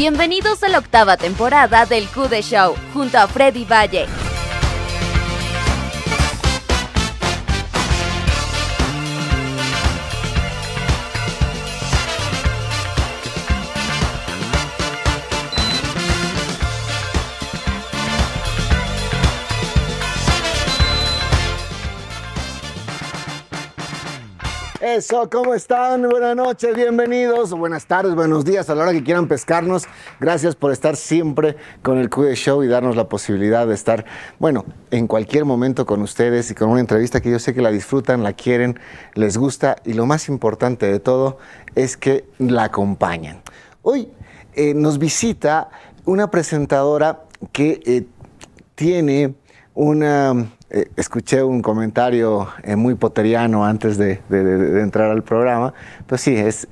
Bienvenidos a la octava temporada del Q de Show, junto a Freddy Valle, ¿cómo están? Buenas noches, bienvenidos, buenas tardes, buenos días, a la hora que quieran pescarnos. Gracias por estar siempre con el Cue Show y darnos la posibilidad de estar, bueno, en cualquier momento con ustedes y con una entrevista que yo sé que la disfrutan, la quieren, les gusta y lo más importante de todo es que la acompañen. Hoy eh, nos visita una presentadora que eh, tiene una, eh, escuché un comentario eh, muy poteriano antes de, entrar al programa, pues sí, es,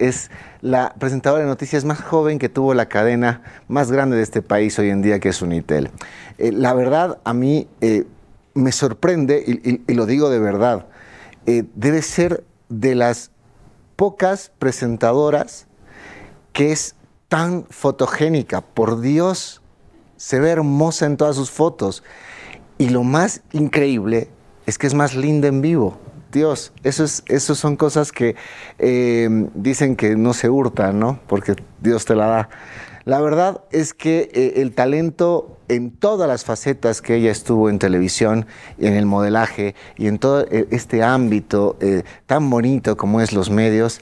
la presentadora de noticias más joven que tuvo la cadena más grande de este país hoy en día, que es Unitel. Eh, la verdad, a mí me sorprende, y, lo digo de verdad, debe ser de las pocas presentadoras que es tan fotogénica, por Dios, se ve hermosa en todas sus fotos. Y lo más increíble es que es más linda en vivo. Dios, eso, es, son cosas que eh, dicen que no se hurtan, ¿no? Porque Dios te la da. La verdad es que eh, el talento en todas las facetas que ella estuvo en televisión, en el modelaje y en todo eh, este ámbito tan bonito como es los medios,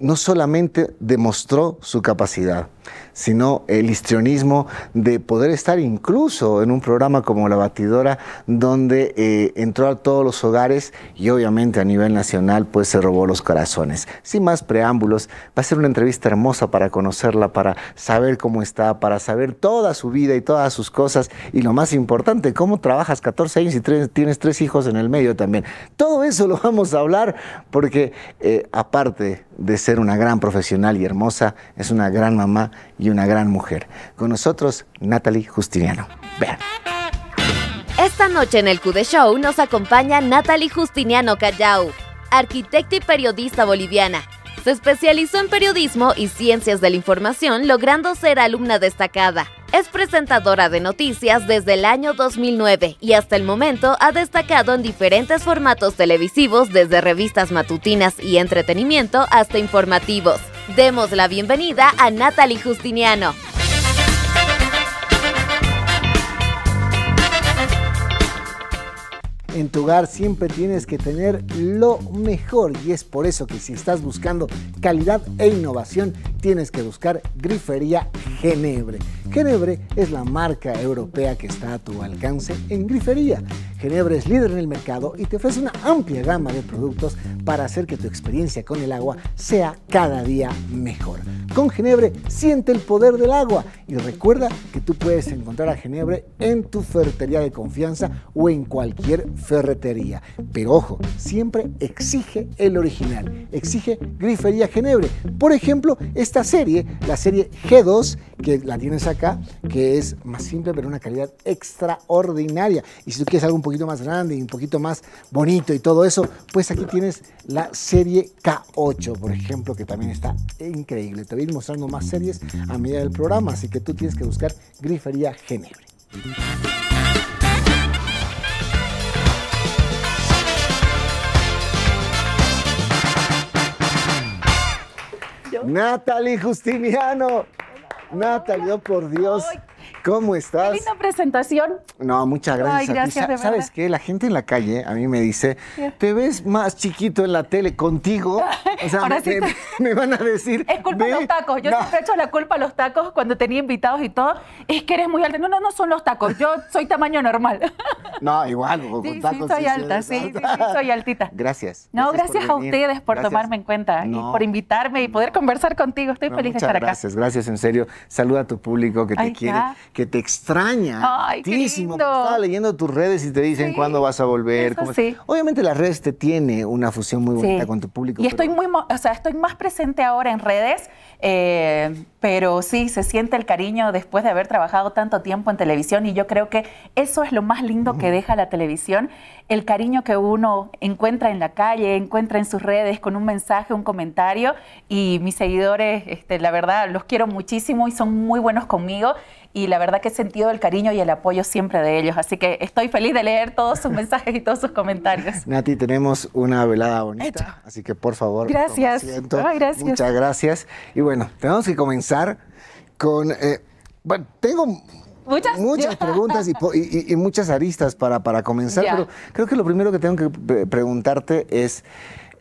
no solamente demostró su capacidad, sino el histrionismo de poder estar incluso en un programa como La Batidora, donde eh, entró a todos los hogares y obviamente a nivel nacional pues se robó los corazones. Sin más preámbulos, va a ser una entrevista hermosa para conocerla, para saber cómo está, para saber toda su vida y todas sus cosas y lo más importante, cómo trabajas 14 años y tienes tres hijos en el medio también. Todo eso lo vamos a hablar porque eh, aparte de ser una gran profesional y hermosa, es una gran mamá y una gran mujer. Con nosotros, Natalie Justiniano. Vean. Esta noche en el Cude Show nos acompaña Natalie Justiniano Callao, arquitecta y periodista boliviana. Se especializó en periodismo y ciencias de la información, logrando ser alumna destacada. Es presentadora de noticias desde el año 2009 y hasta el momento ha destacado en diferentes formatos televisivos desde revistas matutinas y entretenimiento hasta informativos. Demos la bienvenida a Natalie Justiniano. En tu hogar siempre tienes que tener lo mejor y es por eso que si estás buscando calidad e innovación, tienes que buscar Grifería Genebre. Genebre es la marca europea que está a tu alcance en grifería. Genebre es líder en el mercado y te ofrece una amplia gama de productos para hacer que tu experiencia con el agua sea cada día mejor. Con Genebre siente el poder del agua y recuerda que tú puedes encontrar a Genebre en tu ferretería de confianza o en cualquier ferretería. Pero ojo, siempre exige el original, exige Grifería Genebre. Por ejemplo, esta serie, la serie G2, que la tienes acá, que es más simple pero una calidad extraordinaria. Y si tú quieres algo un poquito más grande y un poquito más bonito y todo eso, pues aquí tienes la serie K8, por ejemplo, que también está increíble. Te voy a ir mostrando más series a medida del programa, así que tú tienes que buscar Grifería Genebre. Natalie Justiniano. Natalie, oh por Dios. ¿Cómo estás? Qué linda presentación. No, muchas gracias. Ay, gracias ¿Sabes qué? La gente en la calle a mí me dice, te ves más chiquito en la tele contigo. O sea, Ahora me, van a decir. Es culpa de los tacos. Yo no. he hecho la culpa a los tacos cuando tenía invitados y todo. Es que eres muy alta. No, no, no son los tacos. Yo soy tamaño normal. No, igual. Con sí, sí, soy alta. Sí, sí, soy altita. Gracias. No, gracias, a ustedes por tomarme en cuenta y por invitarme y poder conversar contigo. Estoy feliz de estar acá. Gracias, gracias, en serio. Saluda a tu público que te Ay, quiere que te extraña. Ay, Estaba leyendo tus redes y te dicen cuándo vas a volver. Obviamente las redes te tiene una fusión muy bonita con tu público. Y estoy muy, o sea, estoy más presente ahora en redes, eh, pero sí se siente el cariño después de haber trabajado tanto tiempo en televisión y yo creo que eso es lo más lindo que deja la televisión, el cariño que uno encuentra en la calle, encuentra en sus redes con un mensaje, un comentario y mis seguidores, este, la verdad, los quiero muchísimo y son muy buenos conmigo y la verdad que he sentido el cariño y el apoyo siempre de ellos. Así que estoy feliz de leer todos sus mensajes y todos sus comentarios. Nati, tenemos una velada bonita, así que por favor. Gracias. gracias. Muchas gracias. Y bueno, tenemos que comenzar con... Eh, bueno, tengo Muchas, muchas preguntas y, muchas aristas para, para comenzar, pero creo que lo primero que tengo que eh, preguntarte es,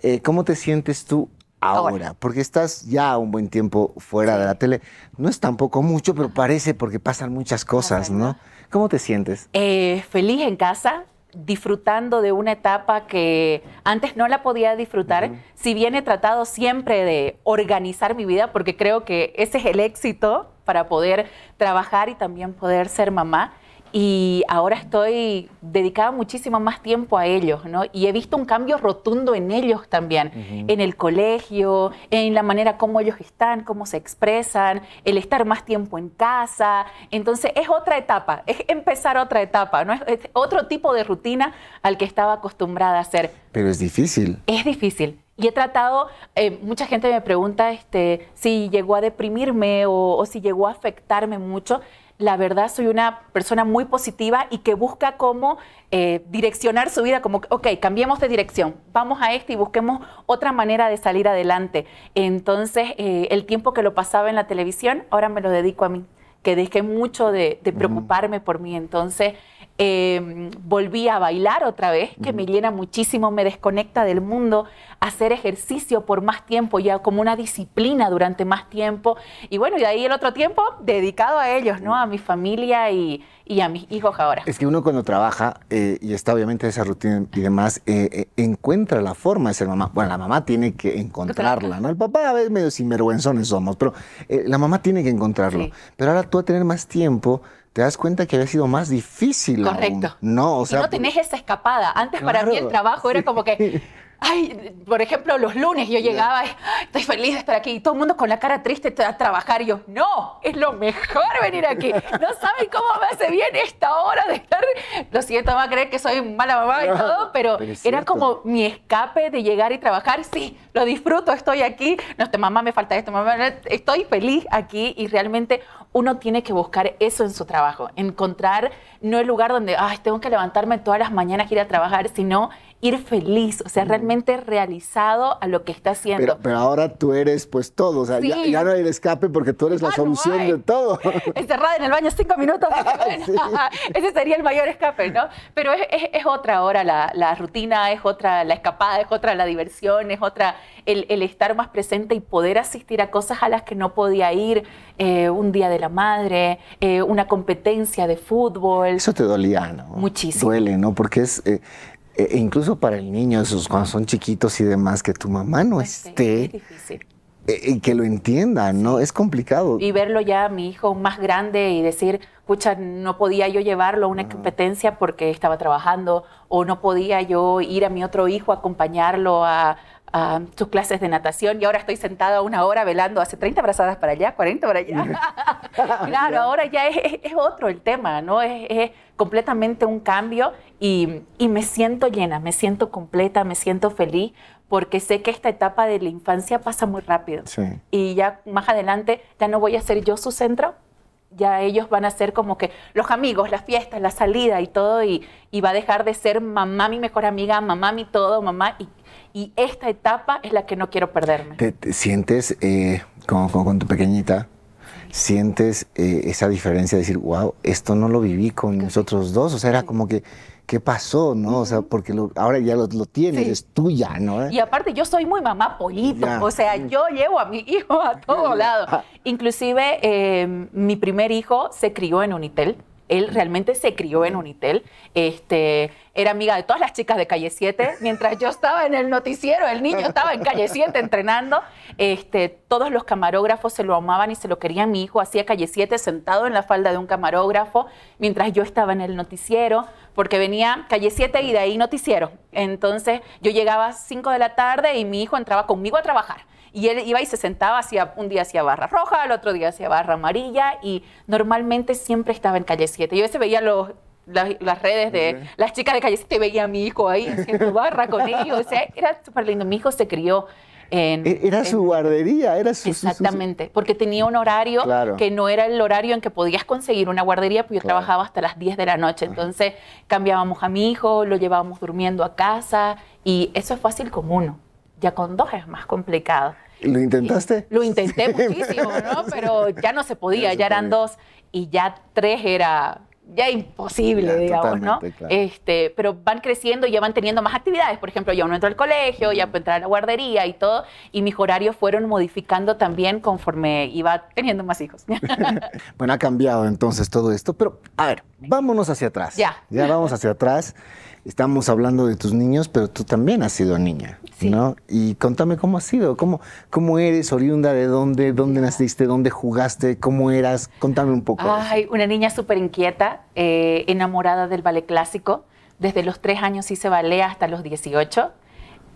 eh, ¿cómo te sientes tú ahora, porque estás ya un buen tiempo fuera de la tele. No es tampoco mucho, pero parece porque pasan muchas cosas, ¿no? ¿Cómo te sientes? Eh, feliz en casa, disfrutando de una etapa que antes no la podía disfrutar, si bien he tratado siempre de organizar mi vida, porque creo que ese es el éxito para poder trabajar y también poder ser mamá y ahora estoy dedicada muchísimo más tiempo a ellos, ¿no? Y he visto un cambio rotundo en ellos también, en el colegio, en la manera como ellos están, cómo se expresan, el estar más tiempo en casa. Entonces es otra etapa, es empezar otra etapa, ¿no? Es, otro tipo de rutina al que estaba acostumbrada a hacer. Pero es difícil. Es difícil. Y he tratado, eh, mucha gente me pregunta este, si llegó a deprimirme o si llegó a afectarme mucho la verdad soy una persona muy positiva y que busca cómo eh, direccionar su vida, como, ok, cambiemos de dirección, vamos a este y busquemos otra manera de salir adelante. Entonces, eh, el tiempo que lo pasaba en la televisión, ahora me lo dedico a mí, que dejé mucho de, de preocuparme por mí. Entonces, Em, volví a bailar otra vez, que me llena muchísimo, me desconecta del mundo, hacer ejercicio por más tiempo, ya como una disciplina durante más tiempo. Y bueno, y de ahí el otro tiempo dedicado a ellos, ¿no? A mi familia y, a mis hijos ahora. Es que uno cuando trabaja eh, y está obviamente esa rutina y demás, eh, eh, encuentra la forma de ser mamá. Bueno, la mamá tiene que encontrarla, ¿no? El papá a veces medio sinvergüenzones somos, pero la mamá tiene que encontrarlo. Pero ahora tú a tener más tiempo te das cuenta que había sido más difícil. Correcto. No, o sea. no tenés esa escapada. Antes para mí el trabajo era como que. Ay, por ejemplo, los lunes yo llegaba estoy feliz de estar aquí y todo el mundo con la cara triste a trabajar. Y yo, no, es lo mejor venir aquí. No saben cómo me hace bien esta hora de estar. Lo siento, van a creer que soy mala mamá y todo, pero, era como mi escape de llegar y trabajar. Sí, lo disfruto, estoy aquí. No, este, mamá me falta esto, mamá, estoy feliz aquí y realmente uno tiene que buscar eso en su trabajo, encontrar no el lugar donde, ay, tengo que levantarme todas las mañanas, ir a trabajar, sino ir feliz, o sea, mm. realmente realizado a lo que está haciendo. Pero, ahora tú eres pues todo, o sea, ya, no hay el escape porque tú eres la ah, solución de todo. Encerrada en el baño cinco minutos. Ese sería el mayor escape, ¿no? Pero es, otra hora la, rutina, es otra la escapada, es otra la diversión, es otra el, estar más presente y poder asistir a cosas a las que no podía ir, eh, un día de la madre, eh, una competencia de fútbol. Eso te dolía, ¿no? Muchísimo. Duele, ¿no? Porque es... Eh, e-, e incluso para el niño, esos, cuando son chiquitos y demás, que tu mamá no pues esté. E-, y que lo entienda, ¿no? Es complicado. Y verlo ya a mi hijo más grande y decir, escucha, no podía yo llevarlo a una ah. competencia porque estaba trabajando, o no podía yo ir a mi otro hijo a acompañarlo a, sus clases de natación, y ahora estoy sentada una hora velando, hace 30 brazadas para allá, 40 para allá. claro, ahora ya es, otro el tema, ¿no? es completamente un cambio y, me siento llena, me siento completa, me siento feliz porque sé que esta etapa de la infancia pasa muy rápido. Y ya más adelante ya no voy a ser yo su centro, ya ellos van a ser como que los amigos, las fiestas, la salida y todo, y, va a dejar de ser mamá mi mejor amiga, mamá mi todo, mamá, y, esta etapa es la que no quiero perderme. ¿Te, sientes eh, como, con tu pequeñita? sientes eh, esa diferencia de decir, wow, esto no lo viví con nosotros dos, o sea, era como que... ¿Qué pasó? ¿No? O sea, porque ahora ya lo, tienes, es tuya, ¿no? Y aparte, yo soy muy mamá pollito, o sea, yo llevo a mi hijo a todo lado. Inclusive, em, mi primer hijo se crió en Unitel él realmente se crió en Unitel. Este, era amiga de todas las chicas de Calle 7. Mientras yo estaba en el noticiero, el niño estaba en Calle 7 entrenando. Este, todos los camarógrafos se lo amaban y se lo querían. Mi hijo hacía Calle 7 sentado en la falda de un camarógrafo mientras yo estaba en el noticiero, porque venía Calle 7 y de ahí noticiero. Entonces yo llegaba a 5 de la tarde y mi hijo entraba conmigo a trabajar. Y él iba y se sentaba hacia, un día hacía barra roja, el otro día hacía barra amarilla y normalmente siempre estaba en calle 7. Yo a veces veía las, redes de las chicas de calle 7 veía a mi hijo ahí su barra con ellos. O sea, era súper lindo. Mi hijo se crió en, e-, era su guardería, era su... Exactamente, porque tenía un horario que no era el horario en que podías conseguir una guardería, pues yo trabajaba hasta las 10 de la noche, entonces cambiábamos a mi hijo, lo llevábamos durmiendo a casa y eso es fácil con uno, ya con dos es más complicado. ¿Lo intentaste? lo intenté muchísimo, ¿no? Pero ya no se podía, ya, eran dos y ya tres era ya imposible, digamos, ¿no? Este, pero van creciendo y ya van teniendo más actividades. Por ejemplo, ya uno entra al colegio, ya puede entrar a la guardería y todo. Y mis horarios fueron modificando también conforme iba teniendo más hijos. bueno, ha cambiado entonces todo esto. Pero, a ver, vámonos hacia atrás. Ya. Ya vamos hacia atrás estamos hablando de tus niños, pero tú también has sido niña, ¿no? Y contame cómo has sido, cómo, cómo eres oriunda, de dónde, dónde naciste, dónde jugaste, cómo eras, contame un poco. Ay, una niña súper inquieta, eh, enamorada del ballet clásico. Desde los tres años hice ballet hasta los 18.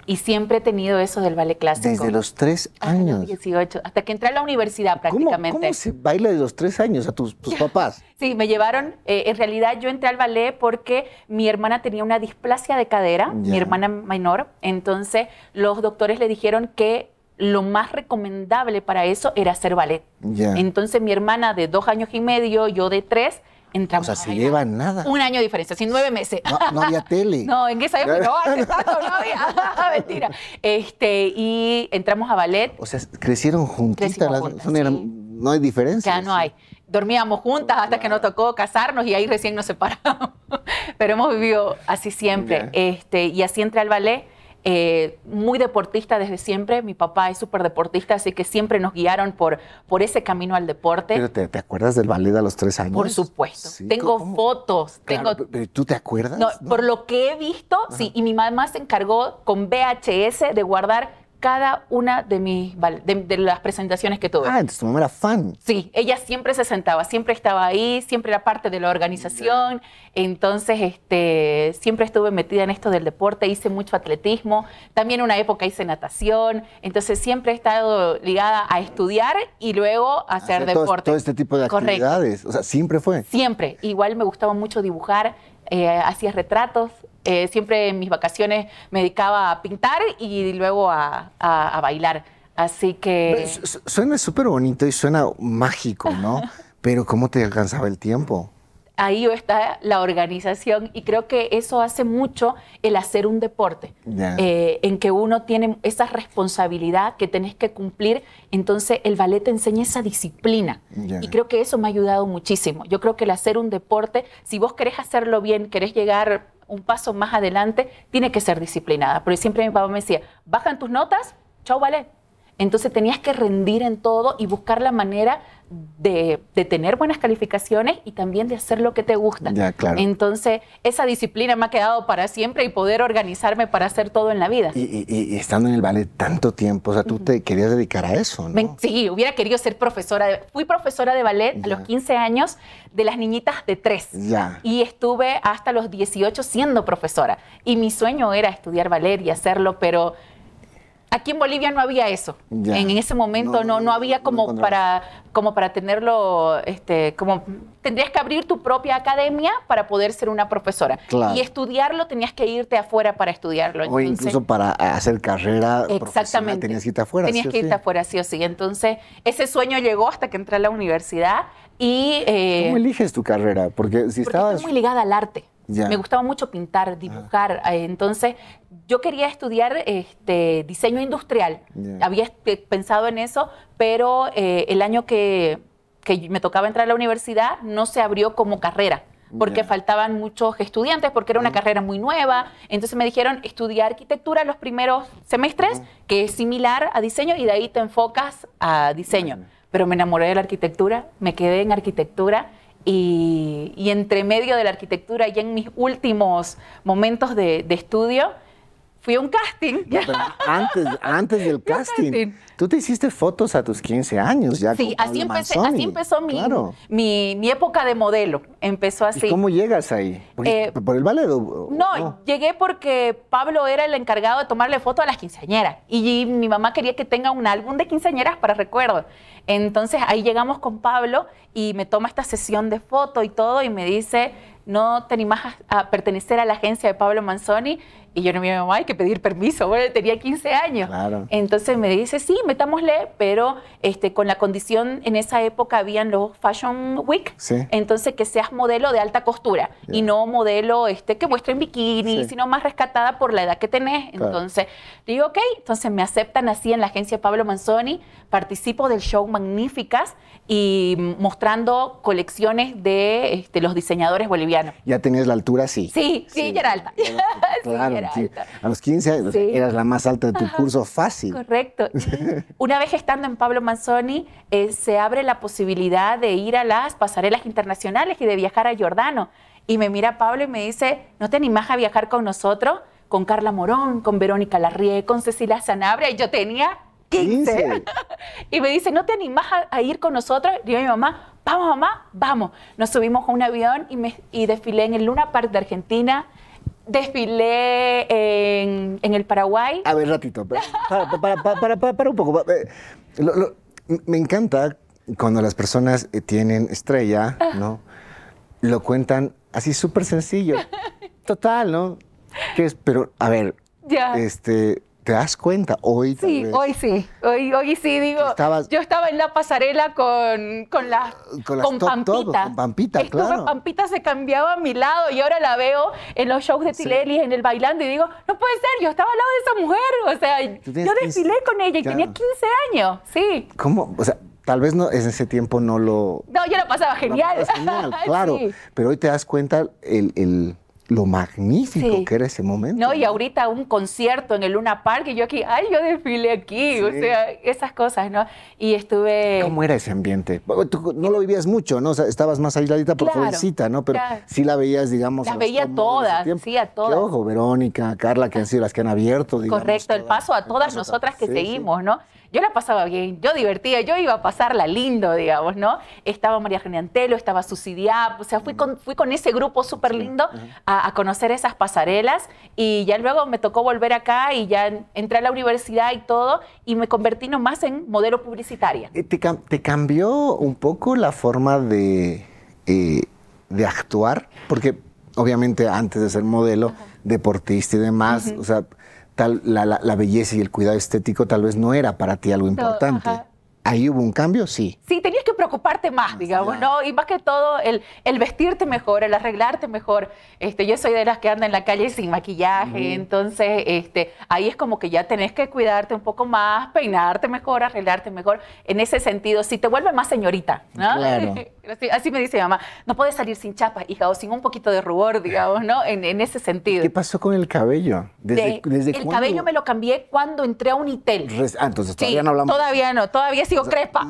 Y siempre he tenido eso del ballet clásico. Desde los tres años. Hasta 18, hasta que entré a la universidad prácticamente. ¿Cómo, se baila de los tres años a tus, papás? sí, me llevaron, eh, en realidad yo entré al ballet porque mi hermana tenía una displasia de cadera, mi hermana menor, entonces los doctores le dijeron que lo más recomendable para eso era hacer ballet. Entonces mi hermana de dos años y medio, yo de tres, Entramos. O sea, se llevan nada. Un año de diferencia, así nueve meses. No, había tele. no, en esa época no, no había. Ah, mentira. Este, y entramos a ballet. O sea, crecieron juntitas. juntas, no hay diferencia. Ya no hay. Dormíamos juntas hasta que nos tocó casarnos y ahí recién nos separamos. Pero hemos vivido así siempre. Este, y así entré al ballet eh, muy deportista desde siempre. Mi papá es súper deportista, así que siempre nos guiaron por, por ese camino al deporte. ¿Pero te, acuerdas del ballet a los tres años? Por supuesto. tengo fotos. tengo... ¿Tú te acuerdas? Por lo que he visto, sí. Y mi mamá se encargó con VHS de guardar cada una de mis de, las presentaciones que tuve. Ah, entonces tu mamá era fan. Sí, ella siempre se sentaba, siempre estaba ahí, siempre era parte de la organización. Entonces, este, siempre estuve metida en esto del deporte, hice mucho atletismo, también una época hice natación, entonces siempre he estado ligada a estudiar y luego a hacer, deporte. Todo, este tipo de actividades, o sea, siempre fue. Siempre, igual me gustaba mucho dibujar, eh, hacía retratos, eh, siempre en mis vacaciones me dedicaba a pintar y luego a, a bailar. Así que... Suena súper bonito y suena mágico, ¿no? Pero ¿cómo te alcanzaba el tiempo? ahí está la organización y creo que eso hace mucho el hacer un deporte, eh, en que uno tiene esa responsabilidad que tenés que cumplir, entonces el ballet te enseña esa disciplina y creo que eso me ha ayudado muchísimo. Yo creo que el hacer un deporte, si vos querés hacerlo bien, querés llegar un paso más adelante, tiene que ser disciplinada. Porque siempre mi papá me decía, bajan tus notas, chau ballet. Entonces tenías que rendir en todo y buscar la manera de, tener buenas calificaciones y también de hacer lo que te gusta. Entonces, esa disciplina me ha quedado para siempre y poder organizarme para hacer todo en la vida. Y, estando en el ballet tanto tiempo, o sea, tú te querías dedicar a eso, ¿no? sí, hubiera querido ser profesora. fui profesora de ballet a los 15 años de las niñitas de 3. Ya. Y estuve hasta los 18 siendo profesora. Y mi sueño era estudiar ballet y hacerlo, pero Aquí en Bolivia no había eso. En ese momento no, no, había como para como para tenerlo, este, como tendrías que abrir tu propia academia para poder ser una profesora. Y estudiarlo tenías que irte afuera para estudiarlo. o incluso para hacer carrera. Exactamente. Tenías que irte afuera. Tenías que irte afuera, sí o sí. Entonces, ese sueño llegó hasta que entré a la universidad y... Eh, ¿Cómo eliges tu carrera? Porque si estabas... muy ligada al arte. Me gustaba mucho pintar, ah. dibujar. Eh, entonces, yo quería estudiar este, diseño industrial. Había este, pensado en eso, pero eh, el año que, me tocaba entrar a la universidad no se abrió como carrera porque faltaban muchos estudiantes, porque era una carrera muy nueva. Entonces me dijeron, estudiar arquitectura los primeros semestres, que es similar a diseño, y de ahí te enfocas a diseño. Pero me enamoré de la arquitectura, me quedé en arquitectura y, entre medio de la arquitectura, ya en mis últimos momentos de estudio, fui a un casting. antes, antes del casting, tú te hiciste fotos a tus 15 años ya. Sí, así, así, empezó mi, época de modelo. Empezó así. ¿Y ¿Cómo llegas ahí? Eh, ¿Por, el ballet? O, no, llegué porque Pablo era el encargado de tomarle fotos a las quinceañeras y mi mamá quería que tenga un álbum de quinceañeras para recuerdo. Entonces ahí llegamos con Pablo y me toma esta sesión de foto y todo y me dice, no te animas a pertenecer a la agencia de Pablo Manzoni y yo no mi mamá, hay que pedir permiso, bueno, tenía 15 años. Claro. Entonces me dice, sí, metámosle, pero este, con la condición, en esa época habían los Fashion Week, entonces que seas modelo de alta costura y no modelo este, que muestre en bikini, sino más rescatada por la edad que tenés. Entonces, digo, ok, entonces me aceptan así en la agencia Pablo Manzoni, participo del show Magníficas y mm, mostrando colecciones de este, los diseñadores bolivianos. ¿Ya tenías la altura? Sí. Sí, sí, sí. ya era alta. A los 15 años eras la más alta de tu curso fácil. Correcto. Una vez estando en Pablo Manzoni, eh, se abre la posibilidad de ir a las pasarelas internacionales y de viajar a Jordano. Y me mira Pablo y me dice, ¿no te animas a viajar con nosotros? Con Carla Morón, con Verónica Larrie, con Cecilia Sanabria. Y yo tenía 15. y me dice, ¿no te animas a, ir con nosotros? Y yo a mi mamá, vamos mamá, vamos. Nos subimos a un avión y, me, y desfilé en el Luna Park de Argentina, Desfilé en, el Paraguay. A ver, ratito. Para, para, para, para, un poco. Eh, me encanta cuando las personas eh, tienen estrella, ¿no? Lo cuentan así súper sencillo. Total, ¿no? Que es, pero, a ver, ya. este, ¿Te das cuenta? Hoy Sí, hoy sí. Hoy, sí, digo. yo estaba en la pasarela con, con, la, Pampita. Pampita, claro. Pampita se cambiaba a mi lado y ahora la veo en los shows de Tileli, en el bailando, y digo, no puede ser, yo estaba al lado de esa mujer. O sea, yo desfilé con ella y tenía 15 años, sí. ¿Cómo? O sea, tal vez no, en ese tiempo no lo. No, yo lo pasaba genial. claro. Pero hoy te das cuenta el lo magnífico que era ese momento. No, y ahorita un concierto en el Luna Park y yo aquí, ay, yo desfile aquí, o sea, esas cosas, ¿no? Y estuve... ¿Cómo era ese ambiente? Tú no lo vivías mucho, ¿no? O sea, estabas más aisladita por jovencita, ¿no? Pero sí la veías, digamos... La veía todas, sí, a todas. ojo, Verónica, Carla, que han sido las que han abierto, digamos. Correcto, el paso a todas nosotras que seguimos, ¿no? yo la pasaba bien, yo divertía, yo iba a pasarla lindo, digamos, ¿no? Estaba María Eugenia Antelo, estaba Diab, o sea, fui con, fui con ese grupo súper lindo a, conocer esas pasarelas y ya luego me tocó volver acá y ya entré a la universidad y todo y me convertí nomás en modelo publicitaria. Eh, ¿Te, cambió un poco la forma de, eh, de actuar? Porque obviamente antes de ser modelo, deportista y demás, o sea, tal, la, belleza y el cuidado estético tal vez no era para ti algo importante. ¿Ahí hubo un cambio? Sí. Sí, tenías que preocuparte más, digamos, ¿no? Y más que todo, el, vestirte mejor, el arreglarte mejor. Este, yo soy de las que andan en la calle sin maquillaje, entonces este, ahí es como que ya tenés que cuidarte un poco más, peinarte mejor, arreglarte mejor. En ese sentido, si te vuelve más señorita, ¿no? Claro. así, me dice mamá, no puedes salir sin chapa, hija, o sin un poquito de rubor, digamos, ¿no? En, ese sentido. ¿Qué pasó con el cabello? ¿Desde, el cabello me lo cambié cuando entré a Unitel. Ah, entonces todavía no hablamos. Todavía no, todavía sí crepa.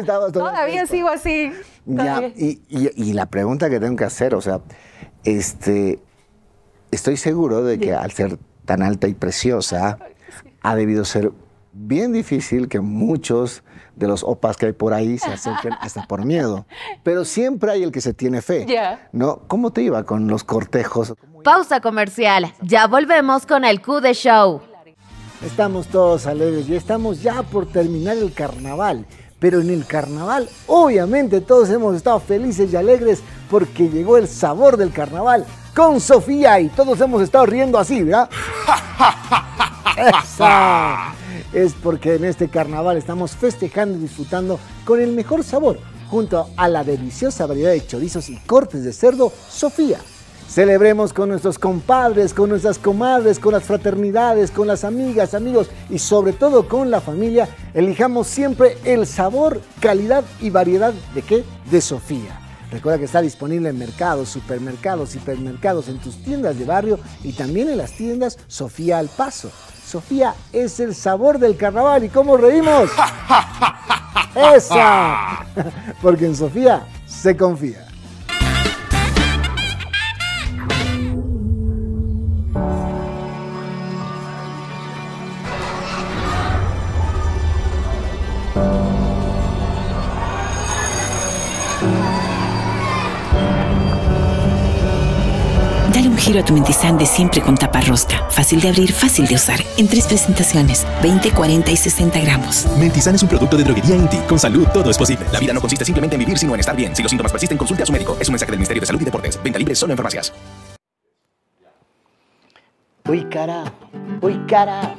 todavía sigo así. y, la pregunta que tengo que hacer, o sea, este, estoy seguro de que al ser tan alta y preciosa, ha debido ser bien difícil que muchos de los opas que hay por ahí se acerquen hasta por miedo. Pero siempre hay el que se tiene fe. ¿No? ¿Cómo te iba con los cortejos? Pausa comercial. Ya volvemos con el Q de Show. Estamos todos alegres y estamos ya por terminar el carnaval. Pero en el carnaval, obviamente, todos hemos estado felices y alegres porque llegó el sabor del carnaval con Sofía y todos hemos estado riendo así, ¿verdad? Es porque en este carnaval estamos festejando y disfrutando con el mejor sabor, junto a la deliciosa variedad de chorizos y cortes de cerdo Sofía Celebremos con nuestros compadres, con nuestras comadres, con las fraternidades, con las amigas, amigos y sobre todo con la familia. Elijamos siempre el sabor, calidad y variedad de qué? De Sofía. Recuerda que está disponible en mercados, supermercados, hipermercados, en tus tiendas de barrio y también en las tiendas Sofía al Paso. Sofía es el sabor del carnaval y cómo reímos. ¡Esa! Porque en Sofía se confía. giro a tu mentizán de siempre con tapa rosca. Fácil de abrir, fácil de usar. En tres presentaciones, 20, 40 y 60 gramos. Mentizan es un producto de droguería Inti. Con salud todo es posible. La vida no consiste simplemente en vivir, sino en estar bien. Si los síntomas persisten, consulte a su médico. Es un mensaje del Ministerio de Salud y Deportes. Venta libre solo en farmacias. Uy, cara. Uy, cara.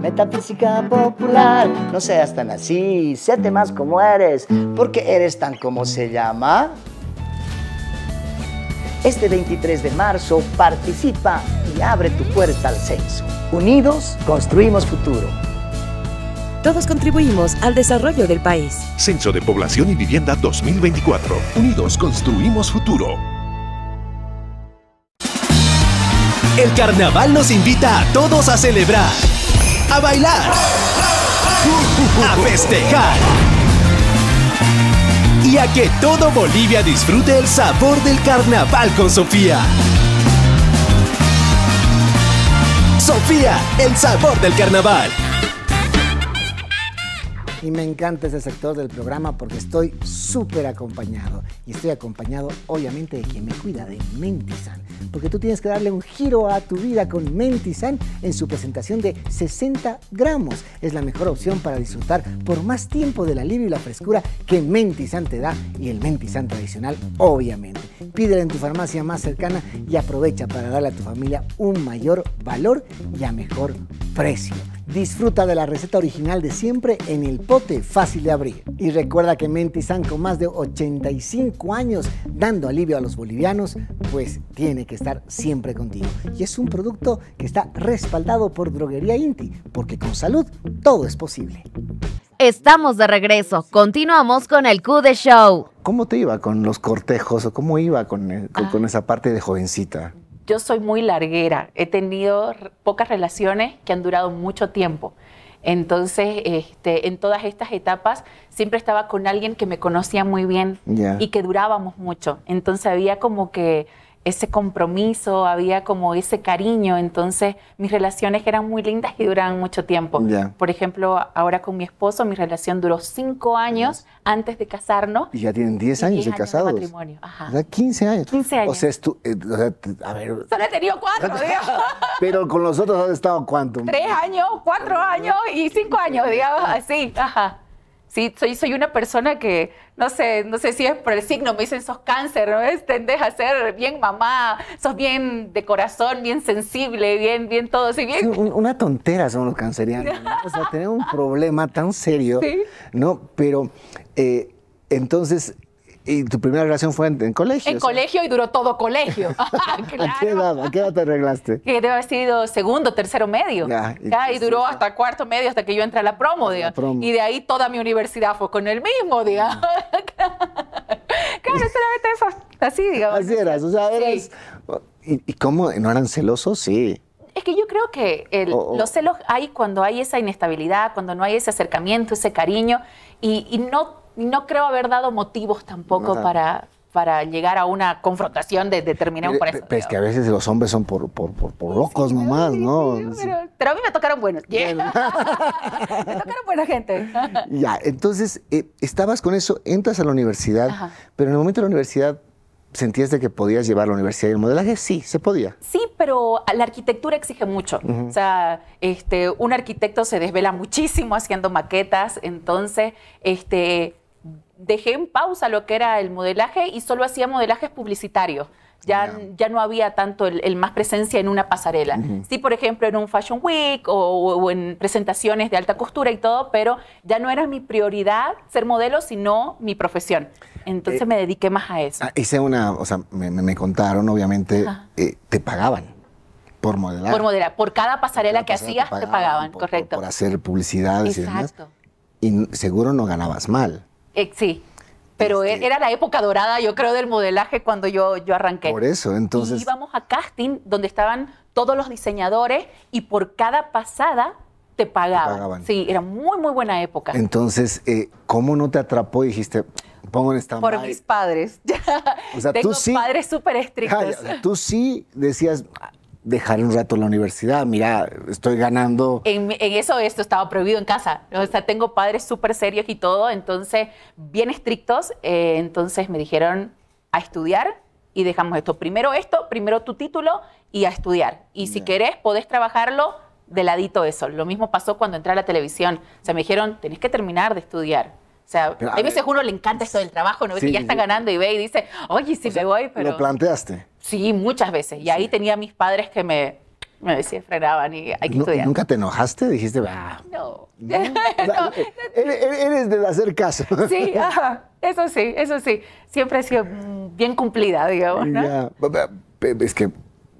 Metafísica popular, no seas tan así, séte más como eres, porque eres tan como se llama. Este 23 de marzo participa y abre tu puerta al censo. Unidos, construimos futuro. Todos contribuimos al desarrollo del país. Censo de Población y Vivienda 2024. Unidos, construimos futuro. El carnaval nos invita a todos a celebrar, a bailar, a festejar que todo Bolivia disfrute el sabor del carnaval con Sofía. Sofía, el sabor del carnaval y me encanta este sector del programa porque estoy súper acompañado. Y estoy acompañado obviamente de quien me cuida, de Mentisan. Porque tú tienes que darle un giro a tu vida con Mentisan en su presentación de 60 gramos. Es la mejor opción para disfrutar por más tiempo del alivio y la frescura que Mentisan te da y el Mentisan tradicional obviamente. Pídele en tu farmacia más cercana y aprovecha para darle a tu familia un mayor valor y a mejor precio. Disfruta de la receta original de siempre en el pote fácil de abrir. Y recuerda que San con más de 85 años dando alivio a los bolivianos, pues tiene que estar siempre contigo. Y es un producto que está respaldado por Droguería Inti, porque con salud todo es posible. Estamos de regreso. Continuamos con el Q de Show. ¿Cómo te iba con los cortejos o cómo iba con eh, ah. esa parte de jovencita? yo soy muy larguera, he tenido pocas relaciones que han durado mucho tiempo. Entonces, este, en todas estas etapas siempre estaba con alguien que me conocía muy bien y que durábamos mucho. Entonces había como que ese compromiso, había como ese cariño, entonces mis relaciones eran muy lindas y duraban mucho tiempo. Por ejemplo, ahora con mi esposo, mi relación duró cinco años antes de casarnos. Y ya tienen diez años, de casados. De matrimonio. Ajá. 15 años. 15 años. O sea, a ver. Solo he tenido cuatro, digamos. Pero con los otros has estado cuánto. Tres años, cuatro ah. años y cinco años, digamos, ah. así. Ajá. Sí, soy, soy una persona que, no sé, no sé si es por el signo, me dicen sos cáncer, ¿no es? Tendés a ser bien mamá, sos bien de corazón, bien sensible, bien, bien todo, sí, bien. una tontera son los cancerianos, ¿no? O sea, tener un problema tan serio, ¿no? Pero eh, entonces ¿Y tu primera relación fue en, colegio? En colegio y duró todo colegio. claro. Ah, ¿A, qué edad, qué edad, te arreglaste? Que debe haber sido segundo, tercero medio. y, duró hasta cuarto medio, hasta que yo entré a la promo, Y de ahí toda mi universidad fue con el mismo, digamos. claro, solamente eso. Así, digamos. Así eras, ¿Y, cómo? ¿No eran celosos? Sí. Es que yo creo que los celos hay cuando hay esa inestabilidad, cuando no hay ese acercamiento, ese cariño, y no no creo haber dado motivos tampoco para, para llegar a una confrontación de, de por eso. es que a veces los hombres son por, locos nomás, ¿no? pero, a mí me tocaron buenos. me tocaron buena gente. ya, entonces eh, estabas con eso, entras a la universidad, pero en el momento de la universidad. ¿Sentías de que podías llevar la universidad y el modelaje? Sí, se podía. Sí, pero la arquitectura exige mucho. O sea, este, un arquitecto se desvela muchísimo haciendo maquetas, entonces, este, dejé en pausa lo que era el modelaje y solo hacía modelajes publicitarios. Ya, ya no había tanto el, más presencia en una pasarela. Sí, por ejemplo, en un Fashion Week o, en presentaciones de alta costura y todo, pero ya no era mi prioridad ser modelo, sino mi profesión. Entonces eh, me dediqué más a eso. Ah, hice una, o sea, me, contaron, obviamente, eh, te pagaban. Por modelar. Por modelar. Por cada pasarela que hacías, te pagaban, correcto. Por, hacer publicidad. Y, demás, y seguro no ganabas mal. Eh, sí. Pero este, era la época dorada, yo creo, del modelaje cuando yo, yo arranqué. Por eso, entonces. Y íbamos a casting donde estaban todos los diseñadores y por cada pasada te pagaban. Te pagaban. Sí, era muy, muy buena época. Entonces, eh, ¿cómo no te atrapó y dijiste, pongo en esta Por mis padres. o sea, tú sí, padres súper estrictos. sea, tú sí decías, dejar un rato la universidad. Mira, estoy ganando. En, eso esto estaba prohibido en casa. O sea, tengo padres súper serios y todo, entonces, bien estrictos. Eh, entonces me dijeron a estudiar y dejamos esto. Primero esto, primero tu título y a estudiar. Y si querés, podés trabajarlo de ladito eso. Lo mismo pasó cuando entré a la televisión. O sea, me dijeron, tenés que terminar de estudiar. O sea, a, veces uno le encanta esto del trabajo, ¿no? ve que ya está ganando y ve y dice, oye, si me voy, pero... Lo planteaste. Sí, muchas veces. Y ahí tenía mis padres que me, me decían, frenaban y hay que estudiar. ¿Nunca te enojaste? Dijiste, ah, no. E-, e-, e-, eres de hacer caso. Sí, ajá. eso sí, eso sí. Siempre he sido bien cumplida, digamos. ¿no? Ya. Es que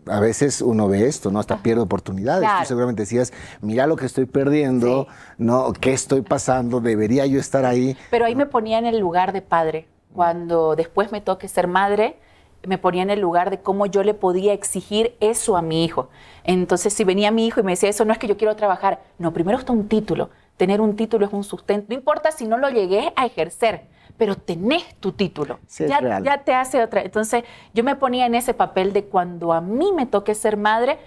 a veces uno ve esto, ¿no? Hasta pierde oportunidades. Tú seguramente decías, mira lo que estoy perdiendo, ¿no? ¿Qué estoy pasando? ¿Debería yo estar ahí? Pero ahí me ponía en el lugar de padre. Cuando después me toque ser madre, me ponía en el lugar de cómo yo le podía exigir eso a mi hijo. Entonces, si venía mi hijo y me decía eso, no es que yo quiero trabajar. No, primero está un título. Tener un título es un sustento. No importa si no lo llegué a ejercer, pero tenés tu título. ya, te hace otra. Entonces, yo me ponía en ese papel de cuando a mí me toque ser madre,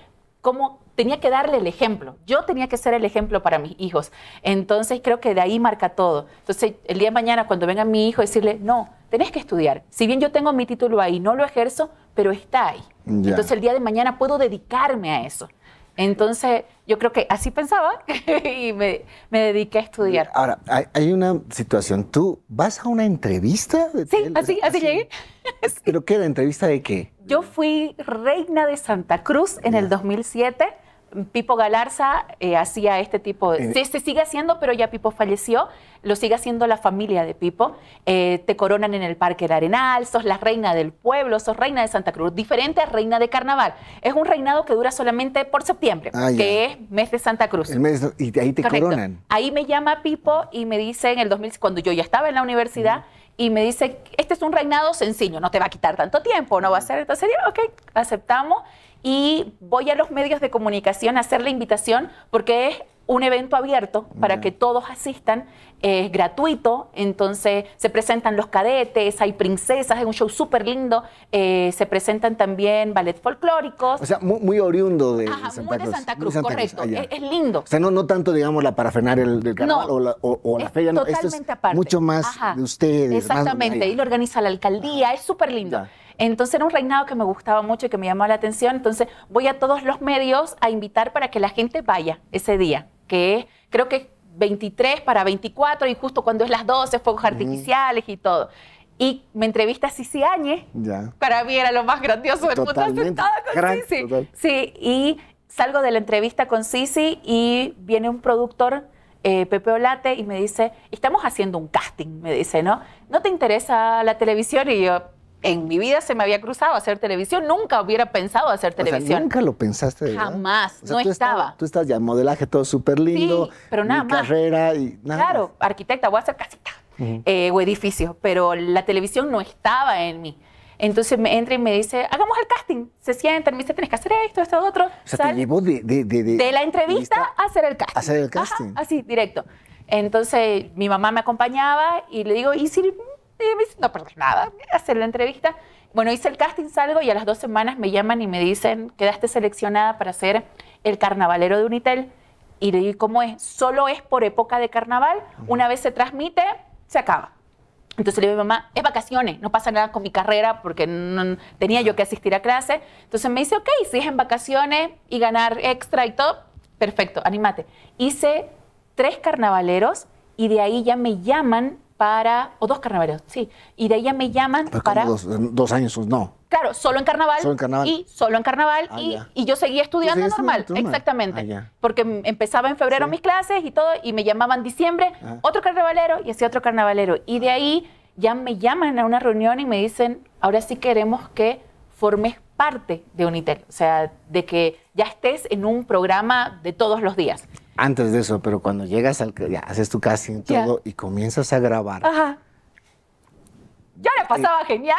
cómo tenía que darle el ejemplo. Yo tenía que ser el ejemplo para mis hijos. Entonces creo que de ahí marca todo. Entonces el día de mañana cuando venga mi hijo decirle, no, tenés que estudiar. Si bien yo tengo mi título ahí, no lo ejerzo, pero está ahí. Entonces el día de mañana puedo dedicarme a eso. Entonces yo creo que así pensaba y me, dediqué a estudiar. Ahora, hay, una situación. ¿Tú vas a una entrevista? De sí, así, así, llegué. ¿Pero qué? ¿La entrevista de qué? Yo fui reina de Santa Cruz en el 2007 Pipo Galarza eh, hacía este tipo de... se sigue haciendo, pero ya Pipo falleció, lo sigue haciendo la familia de Pipo. Eh, te coronan en el Parque de Arenal, sos la reina del pueblo, sos reina de Santa Cruz, diferente a reina de carnaval. Es un reinado que dura solamente por septiembre, ah, que es mes de Santa Cruz. y ahí te coronan. Ahí me llama Pipo y me dice en el 2000, cuando yo ya estaba en la universidad, y me dice, este es un reinado sencillo, no te va a quitar tanto tiempo, no va a ser. Entonces digo, ok, aceptamos y voy a los medios de comunicación a hacer la invitación porque es un evento abierto para que todos asistan, es gratuito, entonces se presentan los cadetes, hay princesas, es un show súper lindo, eh, se presentan también ballet folclóricos. O sea, muy, oriundo de, Ajá, Santa, muy de Santa Cruz. correcto, ah, es, lindo. O sea, no, tanto, digamos, la parafrenar el carnaval o la, o, feria, no, esto es aparte. mucho más de ustedes. Exactamente, ah, y lo organiza la alcaldía, es súper lindo. Entonces era un reinado que me gustaba mucho y que me llamaba la atención. Entonces voy a todos los medios a invitar para que la gente vaya ese día, que es, creo que 23 para 24 y justo cuando es las 12, fuegos artificiales y todo. Y me entrevista a Cici Ya. Para mí era lo más grandioso del mundo. con Sí, y salgo de la entrevista con Cici y viene un productor, eh, Pepe Olate, y me dice, estamos haciendo un casting, me dice, ¿no? ¿No te interesa la televisión? Y yo, en mi vida se me había cruzado hacer televisión. Nunca hubiera pensado hacer televisión. nunca lo pensaste, de verdad? Jamás, no estaba. tú estás ya modelaje todo súper lindo. Sí, pero nada más. carrera y nada Claro, arquitecta, voy a hacer casita eh, o edificio. pero la televisión no estaba en mí. Entonces me entra y me dice, hagamos el casting. Se sientan, me dice, tienes que hacer esto, esto, otro. O sea, te llevó de, de, de, de la entrevista a hacer el casting. hacer el casting. así, directo. Entonces mi mamá me acompañaba y le digo, ¿y si y me dice, no perdón, nada, hacer la entrevista. Bueno, hice el casting, salgo y a las dos semanas me llaman y me dicen, quedaste seleccionada para ser el carnavalero de Unitel. Y le digo, ¿cómo es? Solo es por época de carnaval, una vez se transmite, se acaba. Entonces le digo a mi mamá, es vacaciones, no pasa nada con mi carrera porque no, tenía yo que asistir a clase. Entonces me dice, ok, si es en vacaciones y ganar extra y todo, perfecto, anímate. Hice tres carnavaleros y de ahí ya me llaman para, o dos carnavaleros, sí, y de ya me llaman para... Dos, años, no. Claro, solo en carnaval, solo en carnaval. y solo en carnaval ah, y, yo seguía estudiando normal, exactamente, ah, porque em, empezaba en febrero mis clases y todo, y me llamaban diciembre, ah. otro carnavalero y así otro carnavalero, y de ahí ya me llaman a una reunión y me dicen, ahora sí queremos que formes parte de Unitel, o sea, de que ya estés en un programa de todos los días antes de eso, pero cuando llegas al ya haces tu casting todo y comienzas a grabar. Ajá. Yo le pasaba eh, genial.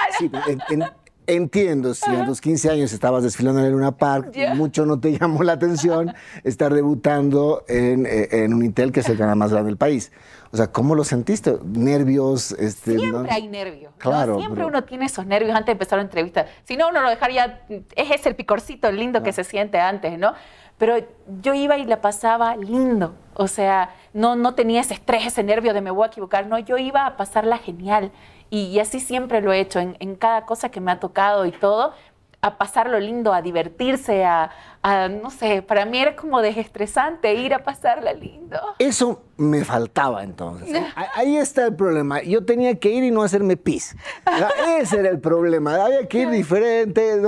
entiendo, si a los 15 años estabas desfilando en el Luna Park, mucho no te llamó la atención estar debutando en, eh, un Intel, que es el canal más grande del país. O sea, ¿cómo lo sentiste? ¿Nervios? Este, siempre hay nervios. Claro. siempre uno tiene esos nervios antes de empezar la entrevista. Si no, uno lo dejaría. Es ese el picorcito lindo que se siente antes, ¿no? pero yo iba y la pasaba lindo. O sea, no, no tenía ese estrés, ese nervio de me voy a equivocar. No, yo iba a pasarla genial. Y, así siempre lo he hecho, en, en, cada cosa que me ha tocado y todo, a pasarlo lindo, a divertirse, a, no sé, para mí era como desestresante ir a pasarla lindo. Eso me faltaba entonces. ¿eh? Ahí está el problema. Yo tenía que ir y no hacerme pis. Ese era el problema. Había que ir diferente,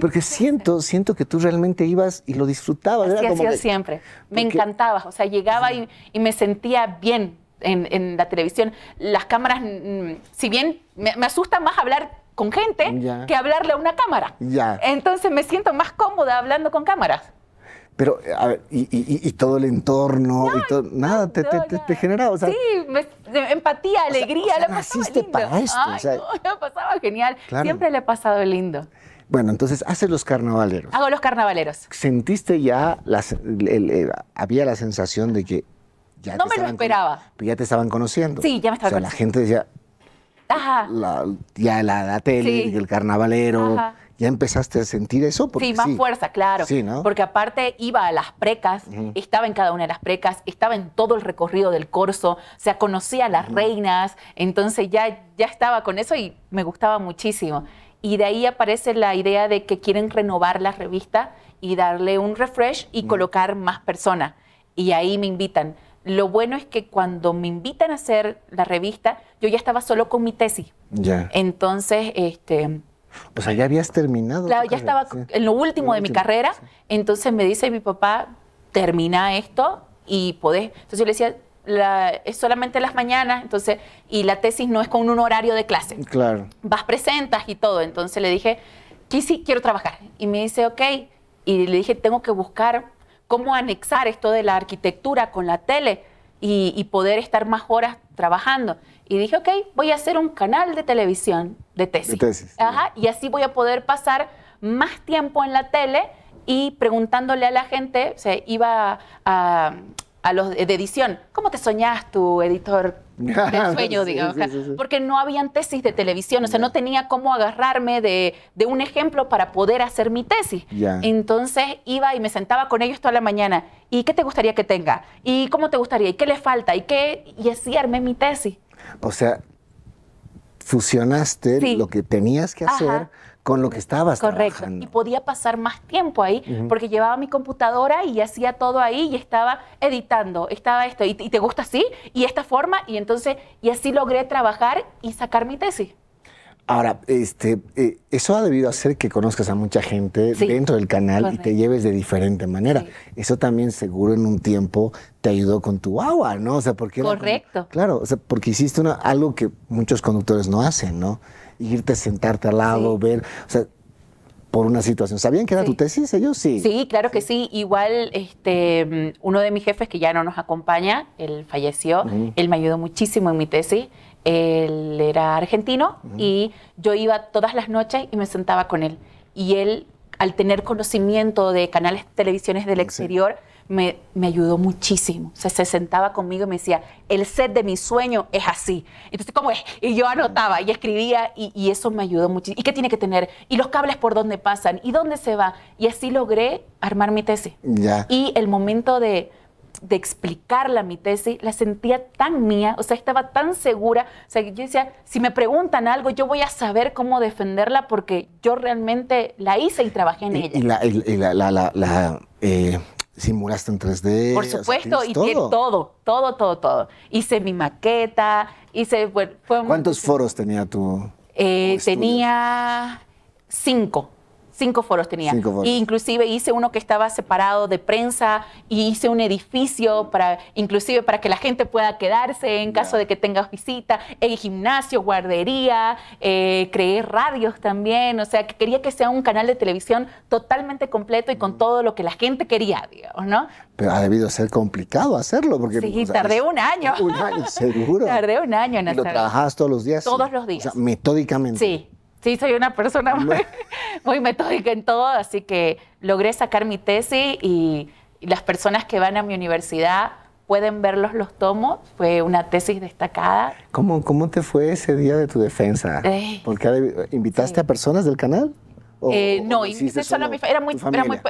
Porque siento, siento que tú realmente ibas y lo disfrutabas. siempre. Me encantaba. O sea, llegaba y, me sentía bien en, la televisión. Las cámaras, mm, si bien me, me asusta más hablar con gente que hablarle a una cámara. Entonces me siento más cómoda hablando con cámaras. Pero, a ver, y, todo el entorno, y todo, nada, te, te, te, O sí, empatía, alegría, o la para esto. pasaba genial. Siempre le ha pasado lindo. Bueno, entonces haces los carnavaleros. Hago los carnavaleros. ¿Sentiste ya, había la sensación de que ya no me lo esperaba. ya te estaban conociendo. Sí, ya me estaba o sea, La gente decía, la, ya la, tele, el carnavalero. ¿Ya empezaste a sentir eso? Porque sí, más fuerza, claro. Porque aparte iba a las precas, estaba en cada una de las precas, estaba en todo el recorrido del corso, o sea, conocía a las reinas, entonces ya, ya estaba con eso y me gustaba muchísimo. Y de ahí aparece la idea de que quieren renovar la revista y darle un refresh y colocar más personas. Y ahí me invitan. Lo bueno es que cuando me invitan a hacer la revista, yo ya estaba solo con mi tesis. Ya. Entonces, este... O sea, ya habías terminado. Claro, ya estaba en lo último de mi carrera. Entonces me dice mi papá, termina esto y podés. Entonces yo le decía, es solamente las mañanas, entonces, y la tesis no es con un horario de clase. Claro. Vas, presentas y todo. Entonces le dije, sí, sí, quiero trabajar. Y me dice, ok. Y le dije, tengo que buscar cómo anexar esto de la arquitectura con la tele y, poder estar más horas trabajando. Y dije, ok, voy a hacer un canal de televisión de tesis. Ajá, y así voy a poder pasar más tiempo en la tele y preguntándole a la gente, o sea, iba a, los de edición, ¿cómo te soñás tu editor del sueño, digamos, porque no habían tesis de televisión, o sea, no tenía cómo agarrarme de, un ejemplo para poder hacer mi tesis. Entonces iba y me sentaba con ellos toda la mañana, ¿y qué te gustaría que tenga? ¿Y cómo te gustaría? ¿Y qué le falta? ¿Y qué? Y así armé mi tesis. O sea, fusionaste lo que tenías que hacer con lo que estabas Correcto. Y podía pasar más tiempo ahí, porque llevaba mi computadora y hacía todo ahí y estaba editando, estaba esto, y, te gusta así, y esta forma, y entonces, y así logré trabajar y sacar mi tesis. Ahora, este, eh, eso ha debido hacer que conozcas a mucha gente dentro del canal y te lleves de diferente manera. Eso también seguro en un tiempo te ayudó con tu agua, ¿no? O sea, porque... Correcto. claro, o porque hiciste algo que muchos conductores no hacen, ¿no? irte, sentarte al lado, ver, o sea, por una situación. ¿Sabían que era tu tesis ellos? Sí. Sí, claro que sí. Igual este, mm, uno de mis jefes que ya no nos acompaña, él falleció, él me ayudó muchísimo en mi tesis. Él era argentino y yo iba todas las noches y me sentaba con él. Y él, al tener conocimiento de canales, televisiones del exterior, me, ayudó muchísimo. O sea, se sentaba conmigo y me decía, el set de mi sueño es así. Entonces, ¿cómo es? Y yo anotaba y escribía y, eso me ayudó muchísimo. ¿Y qué tiene que tener? ¿Y los cables por dónde pasan? ¿Y dónde se va? Y así logré armar mi tesis. Y el momento de, explicarla mi tesis, la sentía tan mía, o sea, estaba tan segura, o sea, yo decía, si me preguntan algo, yo voy a saber cómo defenderla porque yo realmente la hice y trabajé en ella. Y la, la, eh, simulaste en 3D. Por supuesto, y todo. todo, todo, todo, Hice mi maqueta, hice... ¿Cuántos foros tenía tu... Eh, tenía cinco. Cinco foros tenía. Cinco inclusive hice uno que estaba separado de prensa y hice un edificio para, inclusive para que la gente pueda quedarse en caso de que tengas visita, el gimnasio, guardería, eh, creé radios también, o sea, que quería que sea un canal de televisión totalmente completo y con mm. todo lo que la gente quería, digamos, ¿no? Pero ha debido ser complicado hacerlo porque... Sí, tardé un año. Un año, seguro. tardé un año en Lo trabajabas todos los días. Todos los días. O sea, metódicamente. Sí, Sí, soy una persona muy, muy metódica en todo, así que logré sacar mi tesis y las personas que van a mi universidad pueden verlos los tomos. Fue una tesis destacada. ¿Cómo, cómo te fue ese día de tu defensa? Eh, Porque invitaste a personas del canal. Eh, no, era muy,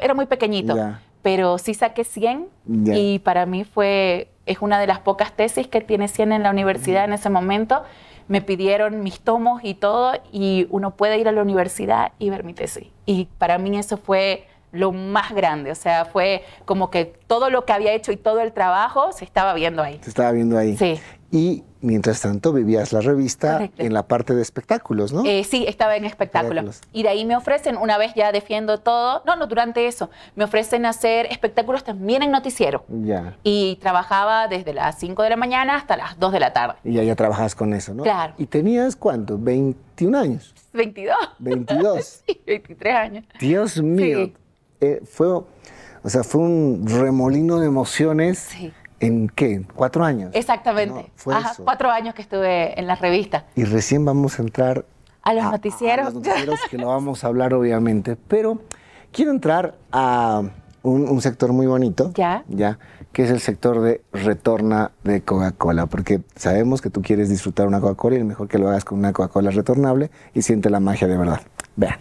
era muy, pequeñito, pero sí saqué 100 y para mí fue, es una de las pocas tesis que tiene 100 en la universidad en ese momento me pidieron mis tomos y todo, y uno puede ir a la universidad y ver mi tesis. Y para mí eso fue lo más grande, o sea, fue como que todo lo que había hecho y todo el trabajo se estaba viendo ahí. Se estaba viendo ahí. Sí y mientras tanto vivías la revista en la parte de espectáculos, ¿no? Eh, sí, estaba en espectáculos. Y de ahí me ofrecen, una vez ya defiendo todo, no, no, durante eso, me ofrecen hacer espectáculos también en noticiero. Ya. Y trabajaba desde las 5 de la mañana hasta las 2 de la tarde. Y ya, trabajas con eso, ¿no? Claro. ¿Y tenías cuánto? ¿21 años? 22. 22. sí, 23 años. Dios mío. Eh, fue, o sea, fue un remolino de emociones. Sí ¿En qué? cuatro años? Exactamente. Ajá, cuatro años que estuve en la revista. Y recién vamos a entrar... A los noticieros. A los noticieros que lo vamos a hablar, obviamente. Pero quiero entrar a un, sector muy bonito. Ya. Ya, que es el sector de retorna de Coca-Cola. Porque sabemos que tú quieres disfrutar una Coca-Cola y es mejor que lo hagas con una Coca-Cola retornable y siente la magia de verdad. Vea.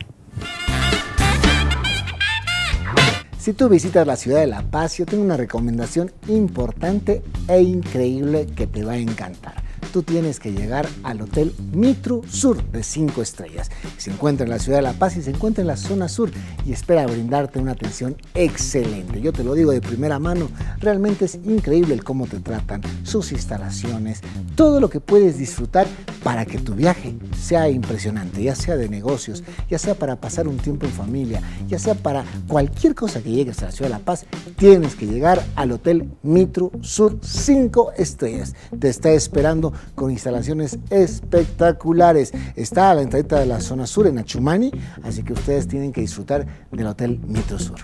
Si tú visitas la ciudad de La Paz, yo tengo una recomendación importante e increíble que te va a encantar tú tienes que llegar al Hotel Mitru Sur de 5 estrellas. Se encuentra en la ciudad de La Paz y se encuentra en la zona sur y espera brindarte una atención excelente. Yo te lo digo de primera mano, realmente es increíble cómo te tratan, sus instalaciones, todo lo que puedes disfrutar para que tu viaje sea impresionante, ya sea de negocios, ya sea para pasar un tiempo en familia, ya sea para cualquier cosa que llegues a la ciudad de La Paz, tienes que llegar al Hotel Mitru Sur 5 estrellas. Te está esperando con instalaciones espectaculares. Está a la entrada de la zona sur en Achumani, así que ustedes tienen que disfrutar del Hotel Metro Sur.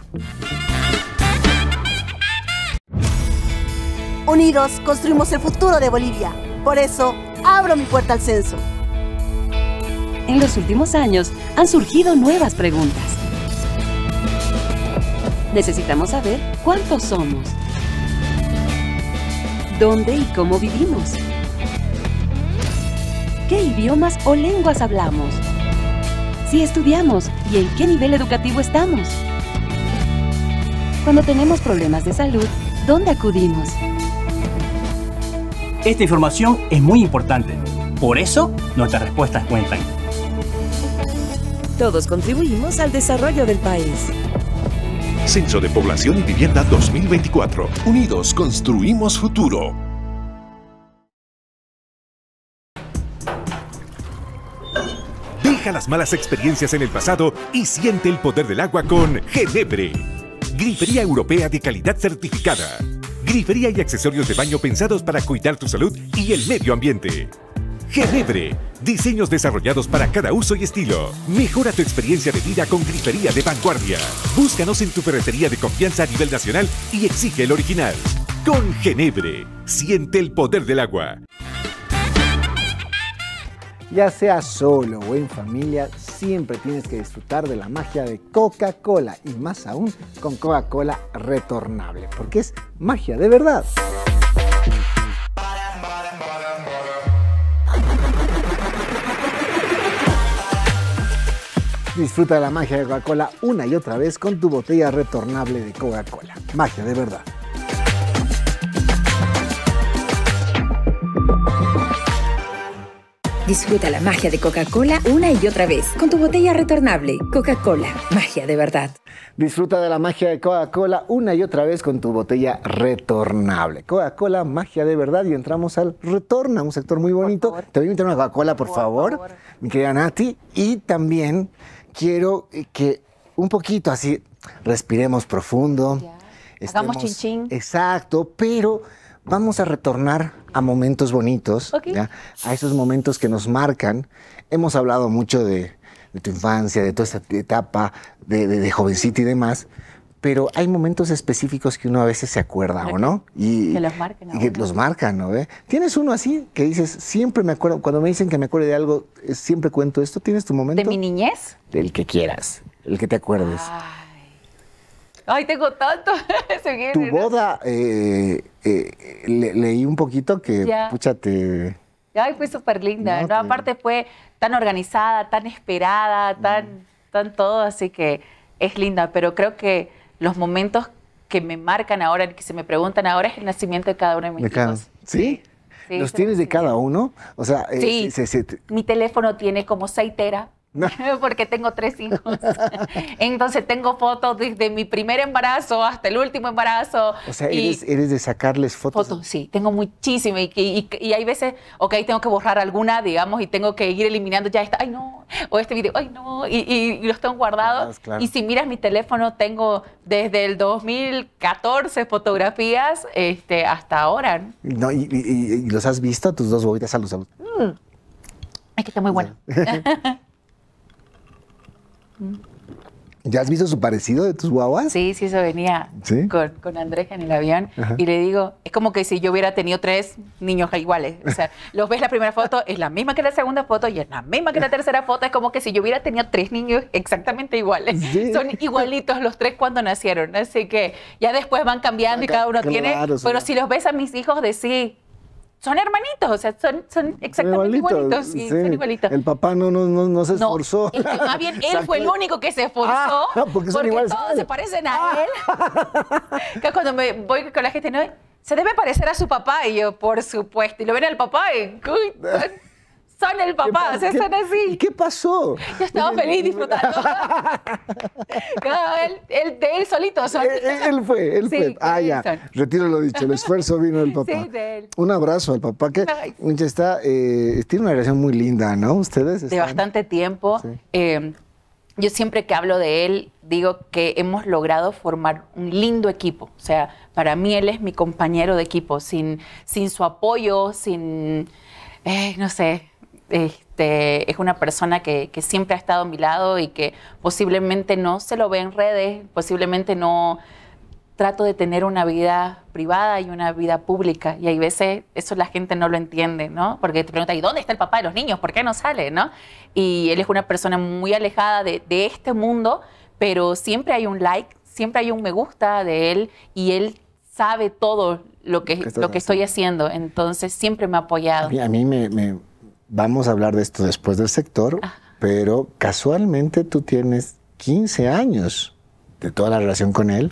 Unidos construimos el futuro de Bolivia. Por eso, abro mi puerta al censo. En los últimos años han surgido nuevas preguntas. Necesitamos saber cuántos somos, dónde y cómo vivimos qué idiomas o lenguas hablamos, si estudiamos y en qué nivel educativo estamos. Cuando tenemos problemas de salud, ¿dónde acudimos? Esta información es muy importante. Por eso, nuestras respuestas cuentan. Todos contribuimos al desarrollo del país. Censo de Población y Vivienda 2024. Unidos construimos futuro. las malas experiencias en el pasado y siente el poder del agua con Genebre. Grifería europea de calidad certificada. Grifería y accesorios de baño pensados para cuidar tu salud y el medio ambiente. Genebre. Diseños desarrollados para cada uso y estilo. Mejora tu experiencia de vida con grifería de vanguardia. Búscanos en tu ferretería de confianza a nivel nacional y exige el original. Con Genebre. Siente el poder del agua. Ya sea solo o en familia, siempre tienes que disfrutar de la magia de Coca-Cola y más aún con Coca-Cola retornable, porque es magia de verdad. Disfruta de la magia de Coca-Cola una y otra vez con tu botella retornable de Coca-Cola. Magia de verdad. Disfruta la magia de Coca-Cola una y otra vez con tu botella retornable. Coca-Cola, magia de verdad. Disfruta de la magia de Coca-Cola una y otra vez con tu botella retornable. Coca-Cola, magia de verdad. Y entramos al retorno, un sector muy bonito. Te voy a invitar una Coca-Cola, por, favor, mi querida Nati. Y también quiero eh, que un poquito así respiremos profundo. Estamos Exacto, pero vamos a retornar a momentos bonitos, a esos momentos que nos marcan. Hemos hablado mucho de, tu infancia, de toda esta etapa de, jovencita y demás, pero hay momentos específicos que uno a veces se acuerda, ¿o no? Y, que los marcan. Y los marcan, ¿no? ¿Tienes uno así que dices, siempre me acuerdo, cuando me dicen que me acuerde de algo, siempre cuento esto? ¿Tienes tu momento? ¿De mi niñez? Del que quieras, el que te acuerdes. Ah. Ay, tengo tanto. tu boda, eh, eh, leí un poquito que, ya. pucha, Ay, fue súper linda. Aparte fue tan organizada, tan esperada, mm. tan, tan todo, así que es linda. Pero creo que los momentos que me marcan ahora, que se me preguntan ahora, es el nacimiento de cada uno de mis hijos. ¿Sí? Sí, los tienes de cada uno? O sea, eh, sí. mi teléfono tiene como seis teras Porque tengo tres hijos. Entonces tengo fotos desde mi primer embarazo hasta el último embarazo. O sea, eres, de sacarles fotos. Fotos, sí, tengo muchísimas. Y, y, hay veces, ok, tengo que borrar alguna, digamos, y tengo que ir eliminando ya esta, ay no, o este video, ay no, y, los tengo guardados. Y si miras mi teléfono, tengo desde el 2014 fotografías este, hasta ahora. No, ¿y, los has visto, tus dos bobitas a salud mm. Es que está muy bueno. Mm. ¿Ya has visto su parecido de tus guaguas? Sí, sí, eso venía Con, Andrés en el avión y le digo, es como que si yo hubiera tenido tres niños iguales. O sea, los ves la primera foto, es la misma que la segunda foto y es la misma que la tercera foto. Es como que si yo hubiera tenido tres niños exactamente iguales. Son igualitos los tres cuando nacieron. Así que ya después van cambiando y cada uno tiene. pero si los ves a mis hijos, decís, sí, son hermanitos, o sea, son, son exactamente igualitos. El papá no, no, no, no se esforzó. No, más bien, él fue el único que se esforzó. Ah, porque, todos se parecen a ah. él. cuando me voy con la gente, no, se debe parecer a su papá. Y yo, por supuesto. Y lo ven al papá y son el papá, se están así. ¿Qué pasó? Yo estaba feliz disfrutando. él, de él solito. Él, fue, él fue. Ah, ya. Retiro lo dicho, el esfuerzo vino del papá. Sí, de él. Un abrazo al papá que está, eh, tiene una relación muy linda, ¿no? Ustedes. De bastante tiempo. Em, yo siempre que hablo de él, digo que hemos logrado formar un lindo equipo. O sea, para mí él es mi compañero de equipo. Sin, sin su apoyo, sin, eh, no sé, este, es una persona que, siempre ha estado a mi lado y que posiblemente no se lo ve en redes, posiblemente no trato de tener una vida privada y una vida pública. Y hay veces eso la gente no lo entiende, ¿no? Porque te pregunta, ¿y dónde está el papá de los niños? ¿Por qué no sale, no? Y él es una persona muy alejada de, este mundo, pero siempre hay un like, siempre hay un me gusta de él y él sabe todo lo que, lo que estoy haciendo. Entonces siempre me ha apoyado. A mí, me, vamos a hablar de esto después del sector, pero casualmente tú tienes 15 años de toda la relación con él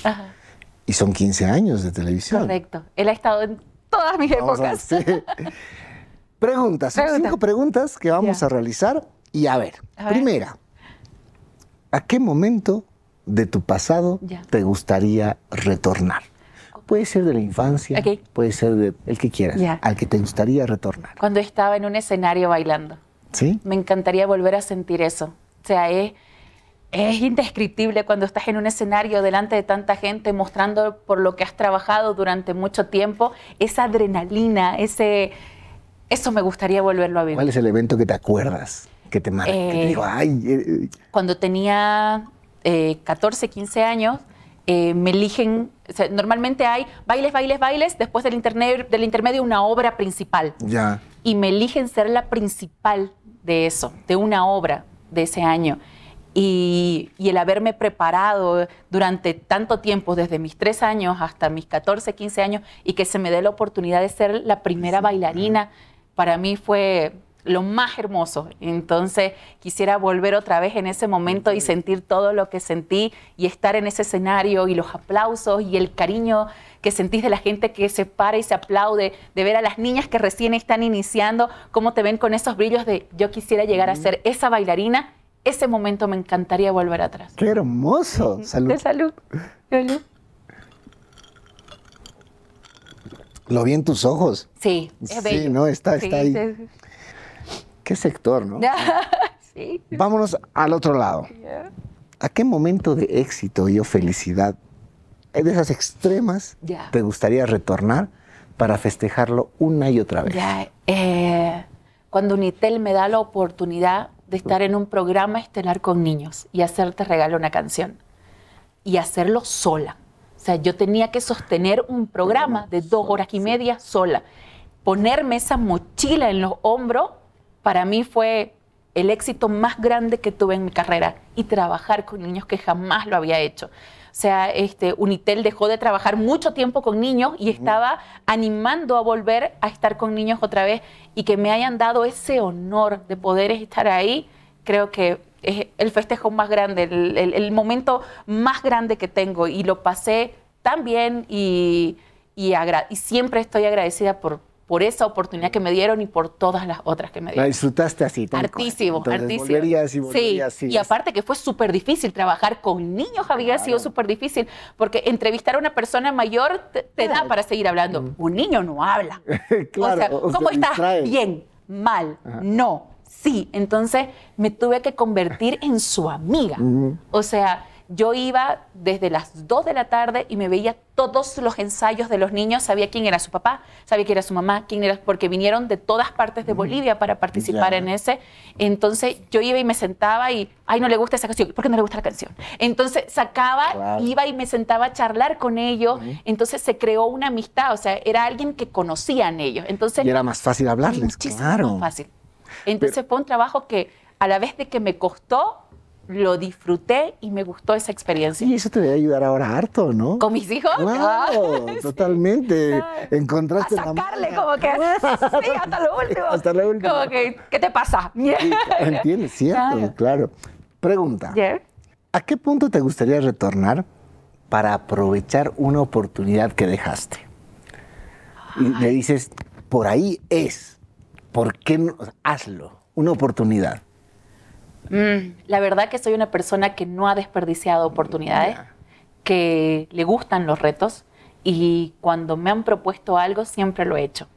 y son 15 años de televisión. Correcto. Él ha estado en todas mis épocas. preguntas. cinco preguntas que vamos a realizar y a ver. Primera, ¿a qué momento de tu pasado te gustaría retornar? Puede ser de la infancia, puede ser el que quieras, al que te gustaría retornar. Cuando estaba en un escenario bailando. ¿Sí? Me encantaría volver a sentir eso. O sea, es, indescriptible cuando estás en un escenario delante de tanta gente mostrando por lo que has trabajado durante mucho tiempo, esa adrenalina, ese... Eso me gustaría volverlo a vivir. ¿Cuál es el evento que te acuerdas? Que te marca. Eh, eh, eh". cuando tenía 14, 15 años, eh, me eligen, normalmente hay bailes, bailes, bailes, después del, internet, del intermedio una obra principal. Ya. Y me eligen ser la principal de eso, de una obra de ese año. Y, el haberme preparado durante tanto tiempo, desde mis tres años hasta mis 14, 15 años, y que se me dé la oportunidad de ser la primera bailarina, para mí fue lo más hermoso. Entonces quisiera volver otra vez en ese momento y sentir todo lo que sentí y estar en ese escenario y los aplausos y el cariño que sentís de la gente que se para y se aplaude, de ver a las niñas que recién están iniciando, cómo te ven con esos brillos de yo quisiera llegar a ser esa bailarina. Ese momento me encantaría volver atrás. ¡Qué hermoso! Salud. De salud. Lo vi en tus ojos. Sí, Sí, no, está, está ahí. Qué sector, ¿no? Vámonos al otro lado. ¿A qué momento de éxito y o felicidad eh, de esas extremas te gustaría retornar para festejarlo una y otra vez? Eh, cuando nitel me da la oportunidad de estar en un programa estelar con niños y hacerte regalo una canción y hacerlo sola. O sea, yo tenía que sostener un programa de dos horas y media sola, ponerme esa mochila en los hombros para mí fue el éxito más grande que tuve en mi carrera y trabajar con niños que jamás lo había hecho. O sea, este, Unitel dejó de trabajar mucho tiempo con niños y estaba animando a volver a estar con niños otra vez y que me hayan dado ese honor de poder estar ahí, creo que es el festejo más grande, el, momento más grande que tengo y lo pasé tan bien y, y siempre estoy agradecida por, por esa oportunidad que me dieron y por todas las otras que me dieron. La disfrutaste así. y y aparte que fue súper difícil trabajar con niños, había sido súper difícil, porque entrevistar a una persona mayor te, da para seguir hablando. Mm. Un niño no habla. claro, o sea, ¿cómo estás? Bien, mal, no, sí. Entonces me tuve que convertir en su amiga. O sea yo iba desde las 2 de la tarde y me veía todos los ensayos de los niños, sabía quién era su papá, sabía quién era su mamá, quién era, porque vinieron de todas partes de mm, Bolivia para participar en ese. Entonces yo iba y me sentaba y, ay, no le gusta esa canción, ¿por qué no le gusta la canción? Entonces sacaba, iba y me sentaba a charlar con ellos, entonces se creó una amistad, o sea, era alguien que conocían ellos. Entonces, y era más fácil hablarles, claro. fácil. Entonces fue un trabajo que a la vez de que me costó, lo disfruté y me gustó esa experiencia. Y eso te a ayudar ahora harto, ¿no? Con mis hijos. Claro, totalmente. Ah, Encontraste a sacarle como que sí, hasta lo último. Hasta lo último. Como que, ¿qué te pasa? Sí, entiendes, cierto, claro. Pregunta. ¿A qué punto te gustaría retornar para aprovechar una oportunidad que dejaste? Y le dices, por ahí es. ¿Por qué no? Hazlo. Una oportunidad. Mm. la verdad que soy una persona que no ha desperdiciado oportunidades, que le gustan los retos y cuando me han propuesto algo siempre lo he hecho.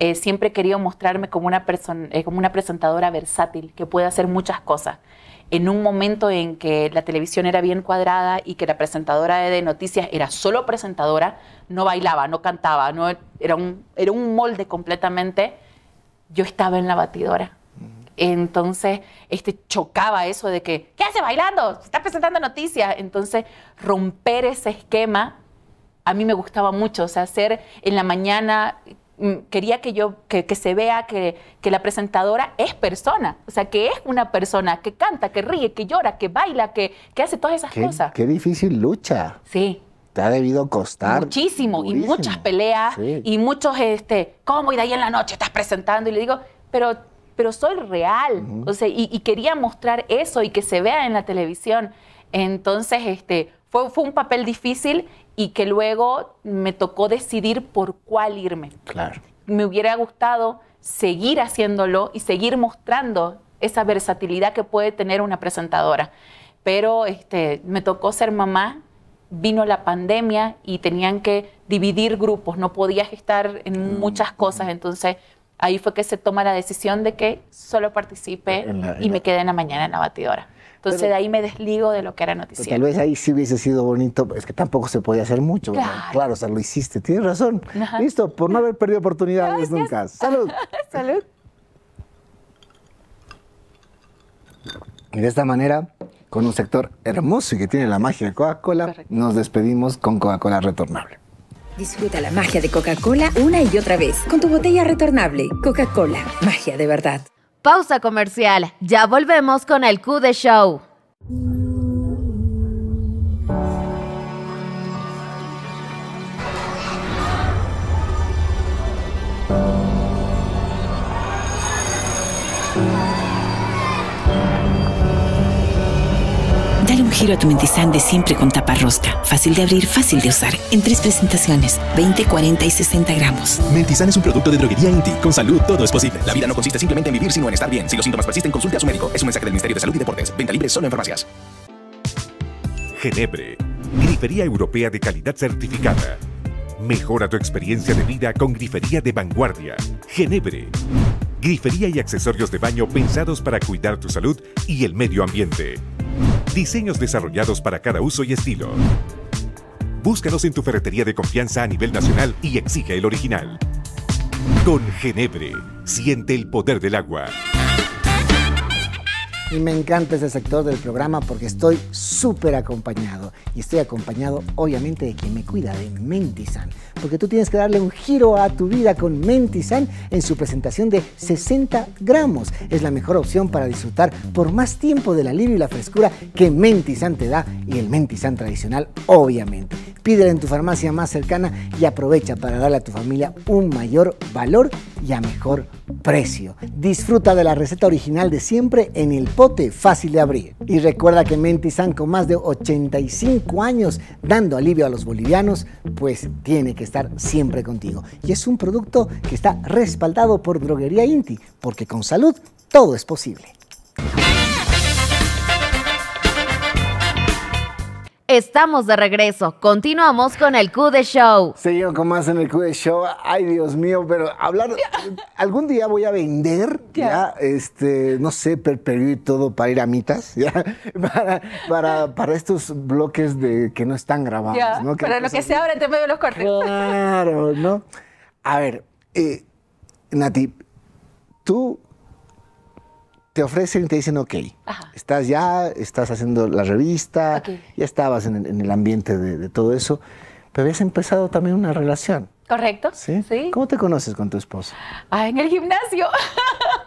Eh, siempre he querido mostrarme como una, eh, como una presentadora versátil que puede hacer muchas cosas. En un momento en que la televisión era bien cuadrada y que la presentadora de noticias era solo presentadora, no bailaba, no cantaba, no, era un molde completamente, yo estaba en la batidora entonces, este, chocaba eso de que, ¿qué hace bailando? está presentando noticias. Entonces, romper ese esquema a mí me gustaba mucho. O sea, hacer en la mañana, mm, quería que yo, que, se vea que, la presentadora es persona. O sea, que es una persona que canta, que ríe, que llora, que baila, que, hace todas esas cosas. Qué difícil lucha. Sí te ha debido costar. Muchísimo, y muchas peleas, y muchos, este, ¿cómo? Y de ahí en la noche estás presentando, y le digo, pero pero soy real. y, quería mostrar eso y que se vea en la televisión. Entonces, este, fue, un papel difícil y que luego me tocó decidir por cuál irme. Claro. Me hubiera gustado seguir haciéndolo y seguir mostrando esa versatilidad que puede tener una presentadora. Pero este, me tocó ser mamá, vino la pandemia y tenían que dividir grupos, no podías estar en mm. muchas cosas, entonces ahí fue que se toma la decisión de que solo participe y me quedé en la mañana en la batidora. Entonces de ahí me desligo de lo que era noticiero. Tal vez ahí sí hubiese sido bonito, es que tampoco se podía hacer mucho. Claro, o sea, lo hiciste, tienes razón. Listo, por no haber perdido oportunidades nunca. Salud. Salud. Y de esta manera, con un sector hermoso y que tiene la magia de Coca-Cola, nos despedimos con Coca-Cola Retornable. Disfruta la magia de Coca-Cola una y otra vez con tu botella retornable. Coca-Cola, magia de verdad. Pausa comercial. Ya volvemos con el Q de Show. giro a tu de siempre con tapa rosca. Fácil de abrir, fácil de usar. En tres presentaciones, 20, 40 y 60 gramos. Mentizan es un producto de droguería Inti. Con salud todo es posible. La vida no consiste simplemente en vivir, sino en estar bien. Si los síntomas persisten, consulta a su médico. Es un mensaje del Ministerio de Salud y Deportes. Venta libre solo en farmacias. Genebre. Grifería europea de calidad certificada. Mejora tu experiencia de vida con grifería de vanguardia. Genebre. Grifería y accesorios de baño pensados para cuidar tu salud y el medio ambiente. Diseños desarrollados para cada uso y estilo. Búscanos en tu ferretería de confianza a nivel nacional y exige el original. Con Genebre, siente el poder del agua y me encanta ese sector del programa porque estoy súper acompañado. Y estoy acompañado obviamente de quien me cuida, de Mentisan. Porque tú tienes que darle un giro a tu vida con Mentisan en su presentación de 60 gramos. Es la mejor opción para disfrutar por más tiempo de la alivio y la frescura que Mentizan te da y el Mentisan tradicional obviamente. Pídela en tu farmacia más cercana y aprovecha para darle a tu familia un mayor valor y a mejor precio. Disfruta de la receta original de siempre en el fácil de abrir. Y recuerda que san con más de 85 años dando alivio a los bolivianos, pues tiene que estar siempre contigo. Y es un producto que está respaldado por Droguería Inti, porque con salud todo es posible. Estamos de regreso. Continuamos con el Q de Show. Seguimos con más en el Q de Show. Ay, Dios mío, pero hablar. Algún día voy a vender, ya, este, no sé, pero y todo para ir a mitas, ya, para, para, estos bloques de, que no están grabados. Para lo pues que sea ahora te medio los cortes. Claro, ¿no? A ver, eh, Nati, tú te ofrecen y te dicen, ok, estás ya, estás haciendo la revista, ya estabas en, el ambiente de, todo eso, pero habías empezado también una relación. ¿Correcto? ¿Cómo te conoces con tu esposo? Ah, en el gimnasio.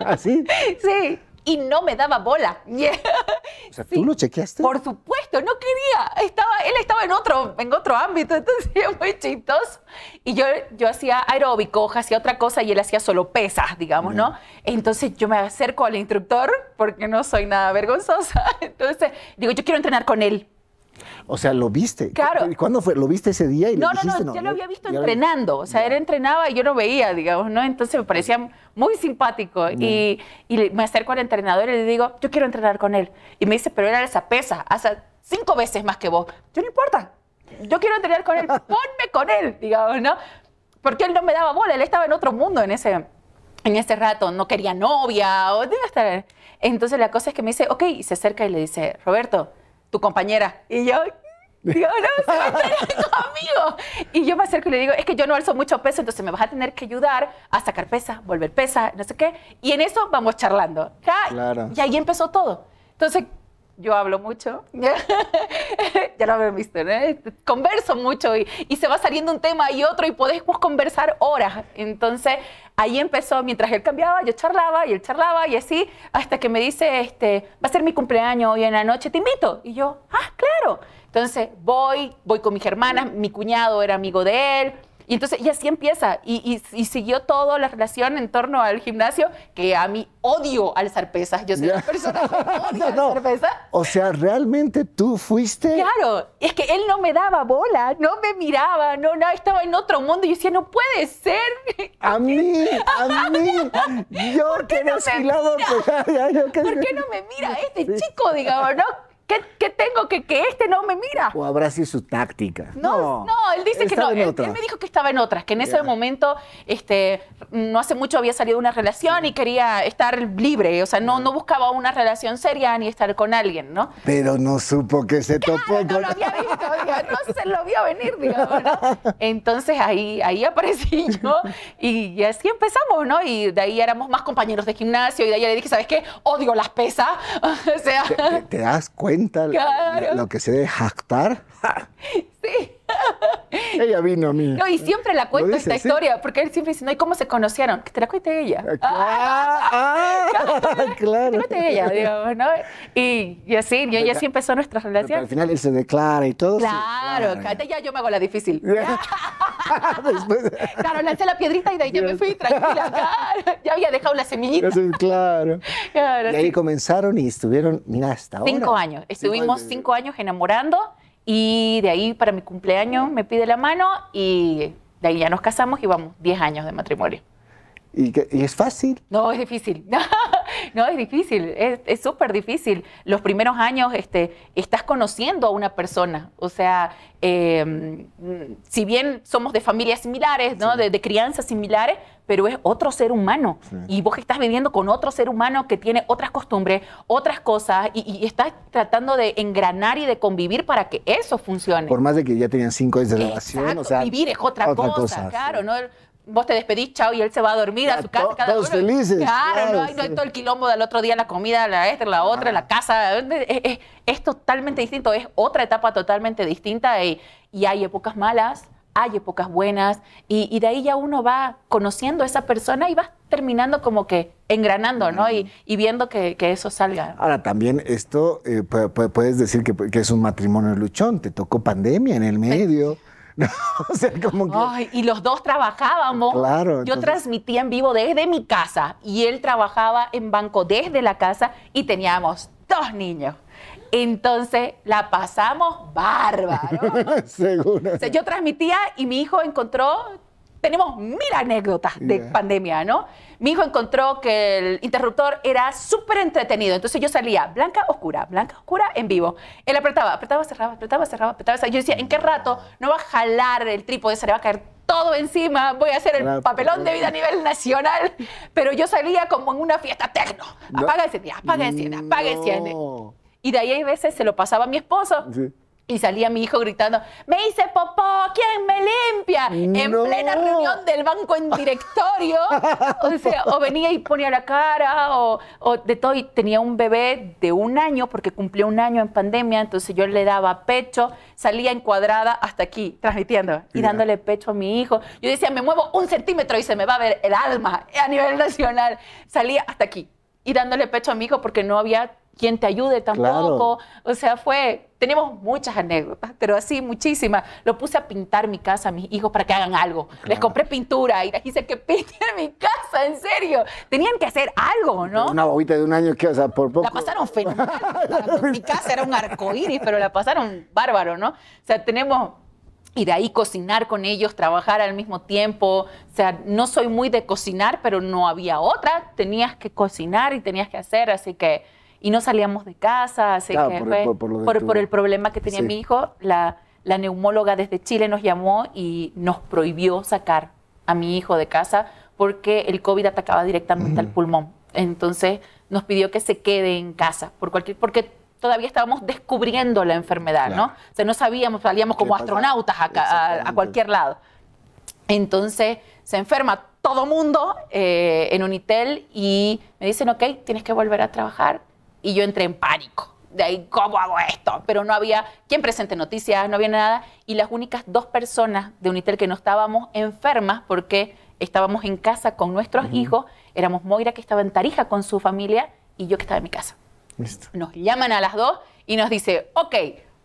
¿Ah, sí? Sí y no me daba bola. O sea, ¿tú lo chequeaste? Por supuesto, no quería. Estaba, él estaba en otro, en otro ámbito, entonces era muy chistoso. Y yo, yo hacía aeróbico, hacía otra cosa y él hacía solo pesas, digamos, ¿no? Entonces yo me acerco al instructor porque no soy nada vergonzosa. Entonces digo, yo quiero entrenar con él. O sea, lo viste. Claro. ¿Cuándo fue? ¿Lo viste ese día? Y no, no, no, no, yo lo había visto entrenando. O sea, él entrenaba y yo no veía, digamos, ¿no? Entonces me parecía muy simpático. Y, me acerco al entrenador y le digo, yo quiero entrenar con él. Y me dice, pero él esa pesa, hace cinco veces más que vos. Yo no importa. Yo quiero entrenar con él. Ponme con él, digamos, ¿no? Porque él no me daba bola, él estaba en otro mundo en ese, en ese rato, no quería novia, o debe estar. Entonces la cosa es que me dice, ok, y se acerca y le dice, Roberto, tu compañera. Y yo, digo, no, se va a conmigo. Y yo me acerco y le digo, es que yo no alzo mucho peso, entonces me vas a tener que ayudar a sacar pesa, volver pesa, no sé qué. Y en eso vamos charlando. Claro. Y ahí empezó todo. Entonces, yo hablo mucho, ya lo habéis visto, ¿no? converso mucho y, se va saliendo un tema y otro y podemos conversar horas. Entonces ahí empezó, mientras él cambiaba, yo charlaba y él charlaba y así, hasta que me dice, este, va a ser mi cumpleaños hoy en la noche, te invito. Y yo, ah, claro. Entonces voy, voy con mis hermanas, mi cuñado era amigo de él, y entonces, y así empieza. Y, y, siguió toda la relación en torno al gimnasio, que a mí odio al pesas. Yo soy persona que odia O sea, ¿realmente tú fuiste? Claro. Es que él no me daba bola, no me miraba, no, no estaba en otro mundo. Y yo decía, no puede ser. A mí, a mí. Yo que no me mira? ¿Por qué no me mira este chico, digamos, no? ¿Qué, tengo que que este no me mira? O habrá sido su táctica. No, no, él dice que no. Él, me dijo que estaba en otras, que en ese momento, este, no hace mucho había salido de una relación y quería estar libre. O sea, no, no buscaba una relación seria ni estar con alguien, ¿no? Pero no supo que se topó con. No lo había visto, no se lo vio venir, digamos, Entonces ahí, ahí aparecí yo y así empezamos, ¿no? Y de ahí éramos más compañeros de gimnasio y de ahí le dije, ¿sabes qué? Odio las pesas. o sea. te das cuenta? cuenta claro. lo que se debe jactar. Sí ella vino a mí. No, y siempre la cuento esta historia, porque él siempre dice, no, ¿y cómo se conocieron? Que te la cuente ella. Ah, ah claro. Que te la cuente ella, ¿no? Y, así, y así empezó nuestra relación. Pero al final él se declara y todo. Claro, sí, ya yo me hago la difícil. Después... Claro, lancé la piedrita y de ahí ya me fui tranquila. Ya había dejado la semillita. Eso claro. Y ahí comenzaron y estuvieron, mira, hasta ahora. Cinco años. Estuvimos años, cinco años enamorando. Y de ahí para mi cumpleaños me pide la mano y de ahí ya nos casamos y vamos 10 años de matrimonio. ¿Y, y es fácil? No, es difícil. no, es difícil, es súper difícil. Los primeros años este, estás conociendo a una persona, o sea, em, si bien somos de familias similares, ¿no? De, crianzas similares, pero es otro ser humano. Y vos estás viviendo con otro ser humano que tiene otras costumbres, otras cosas, y, estás tratando de engranar y de convivir para que eso funcione. Por más de que ya tenían cinco años de relación, o sea, vivir es otra, cosa, claro, ¿no? vos te despedís, chao, y él se va a dormir a su casa. todos felices. Claro, no, hay, todo el quilombo del otro día, la comida, la esta, la otra, ah. la casa. Es, totalmente distinto, es otra etapa totalmente distinta y, hay épocas malas, hay épocas buenas y, de ahí ya uno va conociendo a esa persona y va terminando como que engranando, ¿no? Y, y viendo que, eso salga. Ahora, también esto eh, puedes decir que, que, es un matrimonio luchón, te tocó pandemia en el medio. No, o sea, como que... Ay, y los dos trabajábamos. Yo transmitía en vivo desde mi casa y él trabajaba en banco desde la casa y teníamos dos niños. Entonces la pasamos bárbaro. Seguro. O sea, yo transmitía y mi hijo encontró tenemos mil anécdotas de pandemia, ¿no? Mi hijo encontró que el interruptor era súper entretenido. Entonces yo salía blanca, oscura, blanca, oscura, en vivo. Él apretaba, apretaba, cerraba, apretaba, cerraba, apretaba. Yo decía, ¿en qué rato no va a jalar el trípode? Se le va a caer todo encima, voy a hacer el papelón de vida a nivel nacional, pero yo salía como en una fiesta tecno. Apaga y enciende, apaga enciende, apaga no. enciende. Y de ahí hay veces se lo pasaba a mi esposo. Sí. Y salía mi hijo gritando, me hice popó, ¿quién me limpia? En plena reunión del banco en directorio. o sea, o venía y ponía la cara, o, de todo. Y tenía un bebé de un año, porque cumplió un año en pandemia, entonces yo le daba pecho, salía encuadrada hasta aquí, transmitiendo, y dándole pecho a mi hijo. Yo decía, me muevo un centímetro y se me va a ver el alma a nivel nacional. Salía hasta aquí, y dándole pecho a mi hijo porque no había quien te ayude tampoco. O sea, fue tenemos muchas anécdotas, pero así muchísimas. Lo puse a pintar mi casa a mis hijos para que hagan algo. Les compré pintura y les hice que pinten mi casa, en serio. Tenían que hacer algo, ¿no? Una bobita de un año que, o sea, por poco. La pasaron fenomenal. mi casa era un arcoíris, pero la pasaron bárbaro, ¿no? O sea, tenemos y de ahí cocinar con ellos, trabajar al mismo tiempo. O sea, no soy muy de cocinar, pero no había otra. Tenías que cocinar y tenías que hacer, así que y no salíamos de casa, así que por, fue, por, el problema que tenía mi hijo, la, la neumóloga desde Chile nos llamó y nos prohibió sacar a mi hijo de casa porque el COVID atacaba directamente al mm. pulmón. Entonces nos pidió que se quede en casa por cualquier porque todavía estábamos descubriendo la enfermedad, ¿no? O sea, no sabíamos, salíamos como astronautas a, a, cualquier lado. Entonces se enferma todo mundo eh, en Unitel y me dicen, ok, tienes que volver a trabajar, y yo entré en pánico. De ahí, ¿cómo hago esto? Pero no había quien presente noticias, no había nada. Y las únicas dos personas de Unitel que no estábamos enfermas porque estábamos en casa con nuestros hijos, éramos Moira que estaba en Tarija con su familia y yo que estaba en mi casa. Listo. Nos llaman a las dos y nos dice, ok,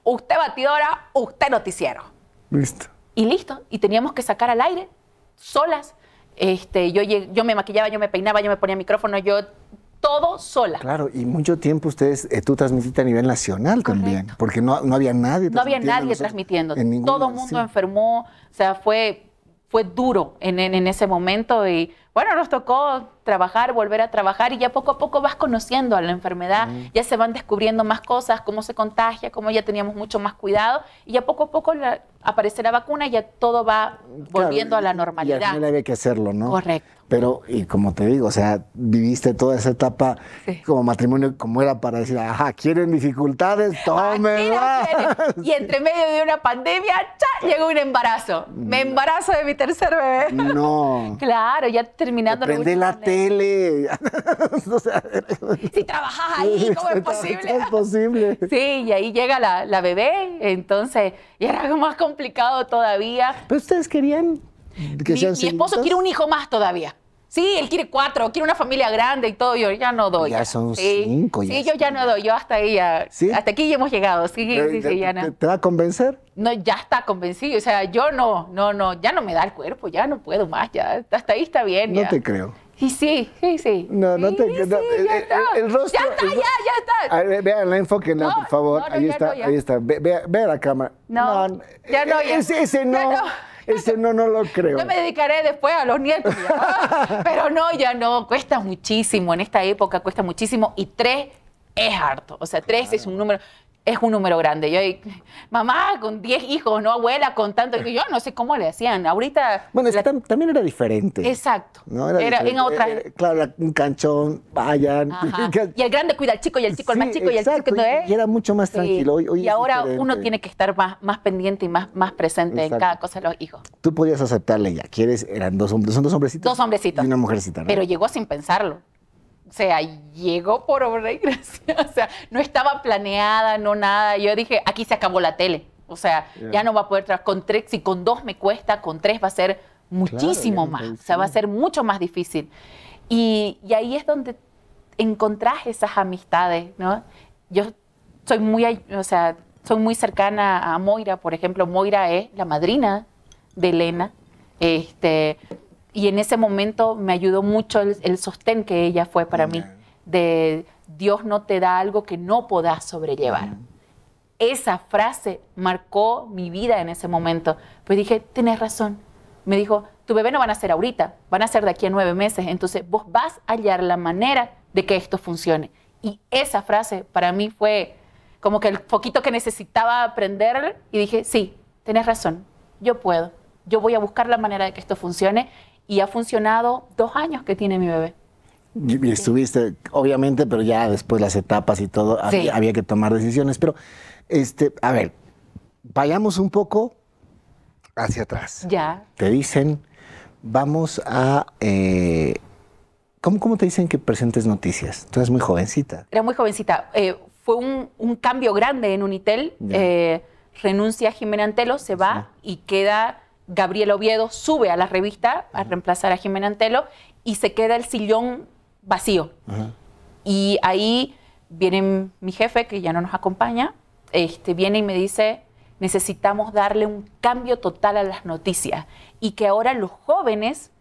usted batidora, usted noticiero. Listo. Y listo, y teníamos que sacar al aire solas. Este, yo, yo me maquillaba, yo me peinaba, yo me ponía micrófono, yo todo sola. Claro, y mucho tiempo ustedes, eh, tú transmitiste a nivel nacional también, porque no, había nadie. No había nadie transmitiendo. todo el mundo enfermó, o sea, fue, fue duro en, ese momento y bueno, nos tocó trabajar, volver a trabajar y ya poco a poco vas conociendo a la enfermedad, mm. ya se van descubriendo más cosas, cómo se contagia, cómo ya teníamos mucho más cuidado y ya poco a poco aparece la vacuna y ya todo va volviendo a la normalidad. Y no que hacerlo, ¿no? Correcto. Pero, y como te digo, o sea, viviste toda esa etapa como matrimonio, como era para decir, ajá, quieren dificultades, tomen. Y entre medio de una pandemia, ¡cha! Ah. llegó un embarazo. Me embarazo de mi tercer bebé. No. claro, ya terminando. Prende la, tele. si trabajas ahí, ¿cómo es posible? es posible? sí, y ahí llega la, la bebé, entonces, y era algo más complicado todavía. Pero ustedes querían Mm. mi, esposo quiere un hijo más todavía. Sí, él quiere cuatro, quiere una familia grande y todo. Yo ya no doy. Ya, son cinco. sí, yo ya no doy. Yo hasta ahí ya. Hasta aquí ya hemos llegado. Sí, sí, ya ¿Te va a convencer? No, ya está convencido. O sea, yo no, no, no. Ya no me da el cuerpo. Ya no puedo más. Ya hasta ahí está bien. No te creo. Y sí, sí, sí. No, no te. Eh, eh, el, rostro. Ya está, ya, ya está. vea vean la enfóquenla, por favor. ahí, está, ahí está, Ve, a la cámara. No. ya no, eh, Ese, no. Ese no, no lo creo. Yo me dedicaré después a los nietos. Ah". Pero no, ya no, cuesta muchísimo, en esta época cuesta muchísimo y tres es harto. O sea, tres es un número es un número grande. Yo, mamá, con 10 hijos, no abuela, con tanto. Yo no sé cómo le hacían. Ahorita. Bueno, también era diferente. Exacto. Era, en otra. Eh, eh, claro, un canchón, vayan. y el grande cuida al chico, y el chico, el más chico, y el chico. Y era mucho más tranquilo. Hoy, y ahora uno tiene que estar más, más pendiente y más, más presente en cada cosa de los hijos. Tú podías aceptarle ya. ¿Quieres? Eran dos hombres. Son dos hombrecitos. Dos hombrecitos. Y una mujercita, Pero llegó sin pensarlo o sea, llegó por obra y gracia, o sea, no estaba planeada, no nada. Yo dije, aquí se acabó la tele, o sea, ya no va a poder trabajar con tres, si con dos me cuesta, con tres va a ser muchísimo más, o sea, va a ser mucho más difícil. Y, y ahí es donde encontrás esas amistades, ¿no? Yo soy muy, o sea, soy muy cercana a Moira, por ejemplo, Moira es la madrina de Elena, este, y en ese momento me ayudó mucho el, sostén que ella fue para mí, de Dios no te da algo que no podás sobrellevar. Esa frase marcó mi vida en ese momento. Pues dije, tienes razón. Me dijo, tu bebé no van a ser ahorita, van a ser de aquí a nueve meses. Entonces vos vas a hallar la manera de que esto funcione. Y esa frase para mí fue como que el poquito que necesitaba aprender y dije, sí, tenés razón, yo puedo, yo voy a buscar la manera de que esto funcione y ha funcionado dos años que tiene mi bebé. Y estuviste, obviamente, pero ya después las etapas y todo, había, que tomar decisiones. Pero, este, a ver, vayamos un poco hacia atrás. Ya. Te dicen, vamos a... Eh, ¿cómo, te dicen que presentes noticias? Tú eres muy jovencita. Era muy jovencita. Eh, fue un, cambio grande en Unitel. Eh, renuncia Jimena Antelo, se va y queda Gabriel Oviedo sube a la revista a reemplazar a Jimena Antelo y se queda el sillón vacío. Y ahí viene mi jefe, que ya no nos acompaña, este, viene y me dice, necesitamos darle un cambio total a las noticias y que ahora los jóvenes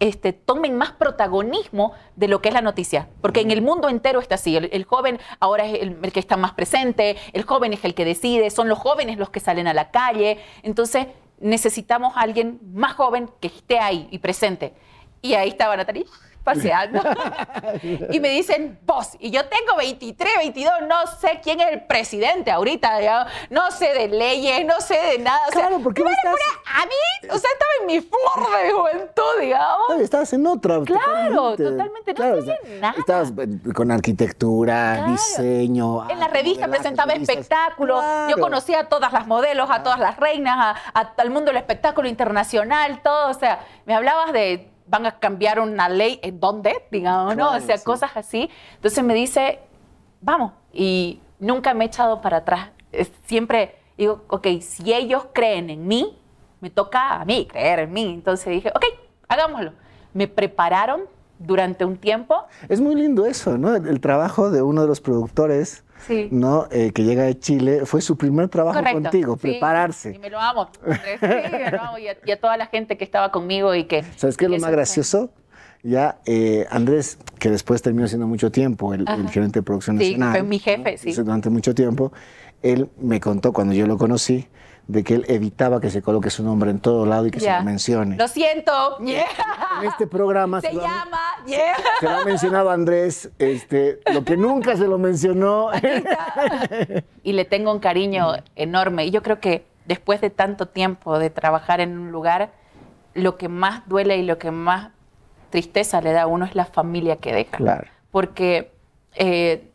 este, tomen más protagonismo de lo que es la noticia, porque en el mundo entero está así, el, joven ahora es el, que está más presente, el joven es el que decide, son los jóvenes los que salen a la calle, entonces necesitamos a alguien más joven que esté ahí y presente. Y ahí estaba Natalie. y me dicen, vos, y yo tengo 23, 22, no sé quién es el presidente ahorita, ¿no? sé de leyes, no sé de nada. claro, a mí, o sea, estaba en mi flor de juventud, digamos. Claro, estabas en otra. Claro, totalmente, no nada. Estabas eh, con arquitectura, diseño. En la revista presentaba espectáculos, yo conocía a todas las modelos, a todas las reinas, al a, el mundo del espectáculo internacional, todo, o sea, me hablabas de van a cambiar una ley en dónde, digamos, ¿no? o sea, cosas así. Entonces me dice, vamos, y nunca me he echado para atrás. siempre digo, ok, si ellos creen en mí, me toca a mí creer en mí. Entonces dije, ok, hagámoslo. Me prepararon durante un tiempo. Es muy lindo eso, ¿no? el trabajo de uno de los productores ¿no? Eh, que llega de Chile, fue su primer trabajo contigo, prepararse. Y me lo amo, Y, a, toda la gente que estaba conmigo y que... ¿Sabes qué es lo más gracioso? Ya eh, Andrés, que después terminó siendo mucho tiempo el, gerente de producción nacional. fue mi jefe, sí. Durante mucho tiempo. Él me contó cuando yo lo conocí, de que él evitaba que se coloque su nombre en todo lado y que se lo mencione. Lo siento. En este programa se, llama. Se lo ha mencionado Andrés, este, lo que nunca se lo mencionó. y le tengo un cariño enorme. Y yo creo que después de tanto tiempo de trabajar en un lugar, lo que más duele y lo que más tristeza le da a uno es la familia que deja. Claro. Porque eh,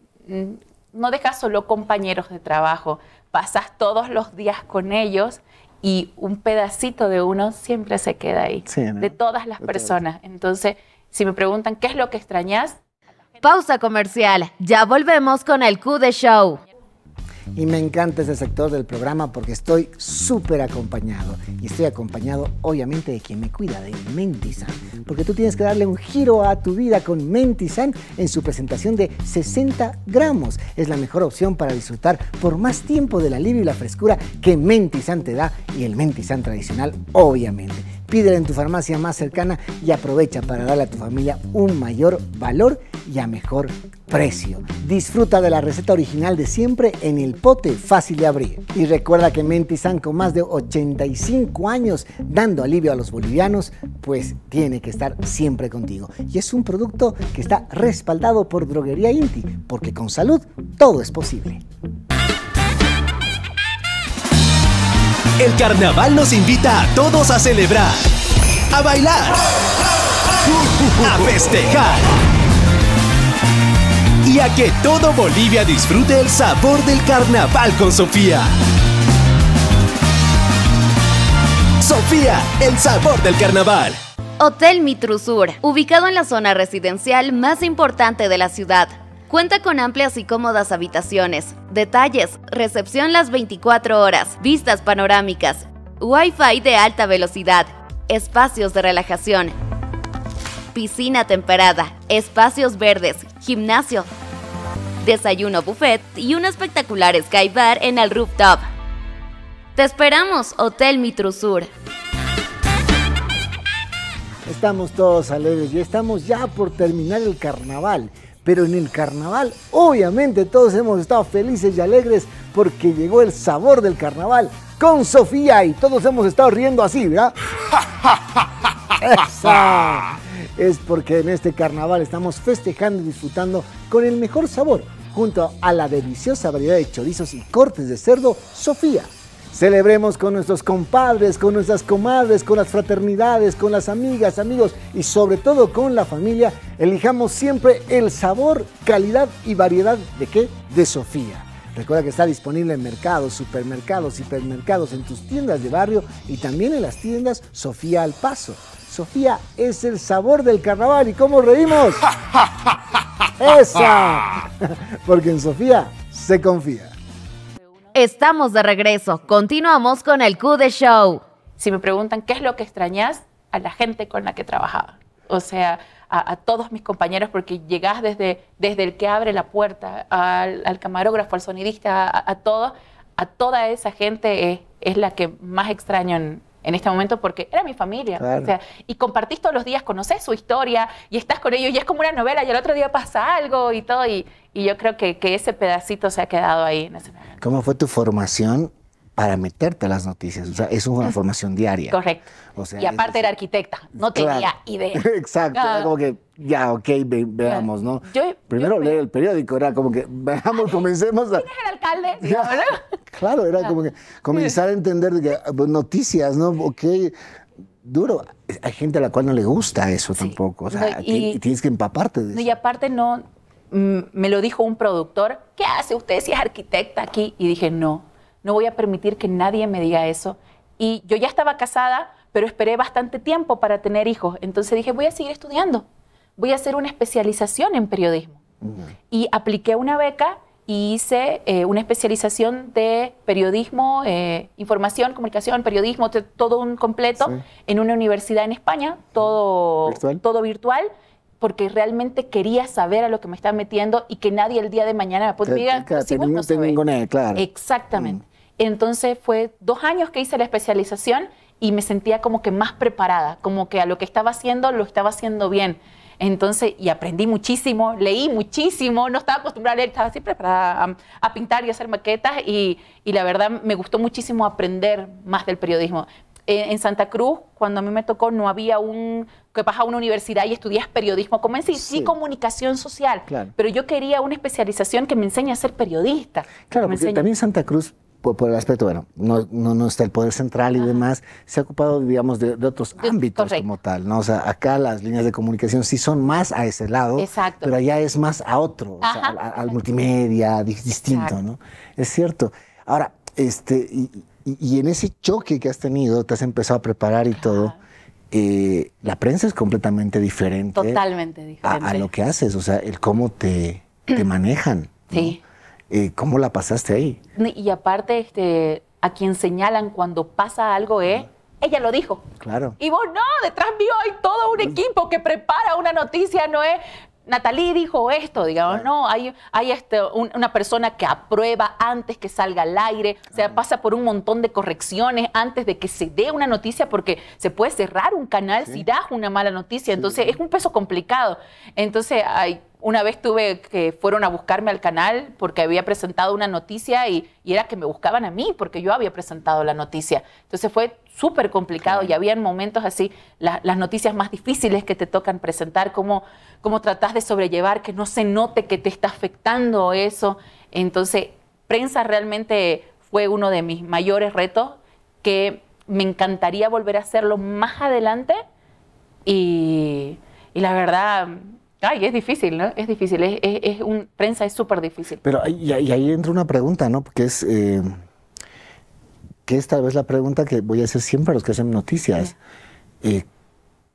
no deja solo compañeros de trabajo, pasas todos los días con ellos y un pedacito de uno siempre se queda ahí, de todas las personas. Entonces, si me preguntan qué es lo que extrañas... Pausa comercial, ya volvemos con el Q de Show y me encanta este sector del programa porque estoy súper acompañado y estoy acompañado obviamente de quien me cuida, de Mentisan, porque tú tienes que darle un giro a tu vida con Mentisan en su presentación de 60 gramos. Es la mejor opción para disfrutar por más tiempo del alivio y la frescura que Mentizan te da y el Mentisan tradicional obviamente. Pídela en tu farmacia más cercana y aprovecha para darle a tu familia un mayor valor y a mejor precio. Disfruta de la receta original de siempre en el pote fácil de abrir. Y recuerda que San con más de 85 años dando alivio a los bolivianos, pues tiene que estar siempre contigo. Y es un producto que está respaldado por Droguería Inti, porque con salud todo es posible. El carnaval nos invita a todos a celebrar, a bailar, a festejar y a que todo Bolivia disfrute el sabor del carnaval con Sofía. Sofía, el sabor del carnaval. Hotel Mitrusur, ubicado en la zona residencial más importante de la ciudad Cuenta con amplias y cómodas habitaciones, detalles, recepción las 24 horas, vistas panorámicas, wifi de alta velocidad, espacios de relajación, piscina temperada, espacios verdes, gimnasio, desayuno buffet y un espectacular sky bar en el rooftop. Te esperamos, Hotel Mitrusur. Estamos todos alegres y estamos ya por terminar el carnaval. Pero en el carnaval, obviamente todos hemos estado felices y alegres porque llegó el sabor del carnaval con Sofía y todos hemos estado riendo así, ¿verdad? Es porque en este carnaval estamos festejando y disfrutando con el mejor sabor, junto a la deliciosa variedad de chorizos y cortes de cerdo Sofía. Celebremos con nuestros compadres, con nuestras comadres, con las fraternidades, con las amigas, amigos y sobre todo con la familia. Elijamos siempre el sabor, calidad y variedad de qué? De Sofía. Recuerda que está disponible en mercados, supermercados, hipermercados, en tus tiendas de barrio y también en las tiendas Sofía al Paso. Sofía es el sabor del carnaval y cómo reímos. ¡Esa! Porque en Sofía se confía estamos de regreso. Continuamos con el Q de Show. Si me preguntan qué es lo que extrañas, a la gente con la que trabajaba. O sea, a, todos mis compañeros, porque llegás desde, desde el que abre la puerta, al, camarógrafo, al sonidista, a, a toda esa gente es, es la que más extraño en, en este momento porque era mi familia. y compartiste todos los días, conoces su historia y estás con ellos y es como una novela y el otro día pasa algo y todo. Y, yo creo que, ese pedacito se ha quedado ahí. En ¿Cómo fue tu formación para meterte a las noticias. O sea, es una formación diaria. Correcto. y aparte era arquitecta, no tenía idea. Exacto, era ah. como que, ya, ok, veamos, ¿no? Primero leí el periódico, era como que, veamos, comencemos a... ¿Quién es el alcalde? claro, era ah. como que comenzar a entender pues, noticias, ¿no? Ok, duro. Hay gente a la cual no le gusta eso tampoco. O sea, tienes que empaparte de eso. Y aparte no, mm, me lo dijo un productor, ¿qué hace usted si es arquitecta aquí? Y dije, no, no voy a permitir que nadie me diga eso. Y yo ya estaba casada, pero esperé bastante tiempo para tener hijos. Entonces dije, voy a seguir estudiando, voy a hacer una especialización en periodismo. Mm. Y apliqué una beca y hice eh, una especialización de periodismo, eh, información, comunicación, periodismo, todo un completo en una universidad en España, todo virtual. todo virtual, porque realmente quería saber a lo que me estaba metiendo y que nadie el día de mañana me diga, decir, Exactamente. Entonces fue dos años que hice la especialización y me sentía como que más preparada, como que a lo que estaba haciendo lo estaba haciendo bien. Entonces, y aprendí muchísimo, leí muchísimo, no estaba acostumbrada a leer, estaba siempre para a, pintar y hacer maquetas y, la verdad me gustó muchísimo aprender más del periodismo. En, Santa Cruz, cuando a mí me tocó, no había un, que vas a una universidad y estudias periodismo, en sí, sí comunicación social, claro. pero yo quería una especialización que me enseñe a ser periodista. Claro, porque también también Santa Cruz por, el aspecto, bueno, no, no, está el poder central y demás, se ha ocupado, digamos, de, otros ámbitos como tal, ¿no? O sea, acá las líneas de comunicación sí son más a ese lado, pero allá es más a otro, al, multimedia, distinto, ¿no? Es cierto. Ahora, este, y, en ese choque que has tenido, te has empezado a preparar y todo. Eh, la prensa es completamente diferente. Totalmente diferente. A, lo que haces, o sea, el cómo te, manejan. Sí eh, ¿cómo la pasaste ahí? Y aparte, este, a quien señalan cuando pasa algo es... ¿eh? ella lo dijo. Claro. Y vos no, detrás mío hay todo un equipo que prepara una noticia, no es. Natalie dijo esto, digamos, no, hay, hay este, una persona que aprueba antes que salga al aire, o sea, pasa por un montón de correcciones antes de que se dé una noticia, porque se puede cerrar un canal si das una mala noticia, entonces es un peso complicado. Entonces, hay una vez tuve que fueron a buscarme al canal porque había presentado una noticia y, era que me buscaban a mí porque yo había presentado la noticia. Entonces fue súper complicado y habían momentos así, las noticias más difíciles que te tocan presentar, cómo, cómo tratás de sobrellevar, que no se note que te está afectando eso. Entonces, prensa realmente fue uno de mis mayores retos que me encantaría volver a hacerlo más adelante y la verdad Ay, es difícil, ¿no? Es difícil, es, un, prensa es súper difícil. Pero y, ahí entra una pregunta, ¿no? Porque es, eh, que es tal vez la pregunta que voy a hacer siempre a los que hacen noticias. Eh,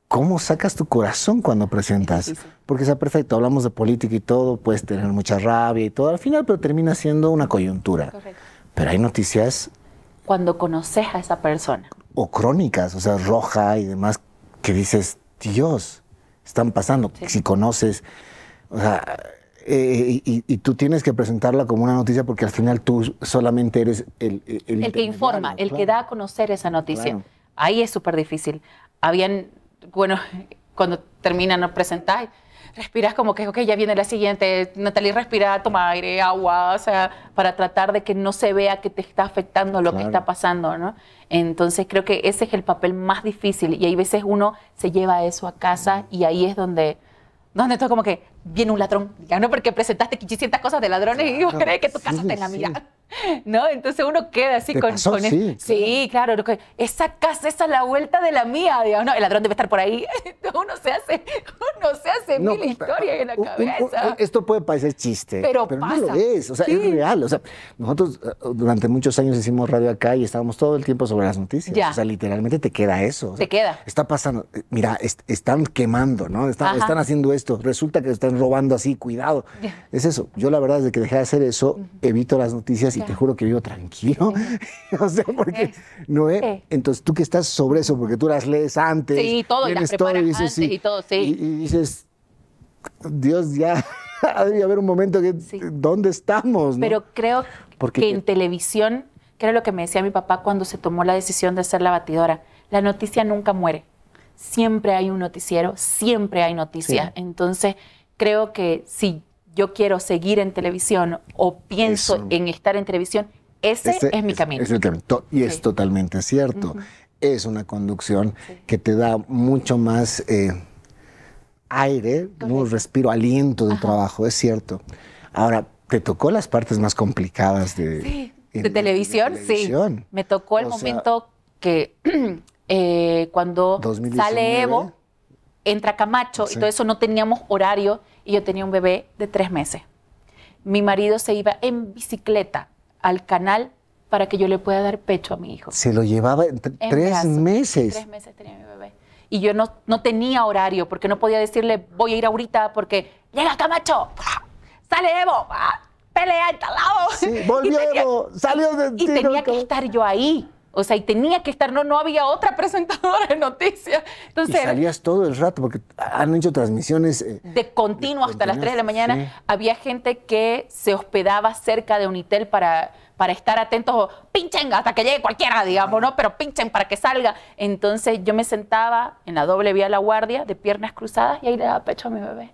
¿Cómo sacas tu corazón cuando presentas? Porque sea perfecto, hablamos de política y todo, puedes tener mucha rabia y todo al final, pero termina siendo una coyuntura. Correcto. Pero hay noticias... Cuando conoces a esa persona. O crónicas, o sea, roja y demás, que dices, Dios, están pasando. Si conoces, o sea, eh, eh, y, tú tienes que presentarla como una noticia porque al final tú solamente eres el... El, que informa, el que da a conocer esa noticia. Ahí es súper difícil. Habían, bueno, cuando terminan, nos presentáis respiras como que, ok, ya viene la siguiente, Natalie, respira, toma aire, agua, o sea, para tratar de que no se vea que te está afectando lo que está pasando, ¿no? Entonces creo que ese es el papel más difícil y hay veces uno se lleva eso a casa y ahí es donde, donde todo como que viene un ladrón, ya ¿no? porque presentaste 500 cosas de ladrones y crees que tu casa te la mira, ¿no? Entonces uno queda así con, pasó? Sí, claro. esa casa, esa es la vuelta de la mía, digamos, ¿no? El ladrón debe estar por ahí. uno se hace, uno se hace mil historias en la cabeza. Eh, esto puede parecer chiste, pero, no lo es, o sea, es real. O sea, nosotros eh, durante muchos años hicimos radio acá y estábamos todo el tiempo sobre las noticias. O sea, literalmente te queda eso. te queda. Está pasando, eh, mira, están quemando, ¿no? están haciendo esto, resulta que están robando así, cuidado. Es eso. Yo la verdad, desde que dejé de hacer eso, evito las noticias y te juro que vivo tranquilo. o sea, porque no Entonces tú que estás sobre eso, porque tú las lees antes. todo, y y dices, Dios, ya debe haber un momento que, ¿dónde estamos? Pero creo que en televisión, que era lo que me decía mi papá cuando se tomó la decisión de hacer la batidora, la noticia nunca muere siempre hay un noticiero, siempre hay noticia. Entonces, creo que si yo quiero seguir en televisión o pienso en estar en televisión, ese, es mi camino. Y es totalmente cierto. Es una conducción que te da mucho más eh, aire, un respiro, aliento de trabajo, es cierto. Ahora, te tocó las partes más complicadas de, televisión? sí. Me tocó el momento que eh, cuando sale Evo, entra Camacho y todo eso no teníamos horario y yo tenía un bebé de tres meses. Mi marido se iba en bicicleta al canal para que yo le pueda dar pecho a mi hijo. Se lo llevaba en tres meses. Tres meses tenía mi bebé. Y yo no, tenía horario porque no podía decirle, voy a ir ahorita porque llega Camacho, sale Evo, ah, pelea en tal lado. Sí, volvió Evo, salió de... y tenía que estar yo ahí o sea, y tenía que estar, no, no había otra presentadora de noticias. Entonces, y salías todo el rato, porque han hecho transmisiones. Eh, de continuo hasta las 3 de la mañana. Había gente que se hospedaba cerca de Unitel para, para estar atentos, o pinchen hasta que llegue cualquiera, digamos, ¿no? Pero pinchen para que salga. Entonces yo me sentaba en la doble vía de la guardia, de piernas cruzadas, y ahí le daba pecho a mi bebé.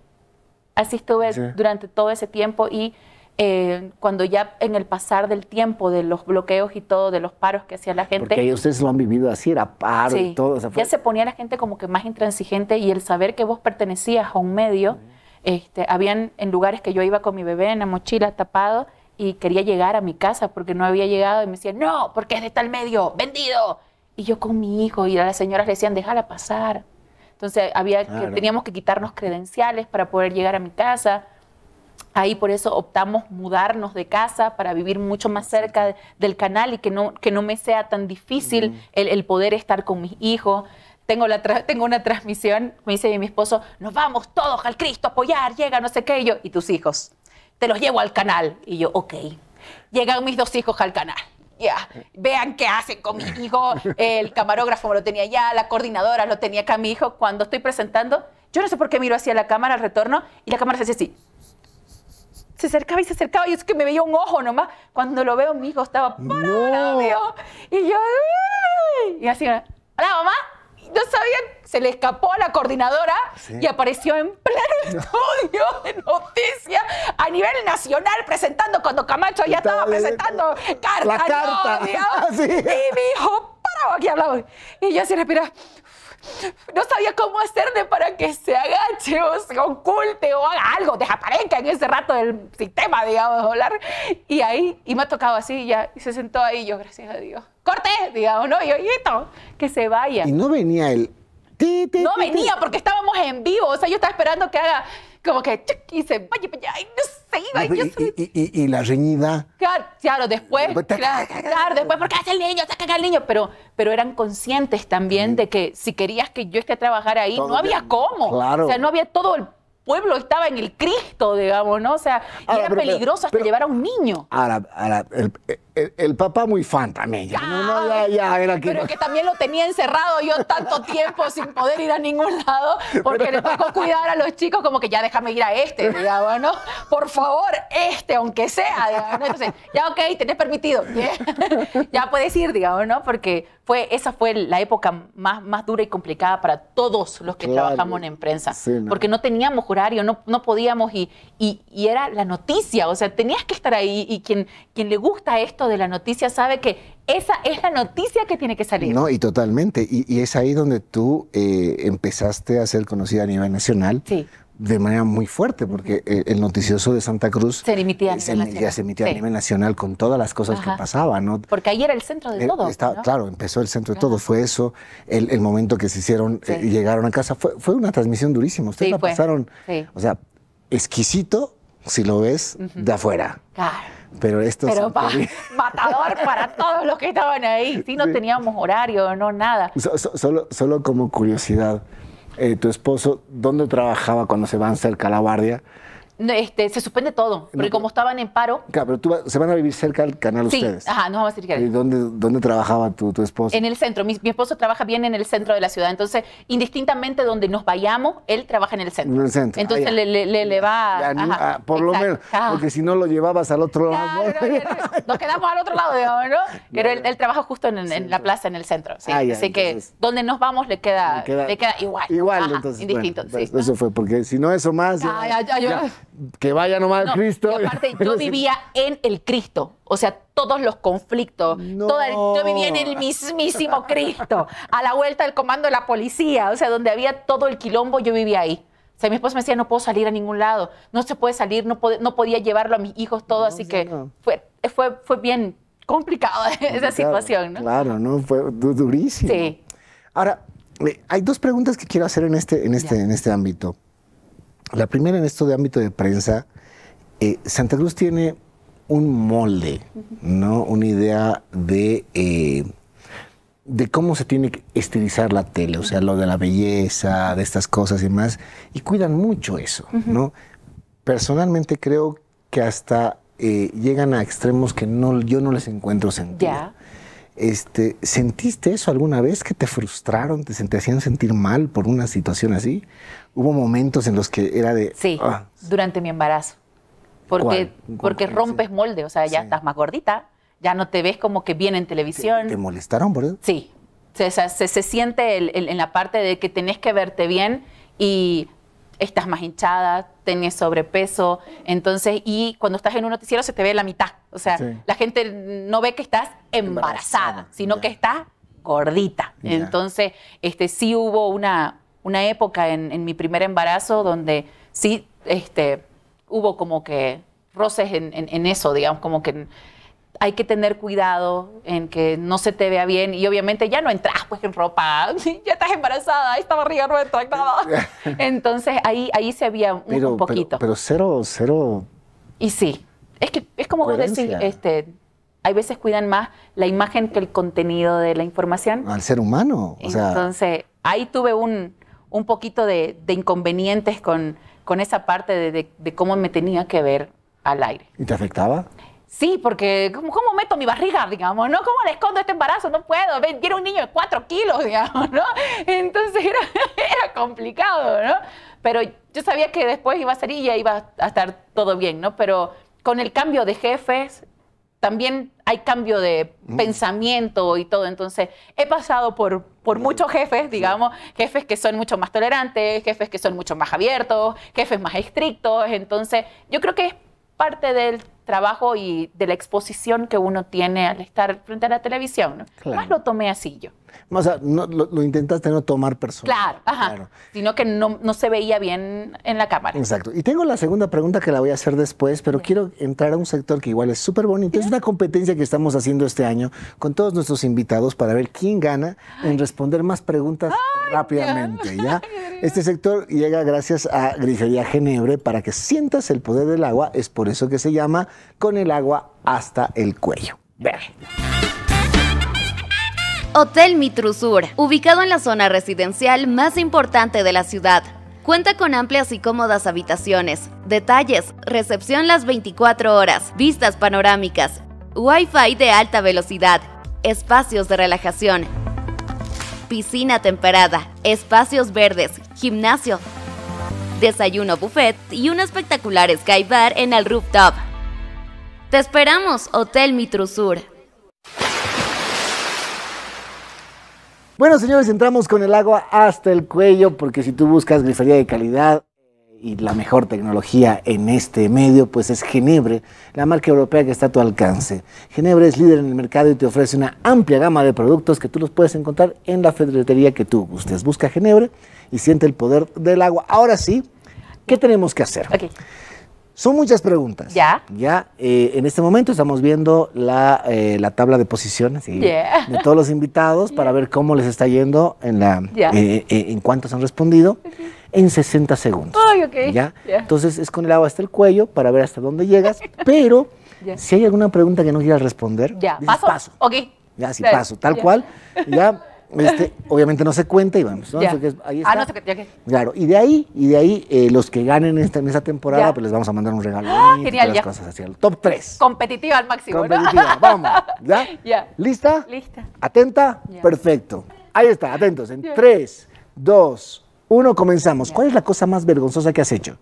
Así estuve durante todo ese tiempo y eh, cuando ya en el pasar del tiempo, de los bloqueos y todo, de los paros que hacía la gente. Porque ustedes lo han vivido así, era paro y todo. Ya se ponía la gente como que más intransigente y el saber que vos pertenecías a un medio, este, habían en lugares que yo iba con mi bebé en la mochila tapado y quería llegar a mi casa porque no había llegado y me decían, no, porque es de tal medio, vendido. Y yo con mi hijo y a las señoras le decían, déjala pasar. Entonces había teníamos que quitarnos credenciales para poder llegar a mi casa Ahí por eso optamos mudarnos de casa para vivir mucho más cerca del canal y que no, que no me sea tan difícil el, poder estar con mis hijos. Tengo, la tengo una transmisión, me dice mi esposo, nos vamos todos al Cristo a apoyar, llega no sé qué, y yo, y tus hijos, te los llevo al canal. Y yo, ok, llegan mis dos hijos al canal. Ya, vean qué hacen con mi hijo, el camarógrafo lo tenía ya, la coordinadora lo tenía acá mi hijo, cuando estoy presentando, yo no sé por qué miro hacia la cámara al retorno y la cámara se hace así se acercaba y se acercaba y es que me veía un ojo nomás. Cuando lo veo, mi hijo estaba parado Y yo, y así, hola mamá, no sabían, se le escapó a la coordinadora y apareció en pleno estudio de noticias a nivel nacional presentando cuando Camacho ya estaba, presentando cartas, ah, Y mi hijo, parado aquí hablaba. Y yo así respiraba no sabía cómo hacerle para que se agache o se oculte o haga algo, desaparezca en ese rato del sistema, digamos, hablar. Y ahí, y me ha tocado así, ya, y se sentó ahí, yo, gracias a Dios. Corte, digamos, ¿no? Y oyito, que se vaya. Y no venía el... no venía porque estábamos en vivo, o sea, yo estaba esperando que haga como que y se vaya para y no sé, iba, y, yo sé. y, la reñida. Claro, claro después, pues, claro, claro, después porque hace el niño, saca el niño, pero, pero eran conscientes también de que si querías que yo esté a trabajar ahí, no había cómo. Claro. O sea, no había todo el pueblo estaba en el Cristo, digamos, ¿no? O sea, era peligroso hasta llevar a un niño. Ahora, ahora eh, el, papá muy fan también. Ya, era que Pero que también lo tenía encerrado yo tanto tiempo sin poder ir a ningún lado porque le tocó cuidar a los chicos como que ya déjame ir a este, digamos no por favor, este, aunque sea. ya, ok, tenés permitido. ya puedes ir, digamos, ¿no? Porque fue, esa fue la época más, más dura y complicada para todos los que trabajamos en prensa. Porque no teníamos horario, no, podíamos y, y, era la noticia. O sea, tenías que estar ahí y quien, quien le gusta esto de la noticia sabe que esa es la noticia que tiene que salir. No, y totalmente. Y, es ahí donde tú eh, empezaste a ser conocida a nivel nacional. De manera muy fuerte, porque eh, el noticioso de Santa Cruz se emitía, a nivel nacional con todas las cosas que pasaban. ¿no? Porque ahí era el centro de eh, todo. Claro, empezó el centro de todo. Fue eso, el, momento que se hicieron, llegaron a casa. Fue, una transmisión durísima. Ustedes la pasaron, o sea, exquisito si lo ves de afuera. Claro. Pero esto Pero matador para todos los que estaban ahí. Si no teníamos horario, no nada. solo, como curiosidad, eh, tu esposo, ¿dónde trabajaba cuando se van cerca a la guardia? Este, se suspende todo, porque como estaban en paro. Claro, pero tú se van a vivir cerca al canal sí, ustedes. Ajá, nos vamos a ir ¿Y dónde, trabajaba tu, esposo? En el centro. Mi, esposo trabaja bien en el centro de la ciudad. Entonces, indistintamente donde nos vayamos, él trabaja en el centro. En el centro. Entonces ah, le, le, va. Ah, por lo menos. Porque si no lo llevabas al otro lado. nos quedamos al otro lado, ¿no? Pero él, trabaja justo en, la plaza, en el centro. Ah, Así que donde nos vamos le queda, igual. Igual, entonces. Pues, eso fue, porque si no, eso más que vaya nomás Cristo. aparte, yo vivía en el Cristo. O sea, todos los conflictos. yo vivía en el mismísimo Cristo. A la vuelta del comando de la policía. O sea, donde había todo el quilombo, yo vivía ahí. O sea, mi esposo me decía, no puedo salir a ningún lado. No se puede salir, no, podía llevarlo a mis hijos, todo. así que fue, fue, fue bien complicado esa situación, Claro, ¿no? Fue durísimo. Sí. Ahora, eh, hay dos preguntas que quiero hacer en este, en este, en este ámbito. La primera en esto de ámbito de prensa, eh, Santa Cruz tiene un molde, ¿no? Una idea de, eh, de cómo se tiene que estilizar la tele, o sea, lo de la belleza, de estas cosas y más, y cuidan mucho eso, ¿no? Personalmente creo que hasta eh, llegan a extremos que no, yo no les encuentro sentido. Este, ¿Sentiste eso alguna vez que te frustraron, te, hacían sentir mal por una situación así? Hubo momentos en los que era de... Sí, ah, durante mi embarazo. Porque, porque rompes molde, o sea, ya estás más gordita, ya no te ves como que bien en televisión. ¿Te, molestaron por eso? Sí, se, se, siente el, en la parte de que tenés que verte bien y estás más hinchada, tenés sobrepeso, entonces, y cuando estás en un noticiero se te ve la mitad, o sea, la gente no ve que estás embarazada, sino que estás gordita. Entonces, este, sí hubo una, una época en, mi primer embarazo donde sí este, hubo como que roces en eso, digamos, como que hay que tener cuidado en que no se te vea bien y obviamente ya no entras pues en ropa, ya estás embarazada, esta barriga no entra Entonces ahí, ahí se había un, poquito. Pero, pero, cero, cero. Y sí, es que es como vos decís, este, hay veces cuidan más la imagen que el contenido de la información. Al ser humano. O sea... Entonces ahí tuve un, un poquito de, inconvenientes con, con esa parte de cómo me tenía que ver al aire. ¿Y te afectaba? Sí, porque ¿cómo, meto mi barriga, digamos, no? ¿Cómo le escondo este embarazo? No puedo, quiero un niño de cuatro kilos, digamos, ¿no? Entonces era, complicado, ¿no? Pero yo sabía que después iba a ser y ya iba a estar todo bien, ¿no? Pero con el cambio de jefes también hay cambio de mm. pensamiento y todo. Entonces, he pasado por, por mm. muchos jefes, digamos, jefes que son mucho más tolerantes, jefes que son mucho más abiertos, jefes más estrictos. Entonces, yo creo que es parte del trabajo y de la exposición que uno tiene al estar frente a la televisión. Más lo tomé así yo. O sea, lo, intentaste no tomar personal. Claro, ajá. Sino que no, se veía bien en la cámara. Exacto. Y tengo la segunda pregunta que la voy a hacer después, pero quiero entrar a un sector que igual es súper bonito. Es una competencia que estamos haciendo este año con todos nuestros invitados para ver quién gana en responder más preguntas rápidamente. ¿ya? Este sector llega gracias a Grifería Genebre para que sientas el poder del agua. Es por eso que se llama Con el agua hasta el cuello. Ver. Hotel Mitrusur, ubicado en la zona residencial más importante de la ciudad. Cuenta con amplias y cómodas habitaciones, detalles, recepción las 24 horas, vistas panorámicas, Wi-Fi de alta velocidad, espacios de relajación, piscina temperada, espacios verdes, gimnasio, desayuno buffet y un espectacular sky bar en el rooftop. Te esperamos, Hotel Mitrusur. Bueno, señores, entramos con el agua hasta el cuello, porque si tú buscas grifería de calidad eh, y la mejor tecnología en este medio, pues es Genebre, la marca europea que está a tu alcance. Genebre es líder en el mercado y te ofrece una amplia gama de productos que tú los puedes encontrar en la ferretería que tú gustes. Busca Genebre y siente el poder del agua. Ahora sí, ¿qué tenemos que hacer? Son muchas preguntas. Ya. Ya, eh, en este momento estamos viendo la, eh, tabla de posiciones de todos los invitados para ver cómo les está yendo en, la, eh, en cuántos han respondido en 60 segundos. Ay, ok. ¿ya? Entonces es con el agua hasta el cuello para ver hasta dónde llegas, pero si hay alguna pregunta que no quieras responder, dices, paso. Ok. Ya, sí, paso, tal cual. Ya este, obviamente no se cuenta y vamos. ahí ah, está. Ah, no se Claro, y de ahí, y de ahí eh, los que ganen esta, en esta temporada, pues les vamos a mandar un regalo. Ah, el top 3. Competitiva al máximo. Competitiva, vamos. ¿Ya? Lista. ¿Atenta? Perfecto. Ahí está, atentos. En 3, 2, 1, comenzamos. ¿Cuál es la cosa más vergonzosa que has hecho?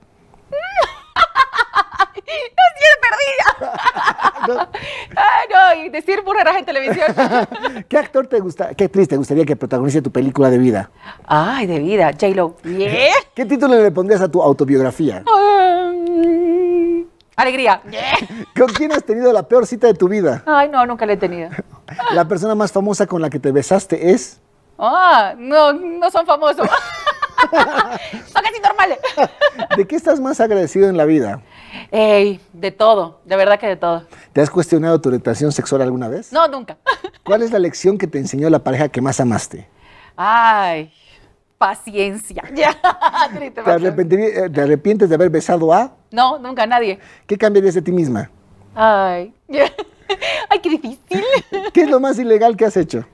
perdida. Ay, ah, no, y decir burras en televisión. ¿Qué actor te gusta, qué actriz te gustaría que protagonice tu película de vida? Ay, de vida, J-Lo. ¿Qué título le pondrías a tu autobiografía? Um, alegría. ¿Con quién has tenido la peor cita de tu vida? Ay, no, nunca la he tenido. ¿La persona más famosa con la que te besaste es? Ah, no, no son famosos. son casi normales. ¿De qué estás más agradecido en la vida? Ey, de todo, de verdad que de todo. ¿Te has cuestionado tu orientación sexual alguna vez? No, nunca. ¿Cuál es la lección que te enseñó la pareja que más amaste? Ay, paciencia. ¿Te, eh, ¿Te, arrepientes de haber besado a? No, nunca nadie. ¿Qué cambiarías de ti misma? Ay, ay, qué difícil. ¿Qué es lo más ilegal que has hecho?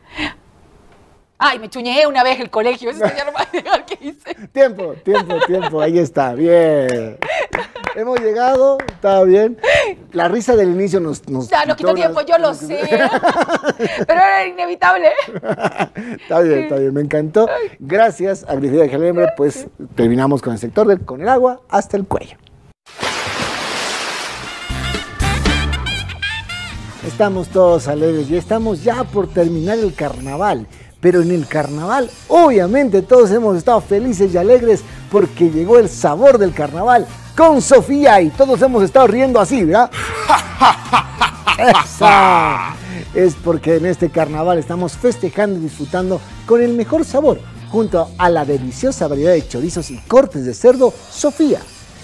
Ay, me chuñé una vez el colegio, eso es lo más ilegal que hice. Tiempo, tiempo, tiempo, ahí está, bien. Hemos llegado, está bien. La risa del inicio nos. nos ya, no quitó tiempo, yo lo sé. Pero era inevitable. está bien, está bien, me encantó. Gracias, a de Jalembre, Pues terminamos con el sector del con el agua hasta el cuello. Estamos todos alegres y estamos ya por terminar el carnaval. Pero en el carnaval, obviamente todos hemos estado felices y alegres porque llegó el sabor del carnaval con Sofía y todos hemos estado riendo así, ¿verdad? Es porque en este carnaval estamos festejando y disfrutando con el mejor sabor, junto a la deliciosa variedad de chorizos y cortes de cerdo Sofía.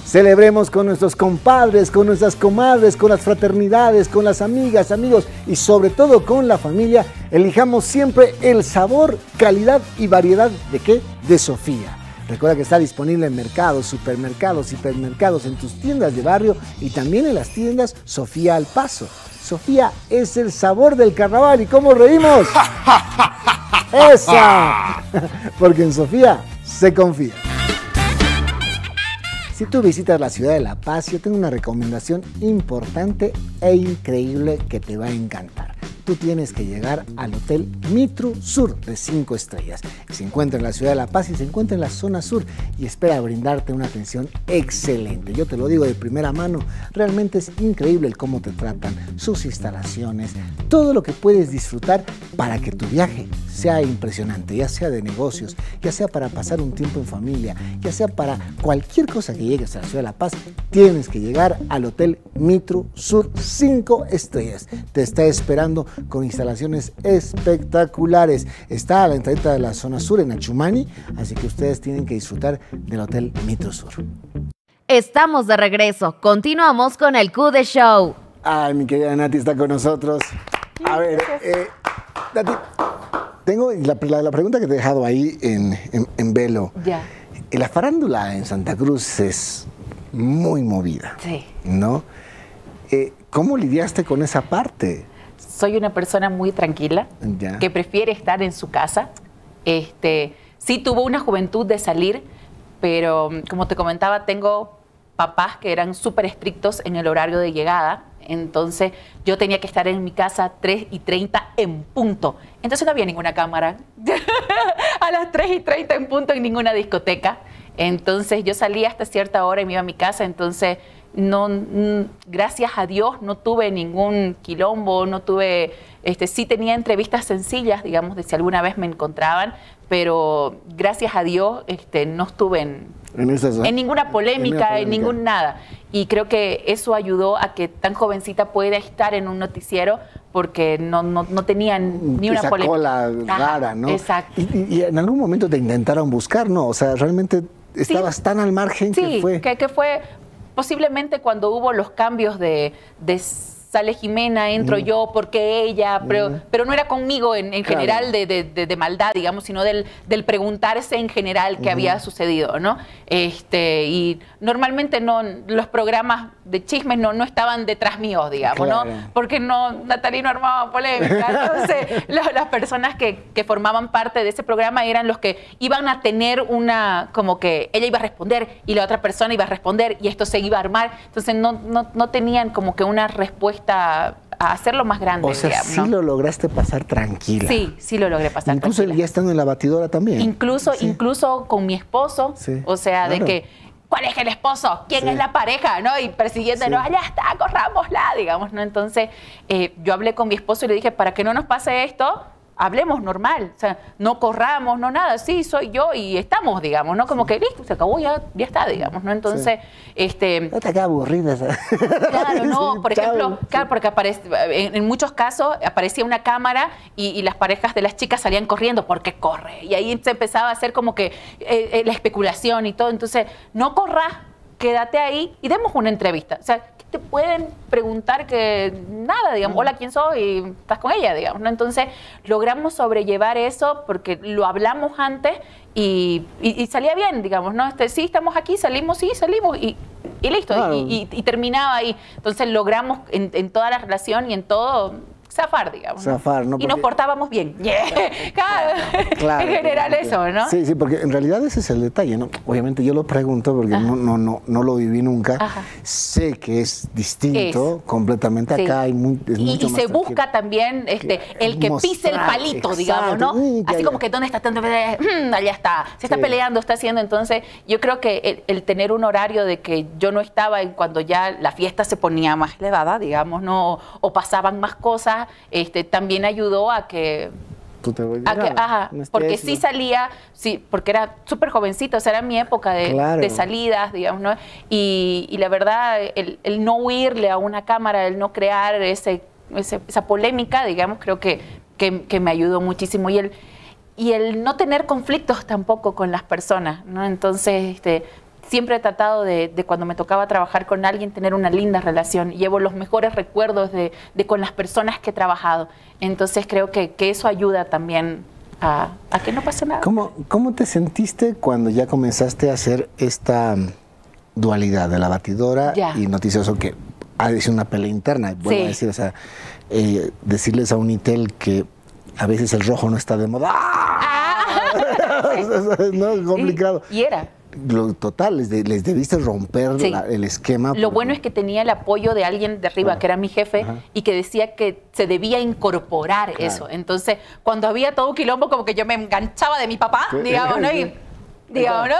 Celebremos con nuestros compadres, con nuestras comadres, con las fraternidades, con las amigas, amigos y sobre todo con la familia. Elijamos siempre el sabor, calidad y variedad de qué? De Sofía. Recuerda que está disponible en mercados, supermercados, hipermercados, en tus tiendas de barrio y también en las tiendas Sofía al Paso. Sofía es el sabor del carnaval y cómo reímos. ¡Esa! Porque en Sofía se confía. Si tú visitas la ciudad de La Paz, yo tengo una recomendación importante e increíble que te va a encantar tú tienes que llegar al Hotel Mitru Sur de 5 estrellas. Se encuentra en la ciudad de La Paz y se encuentra en la zona sur y espera brindarte una atención excelente. Yo te lo digo de primera mano, realmente es increíble el cómo te tratan, sus instalaciones, todo lo que puedes disfrutar para que tu viaje sea impresionante, ya sea de negocios, ya sea para pasar un tiempo en familia, ya sea para cualquier cosa que llegues a la ciudad de La Paz, tienes que llegar al Hotel Mitru Sur 5 estrellas. Te está esperando con instalaciones espectaculares. Está a la entrada de la zona sur en Achumani, así que ustedes tienen que disfrutar del Hotel Mitrosur Sur. Estamos de regreso. Continuamos con el Q de Show. Ay, mi querida Nati está con nosotros. A ver, eh, Nati, tengo la, pregunta que te he dejado ahí en, velo. Ya. Eh, la farándula en Santa Cruz es muy movida. Sí. ¿No? Eh, ¿Cómo lidiaste con esa parte? soy una persona muy tranquila, que prefiere estar en su casa. Este, sí tuvo una juventud de salir, pero como te comentaba, tengo papás que eran súper estrictos en el horario de llegada. Entonces yo tenía que estar en mi casa 3 y 30 en punto. Entonces no había ninguna cámara a las 3 y 30 en punto en ninguna discoteca. Entonces yo salía hasta cierta hora y me iba a mi casa. Entonces no, mm, gracias a Dios no tuve ningún quilombo, no tuve, este, sí tenía entrevistas sencillas, digamos, de si alguna vez me encontraban, pero gracias a Dios este, no estuve en, en, ¿eh? ninguna polémica, en, ningún nada. Y creo que eso ayudó a que tan jovencita pueda estar en un noticiero porque no, no, tenían mm, ni una polémica. ¿no? Exacto. Y, en algún momento te intentaron buscar, ¿no? O sea, realmente estabas tan al margen que fue. que fue posiblemente cuando hubo los cambios de, de sale Jimena, entro mm. yo, porque ella, pero, mm. pero no era conmigo en, en general de, maldad, digamos, sino del, del preguntarse en general qué había sucedido, ¿no? Este, y normalmente no, los programas de chismes no, estaban detrás míos, digamos, ¿no? Porque no, Natalie no armaba polémica. Entonces, las personas que, formaban parte de ese programa eran los que iban a tener una, como que ella iba a responder y la otra persona iba a responder y esto se iba a armar. Entonces, no, no, tenían como que una respuesta a hacerlo más grande. O sea, sí lo lograste pasar tranquila. Sí, sí lo logré pasar. Incluso ya estando en la batidora también. Incluso, incluso con mi esposo. o sea, de que ¿Cuál es el esposo? ¿Quién es la pareja? ¿No? Y persiguiendo, allá está, corramosla, digamos, ¿no? Entonces, eh, yo hablé con mi esposo y le dije, para que no nos pase esto, hablemos normal, o sea, no corramos, no nada, sí, soy yo y estamos, digamos, ¿no? Como que listo, se acabó, ya, ya está, digamos, ¿no? Entonces, este... No te acaba aburrida Claro, no, por ejemplo, claro, porque aparece, en, muchos casos aparecía una cámara y, las parejas de las chicas salían corriendo porque corre, y ahí se empezaba a hacer como que eh, eh, la especulación y todo, entonces, no corras, quédate ahí y demos una entrevista. O sea, ¿qué te pueden preguntar que nada, digamos, hola, ¿quién soy? Y estás con ella, digamos, ¿no? Entonces, logramos sobrellevar eso porque lo hablamos antes y, salía bien, digamos, ¿no? Este, sí, estamos aquí, salimos, sí, salimos y, y listo, y, terminaba ahí. Entonces, logramos en toda la relación y en todo zafar, digamos. Y nos portábamos bien. en general eso, ¿no? Sí, sí, porque en realidad ese es el detalle, ¿no? Obviamente yo lo pregunto porque no, no, no, lo viví nunca. Sé que es distinto completamente acá. Hay es y, se busca también este, el que pise el palito, digamos, ¿no? Así como que dónde está tanto, mm, allá está. Se está peleando, está haciendo. Entonces, yo creo que el, tener un horario de que yo no estaba en cuando ya la fiesta se ponía más elevada, digamos, ¿no? o pasaban más cosas este, también ayudó a que a porque sí salía, sí, porque era súper jovencito, o sea, era mi época de, salidas, digamos, ¿no? Y, la verdad, el, no huirle a una cámara, el no crear esa polémica, digamos, creo que, que, me ayudó muchísimo. Y el, y el no tener conflictos tampoco con las personas, ¿no? Entonces, este, siempre he tratado de, cuando me tocaba trabajar con alguien tener una linda relación. Llevo los mejores recuerdos de, con las personas que he trabajado. Entonces creo que, eso ayuda también a, que no pase nada. ¿Cómo, ¿Cómo te sentiste cuando ya comenzaste a hacer esta dualidad de la batidora y noticioso que ha sido una pelea interna? Bueno, decir, o sea, eh, decirles a Unitel que a veces el rojo no está de moda. ¡Ah! no, complicado. y era lo, total, les, debiste romper el esquema. Lo bueno es que tenía el apoyo de alguien de arriba, que era mi jefe, y que decía que se debía incorporar eso. Entonces, cuando había todo un quilombo, como que yo me enganchaba de mi papá, digamos, ¿no? Y digamos, ¿no?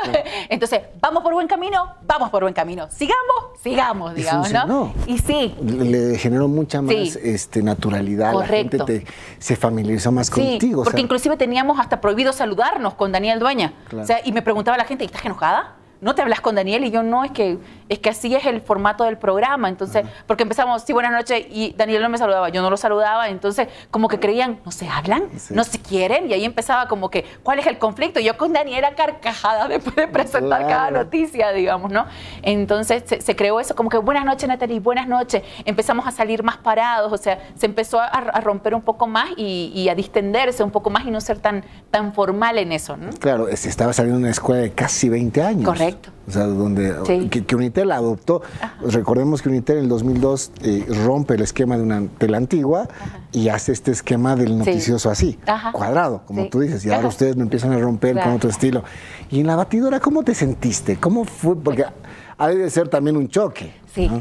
Entonces, vamos por buen camino, vamos por buen camino. Sigamos, sigamos, digamos, ¿no? Y sí. Le generó mucha más este, naturalidad. Correcto. La gente se familiarizó más contigo. Porque inclusive teníamos hasta prohibido saludarnos con Daniel Dueña. O sea, y me preguntaba la gente, ¿estás enojada? ¿No te hablas con Daniel? Y yo, no, es que es que así es el formato del programa. Entonces, porque empezamos, sí, buenas noches, y Daniel no me saludaba, yo no lo saludaba, entonces como que creían, no se hablan, no se quieren, y ahí empezaba como que, ¿cuál es el conflicto? yo con era carcajada después de presentar cada noticia, digamos, ¿no? Entonces se, creó eso, como que buenas noches, Natalie, buenas noches. Empezamos a salir más parados, o sea, se empezó a, romper un poco más y, a distenderse un poco más y no ser tan, tan formal en eso, ¿no? Claro, estaba saliendo una escuela de casi 20 años. Correcto o sea, donde que, que, Unitel adoptó. recordemos que Unitel en el 2002 eh, rompe el esquema de una tela antigua y hace este esquema del noticioso así, cuadrado, como tú dices, y ahora ustedes me empiezan a romper con otro estilo. Y en la batidora, ¿cómo te sentiste? ¿Cómo fue? Porque ha de ser también un choque. Sí,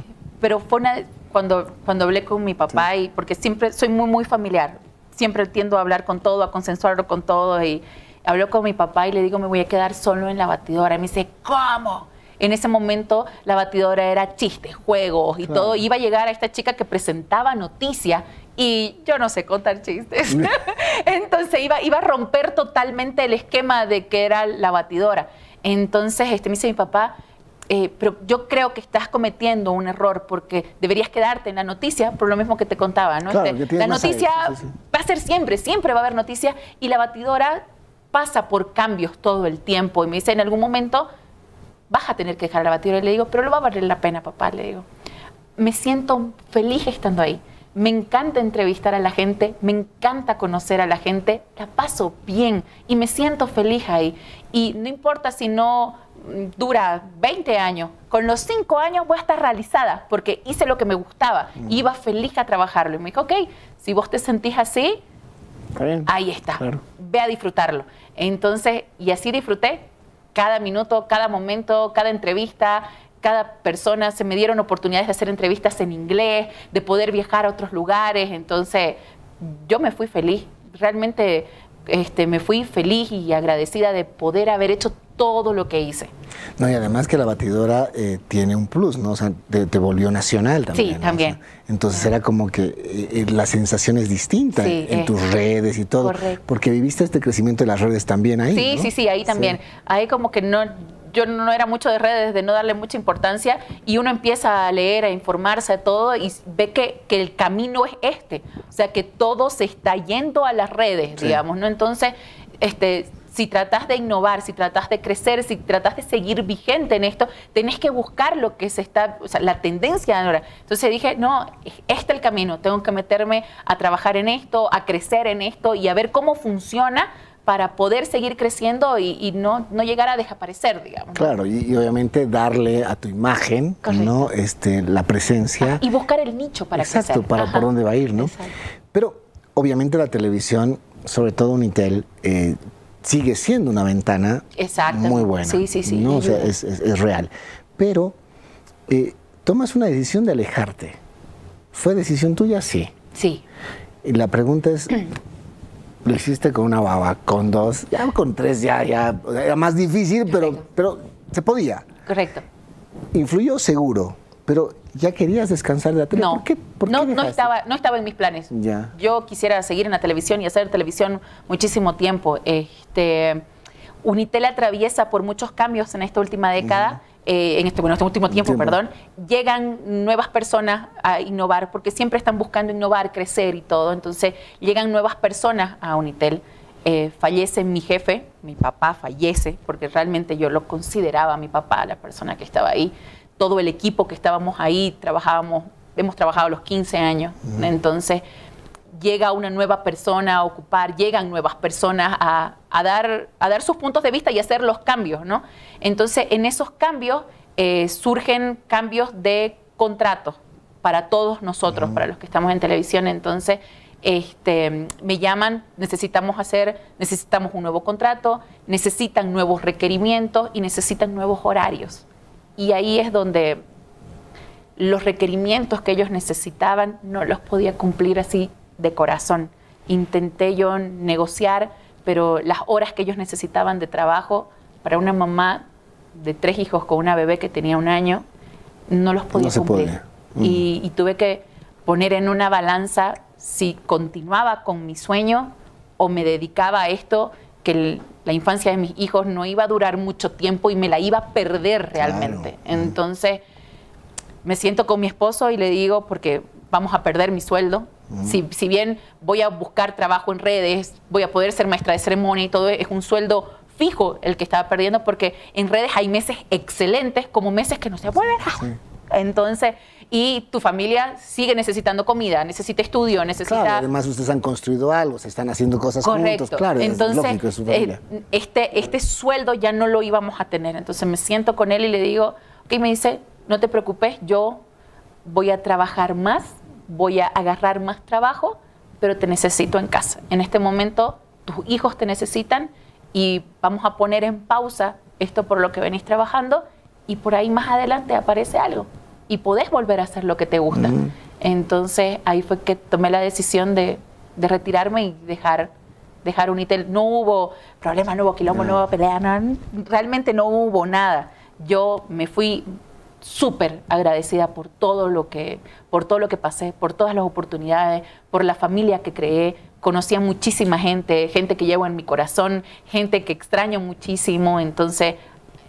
pero fue una, cuando, cuando hablé con mi papá, y porque siempre soy muy, muy familiar, siempre tiendo a hablar con todo, a consensuarlo con todo y hablo con mi papá y le digo, me voy a quedar solo en la batidora. Y me dice, ¿cómo? En ese momento la batidora era chistes, juegos y todo. Iba a llegar a esta chica que presentaba noticias y yo no sé contar chistes. Mm. Entonces iba, iba a romper totalmente el esquema de que era la batidora. Entonces este, me dice mi papá, eh, pero yo creo que estás cometiendo un error porque deberías quedarte en la noticia por lo mismo que te contaba, ¿no? Este, la noticia va a ser siempre, siempre va a haber noticia, y la batidora pasa por cambios todo el tiempo. Y me dice, en algún momento vas a tener que dejar la batidora. Y le digo, pero lo va a valer la pena, papá, le digo. Me siento feliz estando ahí. Me encanta entrevistar a la gente, me encanta conocer a la gente, la paso bien y me siento feliz ahí. Y no importa si no dura 20 años, con los 5 años voy a estar realizada porque hice lo que me gustaba, mm. iba feliz a trabajarlo. Y me dijo, ok, si vos te sentís así, Ahí está. Ve a disfrutarlo. Entonces, y así disfruté cada minuto, cada momento, cada entrevista, cada persona. Se me dieron oportunidades de hacer entrevistas en inglés, de poder viajar a otros lugares. Entonces, yo me fui feliz. Realmente este, me fui feliz y agradecida de poder haber hecho todo lo que hice. No, y además que la batidora eh, tiene un plus, ¿no? O sea, te, volvió nacional también. Sí, también. entonces era como que eh, eh, la sensación es distinta en, tus redes y todo. Porque viviste este crecimiento de las redes también ahí. Sí, sí, sí, ahí también. Ahí como que no, yo no era mucho de redes, de no darle mucha importancia, y uno empieza a leer, a informarse, a todo, y ve que, el camino es este. O sea, que todo se está yendo a las redes, digamos, ¿no? Entonces, este, si tratas de innovar, si tratas de crecer, si tratas de seguir vigente en esto, tenés que buscar lo que se está, o sea, la tendencia ahora. Entonces dije, no, este es el camino, tengo que meterme a trabajar en esto, a crecer en esto y a ver cómo funciona para poder seguir creciendo y, no, no, llegar a desaparecer, digamos. Claro, y, obviamente darle a tu imagen ¿no? este, la presencia. y buscar el nicho para Exacto, para por dónde va a ir, ¿no? Pero obviamente la televisión, sobre todo Unitel, eh, sigue siendo una ventana muy buena. Sí, sí, sí. es, real. Pero eh, tomas una decisión de alejarte. ¿Fue decisión tuya? Sí. Sí. Y la pregunta es, lo hiciste con una baba, con dos, ya con tres ya, ya, era más difícil, pero, pero se podía. Correcto. Influyó seguro, pero ¿Ya querías descansar de la No, no, estaba, no estaba en mis planes. Yo quisiera seguir en la televisión y hacer televisión muchísimo tiempo. Este, Unitel atraviesa por muchos cambios en esta última década. Eh, en este, bueno, este último tiempo, perdón, llegan nuevas personas a innovar, porque siempre están buscando innovar, crecer y todo. Entonces, llegan nuevas personas a Unitel. Eh, fallece mi jefe, mi papá fallece, porque realmente yo lo consideraba mi papá, la persona que estaba ahí todo el equipo que estábamos ahí, trabajábamos, hemos trabajado los 15 años, entonces llega una nueva persona a ocupar, llegan nuevas personas a, dar, a dar sus puntos de vista y hacer los cambios, ¿no? Entonces, en esos cambios eh, surgen cambios de contratos para todos nosotros, para los que estamos en televisión. Entonces, este, me llaman, necesitamos hacer, necesitamos un nuevo contrato, necesitan nuevos requerimientos y necesitan nuevos horarios. Y ahí es donde los requerimientos que ellos necesitaban no los podía cumplir así de corazón. Intenté yo negociar, pero las horas que ellos necesitaban de trabajo para una mamá de tres hijos con una bebé que tenía un año, no los podía cumplir. Y, y tuve que poner en una balanza si continuaba con mi sueño o me dedicaba a esto que la infancia de mis hijos no iba a durar mucho tiempo y me la iba a perder realmente. Entonces, me siento con mi esposo y le digo, porque vamos a perder mi sueldo. si, bien voy a buscar trabajo en redes, voy a poder ser maestra de ceremonia y todo, es un sueldo fijo el que estaba perdiendo porque en redes hay meses excelentes como meses que no se vuelven. Entonces, y tu familia sigue necesitando comida, necesita estudio, necesita... Claro, además ustedes han construido algo, se están haciendo cosas Correcto. juntos, claro, entonces, lógico, es su familia. Eh, este, este sueldo ya no lo íbamos a tener, entonces me siento con él y le digo, ok, me dice, no te preocupes, yo voy a trabajar más, voy a agarrar más trabajo, pero te necesito en casa. En este momento tus hijos te necesitan y vamos a poner en pausa esto por lo que venís trabajando y por ahí más adelante aparece algo y podés volver a hacer lo que te gusta. Mm. Entonces ahí fue que tomé la decisión de, retirarme y dejar dejar un ítem, No hubo problema, no hubo quilombo, no, hubo pelea, realmente no hubo nada. Yo me fui súper agradecida por todo lo que por todo lo que pasé, por todas las oportunidades, por la familia que creé, conocí a muchísima gente, gente que llevo en mi corazón, gente que extraño muchísimo, entonces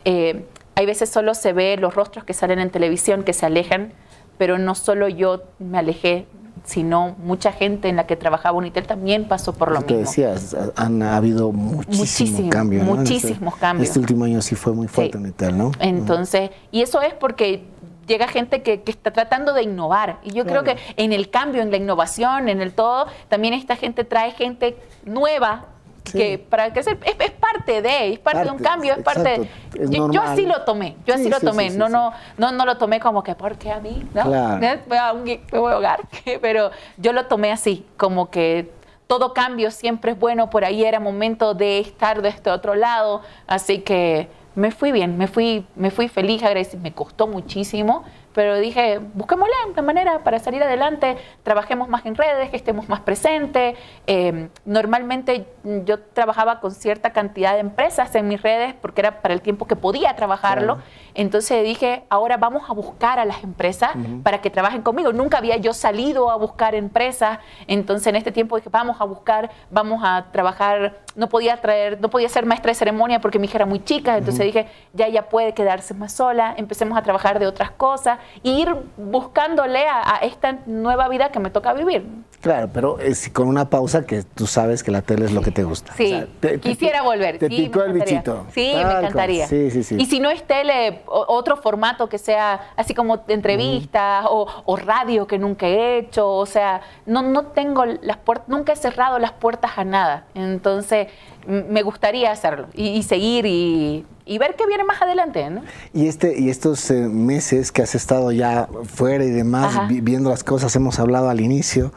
eh, hay veces solo se ve los rostros que salen en televisión, que se alejan, pero no solo yo me alejé, sino mucha gente en la que trabajaba Unitel también pasó por lo, mismo. ¿Qué decías, han ha habido muchísimos cambios. Este muchísimos cambios. Este último año sí fue muy fuerte Unitel, ¿no? Entonces, y eso es porque llega gente que, está tratando de innovar. Y yo creo que en el cambio, en la innovación, en el todo, también esta gente trae gente nueva que para es, es, parte de, es parte, de un cambio, es parte yo, así lo tomé, yo así lo tomé, no, no, no, no lo tomé como que porque a mí, ¿no? me ¿Eh? voy a un, hogar pero yo lo tomé así, como que todo cambio siempre es bueno, por ahí era momento de estar de este otro lado, así que me fui bien, me fui, me fui feliz, agradecido me costó muchísimo, pero dije, busquémosle una manera para salir adelante, trabajemos más en redes, que estemos más presentes. Em, normalmente yo trabajaba con cierta cantidad de empresas en mis redes porque era para el tiempo que podía trabajarlo. Entonces dije, ahora vamos a buscar a las empresas para que trabajen conmigo. Nunca había yo salido a buscar empresas, entonces en este tiempo dije, vamos a buscar, vamos a trabajar. No podía traer, no podía ser maestra de ceremonia porque mi hija era muy chica, entonces dije, ya ella puede quedarse más sola, empecemos a trabajar de otras cosas ir buscándole a esta nueva vida que me toca vivir. Claro, pero es eh, con una pausa que tú sabes que la tele es lo que te gusta. Sí, quisiera volver. Te sí, picó el bichito. Sí, me encantaría. Sí, sí, sí. Y si no es tele, otro formato que sea así como entrevistas o, radio que nunca he hecho, o sea, no, no tengo las puertas, nunca he cerrado las puertas a nada. Entonces, me gustaría hacerlo y, seguir y, ver qué viene más adelante, ¿no? Y este y estos eh, meses que has estado ya fuera y demás viendo las cosas, hemos hablado al inicio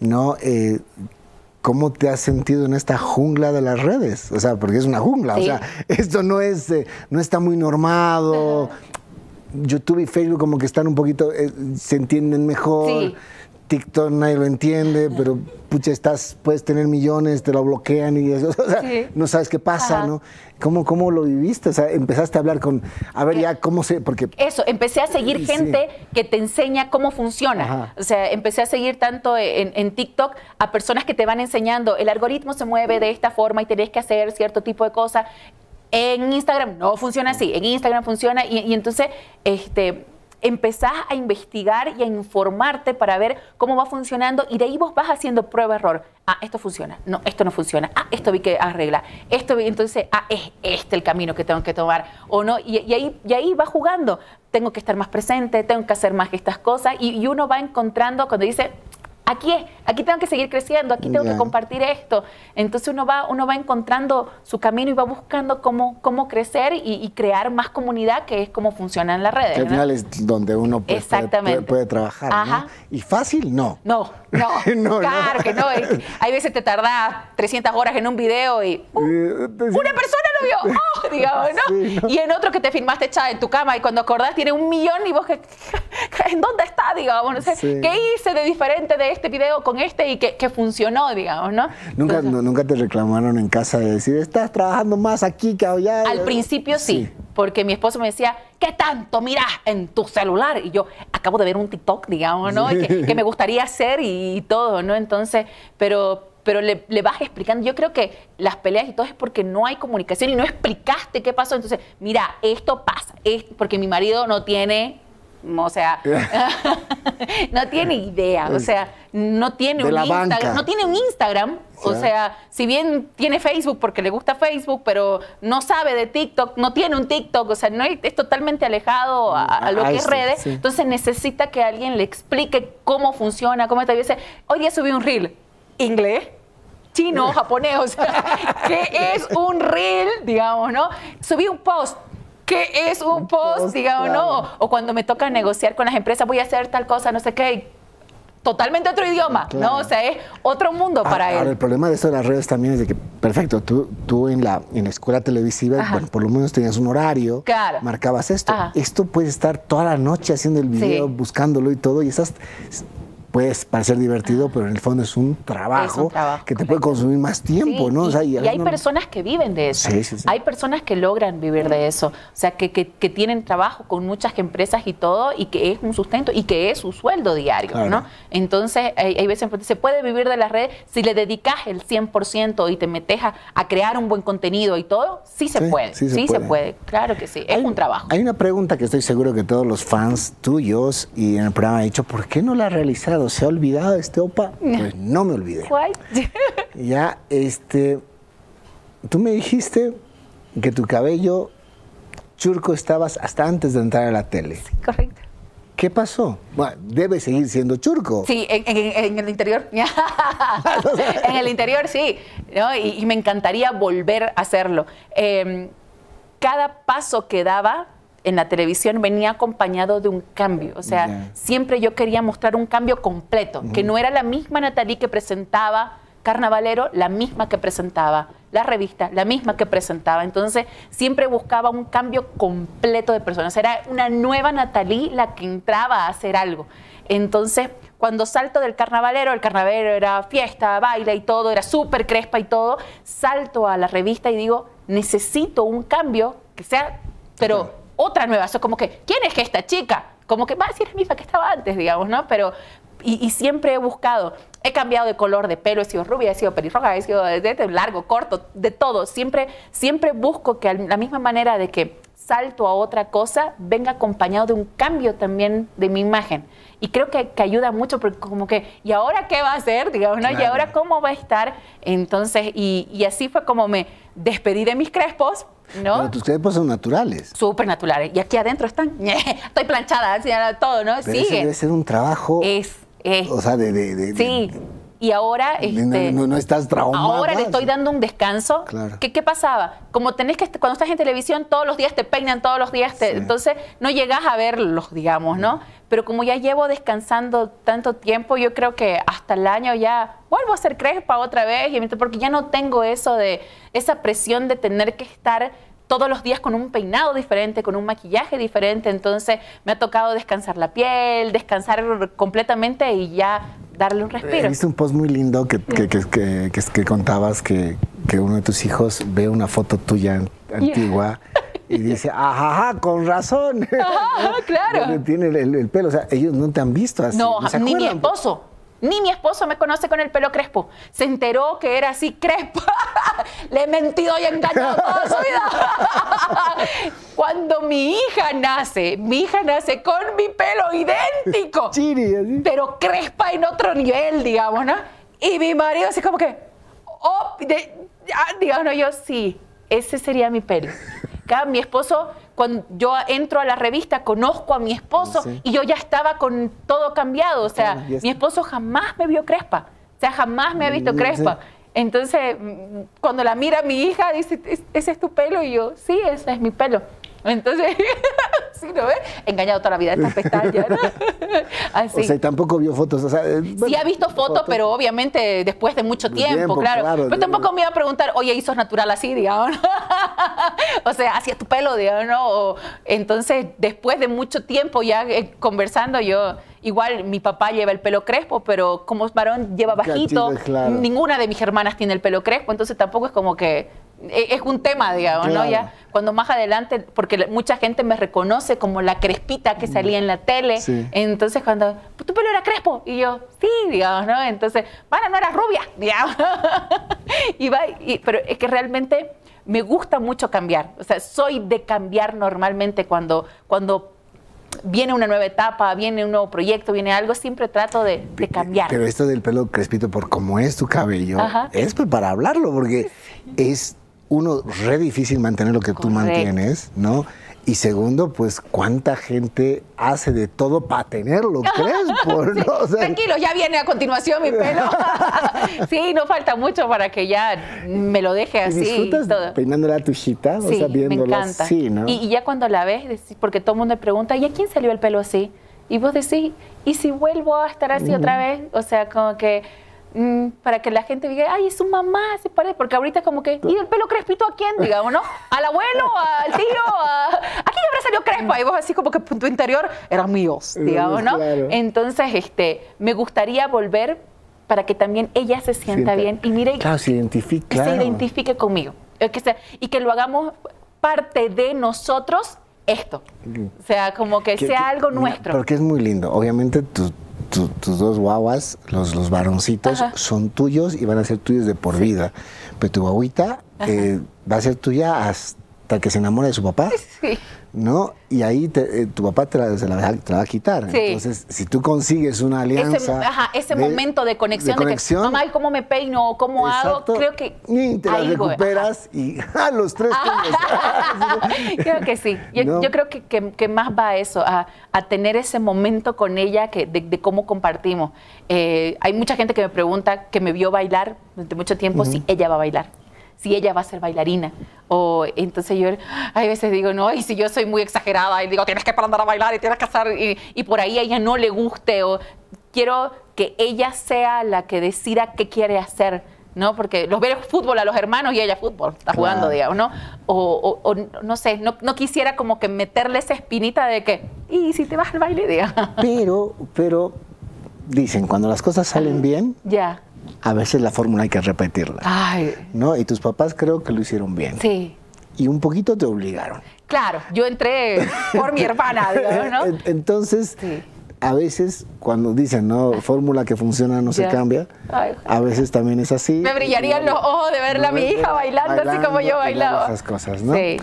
¿no? Eh, ¿Cómo te has sentido en esta jungla de las redes? O sea, porque es una jungla, o sea, esto no es, eh, no está muy normado. YouTube y Facebook como que están un poquito, eh, se entienden mejor. TikTok nadie lo entiende, pero pucha, estás, puedes tener millones, te lo bloquean y eso, o sea, no sabes qué pasa, ¿no? ¿Cómo, lo viviste? O sea, empezaste a hablar con, a ver eh, ya, ¿cómo se...? Porque... Eso, empecé a seguir gente que te enseña cómo funciona. O sea, empecé a seguir tanto en, TikTok a personas que te van enseñando, el algoritmo se mueve de esta forma y tenés que hacer cierto tipo de cosas. En Instagram no funciona así, en Instagram funciona y, y entonces, este empezás a investigar y a informarte para ver cómo va funcionando y de ahí vos vas haciendo prueba-error. Ah, esto funciona, no, esto no funciona, ah, esto vi que arregla, esto vi, entonces, ah, es este el camino que tengo que tomar o no, y, ahí, y ahí va jugando, tengo que estar más presente, tengo que hacer más estas cosas y uno va encontrando cuando dice, aquí aquí tengo que seguir creciendo, aquí tengo que compartir esto. Entonces uno va, uno va encontrando su camino y va buscando cómo, cómo crecer y, crear más comunidad, que es como funcionan las redes. al final es donde uno puede, trabajar. Y fácil, no. No, no. claro que no. hay veces te tardas 300 horas en un video y uh, eh, una persona lo vio, oh, digamos, ¿no? Y en otro que te filmaste echada en tu cama y cuando acordás tiene un millón y vos que, ¿en dónde está? Digamos, ¿qué hice de diferente de este video con este y que, funcionó, digamos, ¿no? Nunca, nunca te reclamaron en casa de decir, estás trabajando más aquí que allá. Al principio sí, porque mi esposo me decía, ¿qué tanto miras en tu celular? Y yo acabo de ver un TikTok, digamos, ¿no? Que, me gustaría hacer y, todo, ¿no? Entonces, pero pero le, vas explicando. Yo creo que las peleas y todo es porque no hay comunicación y no explicaste qué pasó. Entonces, mira, esto pasa, es porque mi marido no tiene o sea, no tiene idea, o sea, no tiene un Instagram, no tiene un Instagram, o sea. si bien tiene Facebook porque le gusta Facebook, pero no sabe de TikTok, no tiene un TikTok, o sea, no es, totalmente alejado a, mm, lo que es redes, entonces necesita que alguien le explique cómo funciona, cómo está, yo sé, hoy día subí un reel, inglés, chino, japonés, o sea, ¿qué es un reel, digamos, no? Subí un post, ¿qué es un post? Diga o no. O cuando me toca negociar con las empresas, voy a hacer tal cosa, no sé qué. Totalmente otro idioma, ¿no? O sea, es otro mundo ah, para él. el problema de esto de las redes también es de que, perfecto, tú, tú en, la, en escuela televisiva, bueno, por lo menos tenías un horario, marcabas esto. Esto puedes estar toda la noche haciendo el video, buscándolo y todo, y estás Puede parecer divertido, pero en el fondo es un trabajo, que te puede consumir más tiempo, ¿no? y, hay personas que viven de eso. hay personas que logran vivir de eso. O sea, que, que, tienen trabajo con muchas empresas y todo, y que es un sustento y que es su sueldo diario, ¿no? Entonces, hay, hay, veces se puede vivir de las redes si le dedicas el 100% y te metes a, crear un buen contenido y todo, sí se puede. Sí, se, puede. claro que sí. es un trabajo. Hay una pregunta que estoy seguro que todos los fans tuyos y en el programa han dicho, ¿por qué no la ha realizado? se ha olvidado este opa, pues no me olvidé. Ya, este, tú me dijiste que tu cabello churco estabas hasta antes de entrar a la tele. correcto. ¿Qué pasó? debe seguir siendo churco. Sí, en, el interior. en el interior, sí. ¿no? Y, me encantaría volver a hacerlo. Em, cada paso que daba en la televisión venía acompañado de un cambio. O sea, siempre yo quería mostrar un cambio completo, que no era la misma Natalí que presentaba Carnavalero, la misma que presentaba la revista, la misma que presentaba. Entonces, siempre buscaba un cambio completo de personas. Era una nueva Natalí la que entraba a hacer algo. Entonces, cuando salto del carnavalero, el carnavalero era fiesta, baila y todo, era súper crespa y todo, salto a la revista y digo, necesito un cambio que sea, pero otra nueva. Eso como que, ¿quién es que esta chica? Como que va si eres la misma que estaba antes, digamos, ¿no? Pero, y, siempre he buscado, he cambiado de color de pelo, he sido rubia, he sido pelirroja, he sido de, de, largo, corto, de todo. Siempre, siempre busco que la misma manera de que salto a otra cosa venga acompañado de un cambio también de mi imagen. Y creo que, ayuda mucho porque como que, ¿y ahora qué va a ser? Digamos, ¿no? ¿Y ahora cómo va a estar? Entonces, y así fue como me despedí de mis crespos ¿No? Pero tus crepes son naturales. Súper naturales. Y aquí adentro están. Estoy planchada, señora, todo, ¿no? Pero Sigue. debe ser un trabajo. Es. O sea, de, de, de, sí y ahora... Este, no, estás Ahora le estoy dando un descanso. ¿Qué, ¿Qué, pasaba? Como tenés que, cuando estás en televisión, todos los días te peinan, todos los días Entonces no llegás a verlos, digamos, ¿no? Mm. Pero como ya llevo descansando tanto tiempo, yo creo que hasta el año ya vuelvo a ser crespa otra vez, porque ya no tengo eso de, esa presión de tener que estar todos los días con un peinado diferente, con un maquillaje diferente, entonces me ha tocado descansar la piel, descansar completamente y ya darle un respiro. Viste un post muy lindo que, que, contabas que, uno de tus hijos ve una foto tuya antigua. Y dice, ajá, con razón. Ajá, ah, claro. Tiene el, pelo. O sea, ellos no te han visto así. No, ni mi esposo. Ni mi esposo me conoce con el pelo crespo. Se enteró que era así crespa. Le he mentido y engañado toda su vida. Cuando mi hija nace, mi hija nace con mi pelo idéntico. Pero crespa en otro nivel, digamos, ¿no? Y mi marido así como que, oh, ah, digamos, no, yo sí, ese sería mi pelo mi esposo, cuando yo entro a la revista, conozco a mi esposo y yo ya estaba con todo cambiado. O sea, ah, mi esposo jamás me vio crespa. O sea, jamás me ha visto crespa. Entonces, mm, cuando la mira mi hija, dice, ese es tu pelo. Y yo, sí, ese es mi pelo. Entonces, si ¿no ves? Engañado toda la vida estas pestañas. O sea, tampoco vio fotos. O eh, sí ha visto fotos, pero obviamente después de mucho tiempo, claro. Pero tampoco me iba a preguntar, oye, ¿y es natural así, digamos? o sea, hacia tu pelo, digamos, ¿no? entonces, después de mucho tiempo ya eh, conversando, yo... Igual mi papá lleva el pelo crespo, pero como es varón lleva bajito. Ninguna de mis hermanas tiene el pelo crespo, entonces tampoco es como que eh, es un tema, digamos, ¿no? cuando más adelante, porque mucha gente me reconoce como la crespita que salía en la tele, entonces cuando, pues tu pelo era crespo, y yo, sí, digamos, ¿no? Entonces, para, no era rubia, digamos. y va, pero es que realmente me gusta mucho cambiar, o sea, soy de cambiar normalmente cuando, cuando viene una nueva etapa, viene un nuevo proyecto, viene algo, siempre trato de, cambiar. Pero esto del pelo crespito, por cómo es tu cabello, es pues para hablarlo, porque es uno, re difícil mantener lo que tú mantienes, ¿no? Y segundo, pues cuánta gente hace de todo para tenerlo, ¿Crees? Tranquilo, ya viene a continuación mi pelo. sí, no falta mucho para que ya me lo deje así. Disfrutas todo. peinándola a tu o sea, me encanta. Y, ya cuando la ves, porque todo el mundo me pregunta, ¿y a quién salió el pelo así? Y vos decís, ¿y si vuelvo a estar así otra vez? O sea, como que Mm, para que la gente diga, ay, es su mamá, se parece, porque ahorita como que, ¿y el pelo crespito a quién, digamos, no? ¿Al abuelo, al tío? A, quién habrá salido crespa? Y vos así como que tu interior eran mío, digamos, ¿no? Entonces, este, me gustaría volver para que también ella se sienta, bien y mire claro, se identifique, se identifique conmigo que sea, y que lo hagamos parte de nosotros esto. O sea, como que, sea algo nuestro. Porque es muy lindo. Obviamente tú tus dos guaguas, los, los varoncitos, son tuyos y van a ser tuyos de por vida. Pero tu guaguita eh, va a ser tuya hasta que se enamore de su papá. ¿no? Y ahí eh, tu papá te la, va a quitar. Entonces, si tú consigues una alianza. Ese, ajá, ese momento de conexión, de, conexión, ¿cómo me peino? o ¿Cómo hago? Creo que. Y recuperas y los tres ah, Creo que sí. Yo, creo que, más va a eso, a, tener ese momento con ella que, de, cómo compartimos. Eh, hay mucha gente que me pregunta, que me vio bailar durante mucho tiempo, si ella va a bailar si ella va a ser bailarina. O entonces yo hay veces digo, no, y si yo soy muy exagerada y digo, tienes que andar a bailar y tienes que hacer, y, por ahí a ella no le guste, o quiero que ella sea la que decida qué quiere hacer. ¿no? Porque los veo fútbol a los hermanos y ella fútbol, está jugando, digamos, ¿no? O, o, o no sé, no, quisiera como que meterle esa espinita de que, ¿y si te vas al baile? Digamos. Pero, pero, dicen, cuando las cosas salen bien, ya a veces la fórmula hay que repetirla. ¿No? Y tus papás creo que lo hicieron bien. Sí. Y un poquito te obligaron. Claro, yo entré por mi hermana, ¿no? Entonces, a veces cuando dicen, ¿no? Fórmula que funciona no se cambia. a veces también es así. Me brillarían los ojos de verla a mi hija bailando, así como yo bailaba. Esas cosas, ¿no? Sí.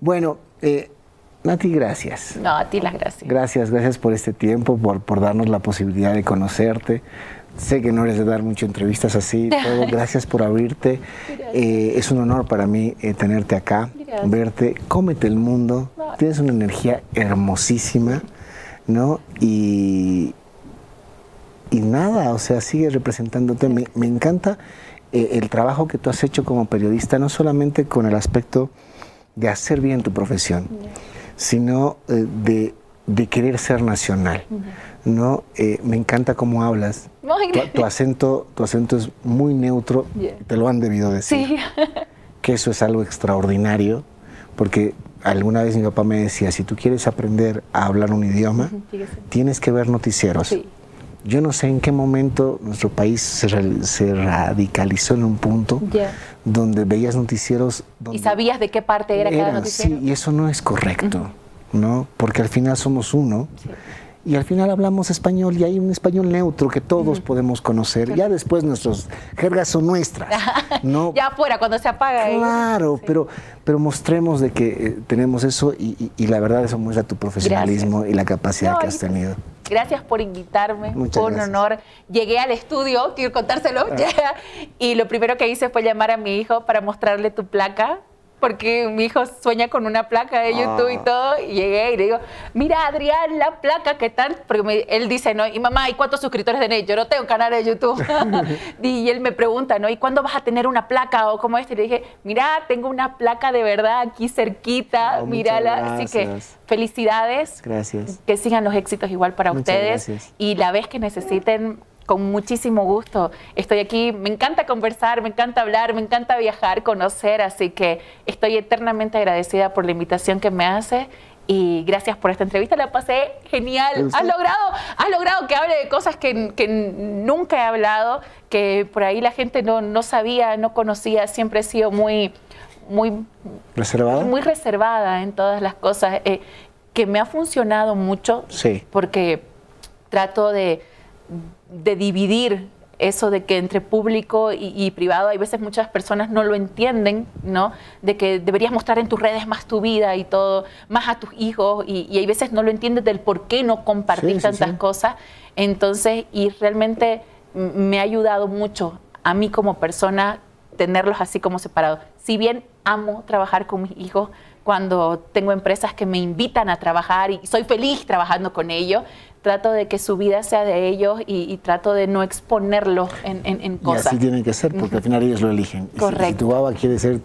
Bueno, eh, Nati, gracias. No, a ti las gracias. Gracias, gracias por este tiempo, por, por darnos la posibilidad de conocerte, Sé que no eres de dar muchas entrevistas así, todo. Gracias por abrirte. Eh, es un honor para mí eh, tenerte acá, verte. Cómete el mundo. Tienes una energía hermosísima, ¿no? Y, y nada, o sea, sigue representándote. Me, encanta eh, el trabajo que tú has hecho como periodista, no solamente con el aspecto de hacer bien tu profesión, sino de, querer ser nacional. ¿no? Eh, me encanta cómo hablas. Tu, acento, tu acento es muy neutro, te lo han debido decir. Sí. que eso es algo extraordinario, porque alguna vez mi papá me decía, si tú quieres aprender a hablar un idioma, tienes que ver noticieros. Yo no sé en qué momento nuestro país se, radicalizó en un punto donde veías noticieros... Donde y sabías de qué parte era, cada noticiero. Sí, y eso no es correcto, ¿no? Porque al final somos uno y al final hablamos español y hay un español neutro que todos podemos conocer. Ya después nuestras jergas son nuestras. ya afuera, cuando se apaga. ¿eh? Claro, pero, pero mostremos de que eh, tenemos eso y, la verdad eso muestra tu profesionalismo y la capacidad que has tenido. Gracias por invitarme, Muchas un honor. Llegué al estudio, quiero contárselo, ah. y lo primero que hice fue llamar a mi hijo para mostrarle tu placa porque mi hijo sueña con una placa de YouTube y ah. todo. Y llegué y le digo, mira, Adrián, la placa, ¿qué tal? Porque él dice, ¿no? Y mamá, ¿y cuántos suscriptores tenés? Yo no tengo canal de YouTube. y él me pregunta, ¿no? ¿Y cuándo vas a tener una placa o cómo es? Y le dije, mira, tengo una placa de verdad aquí cerquita, ah, mírala. Así que felicidades. Gracias. Que sigan los éxitos igual para ustedes. Gracias. Y la vez que necesiten con muchísimo gusto. Estoy aquí, me encanta conversar, me encanta hablar, me encanta viajar, conocer, así que estoy eternamente agradecida por la invitación que me hace y gracias por esta entrevista, la pasé genial. Has logrado, has logrado que hable de cosas que, nunca he hablado, que por ahí la gente no, sabía, no conocía, siempre he sido muy... Muy reservada. Muy reservada en todas las cosas, eh, que me ha funcionado mucho porque trato de, de dividir eso de que entre público y, privado, hay veces muchas personas no lo entienden, ¿no? De que deberías mostrar en tus redes más tu vida y todo, más a tus hijos, y, hay veces no lo entiendes del por qué no compartir tantas cosas. Entonces, y realmente me ha ayudado mucho a mí como persona tenerlos así como separados. Si bien amo trabajar con mis hijos, cuando tengo empresas que me invitan a trabajar y soy feliz trabajando con ellos, trato de que su vida sea de ellos y, trato de no exponerlo en, cosas. Y así tienen que ser, porque al final ellos lo eligen. Correcto. si, tu baba quiere ser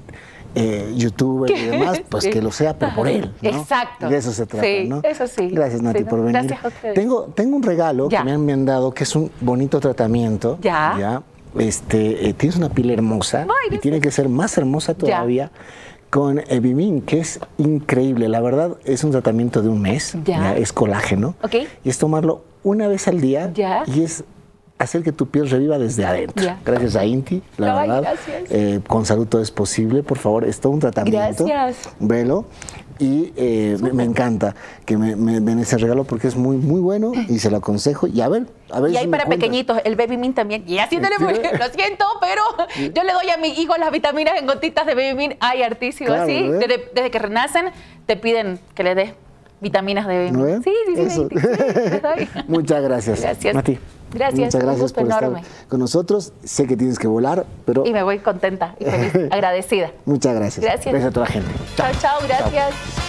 eh, youtuber y demás, pues que lo sea, pero por él. Exacto. de eso se trata, ¿no? Eso sí. Gracias, Nati, por venir. Gracias a Tengo, tengo un regalo que me han, me dado, que es un bonito tratamiento. Ya. Este, eh, tienes una piel hermosa Ay, y tiene que ser más hermosa todavía con Evimin, que es increíble. La verdad, es un tratamiento de un mes. Ya. es colágeno. Y es tomarlo una vez al día. Y es hacer que tu piel reviva desde adentro. Gracias a Inti, la verdad. Eh, con salud todo es posible. Por favor, es todo un tratamiento. Gracias. Velo y eh, me, encanta que me, me, den ese regalo porque es muy muy bueno y se lo aconsejo y a ver a ver y hay para pequeñitos el baby mean también y así tenemos lo siento pero yo le doy a mi hijo las vitaminas en gotitas de baby mean, hay artísimo así ¿eh? desde, desde, que renacen te piden que le des vitaminas de ¿No Sí, sí, Muchas gracias. Gracias. Mati. Gracias. Muchas gracias por enorme. con nosotros. Sé que tienes que volar, pero... Y me voy contenta y feliz, agradecida. Muchas gracias. Gracias. a toda la gente. Chao, chao, gracias.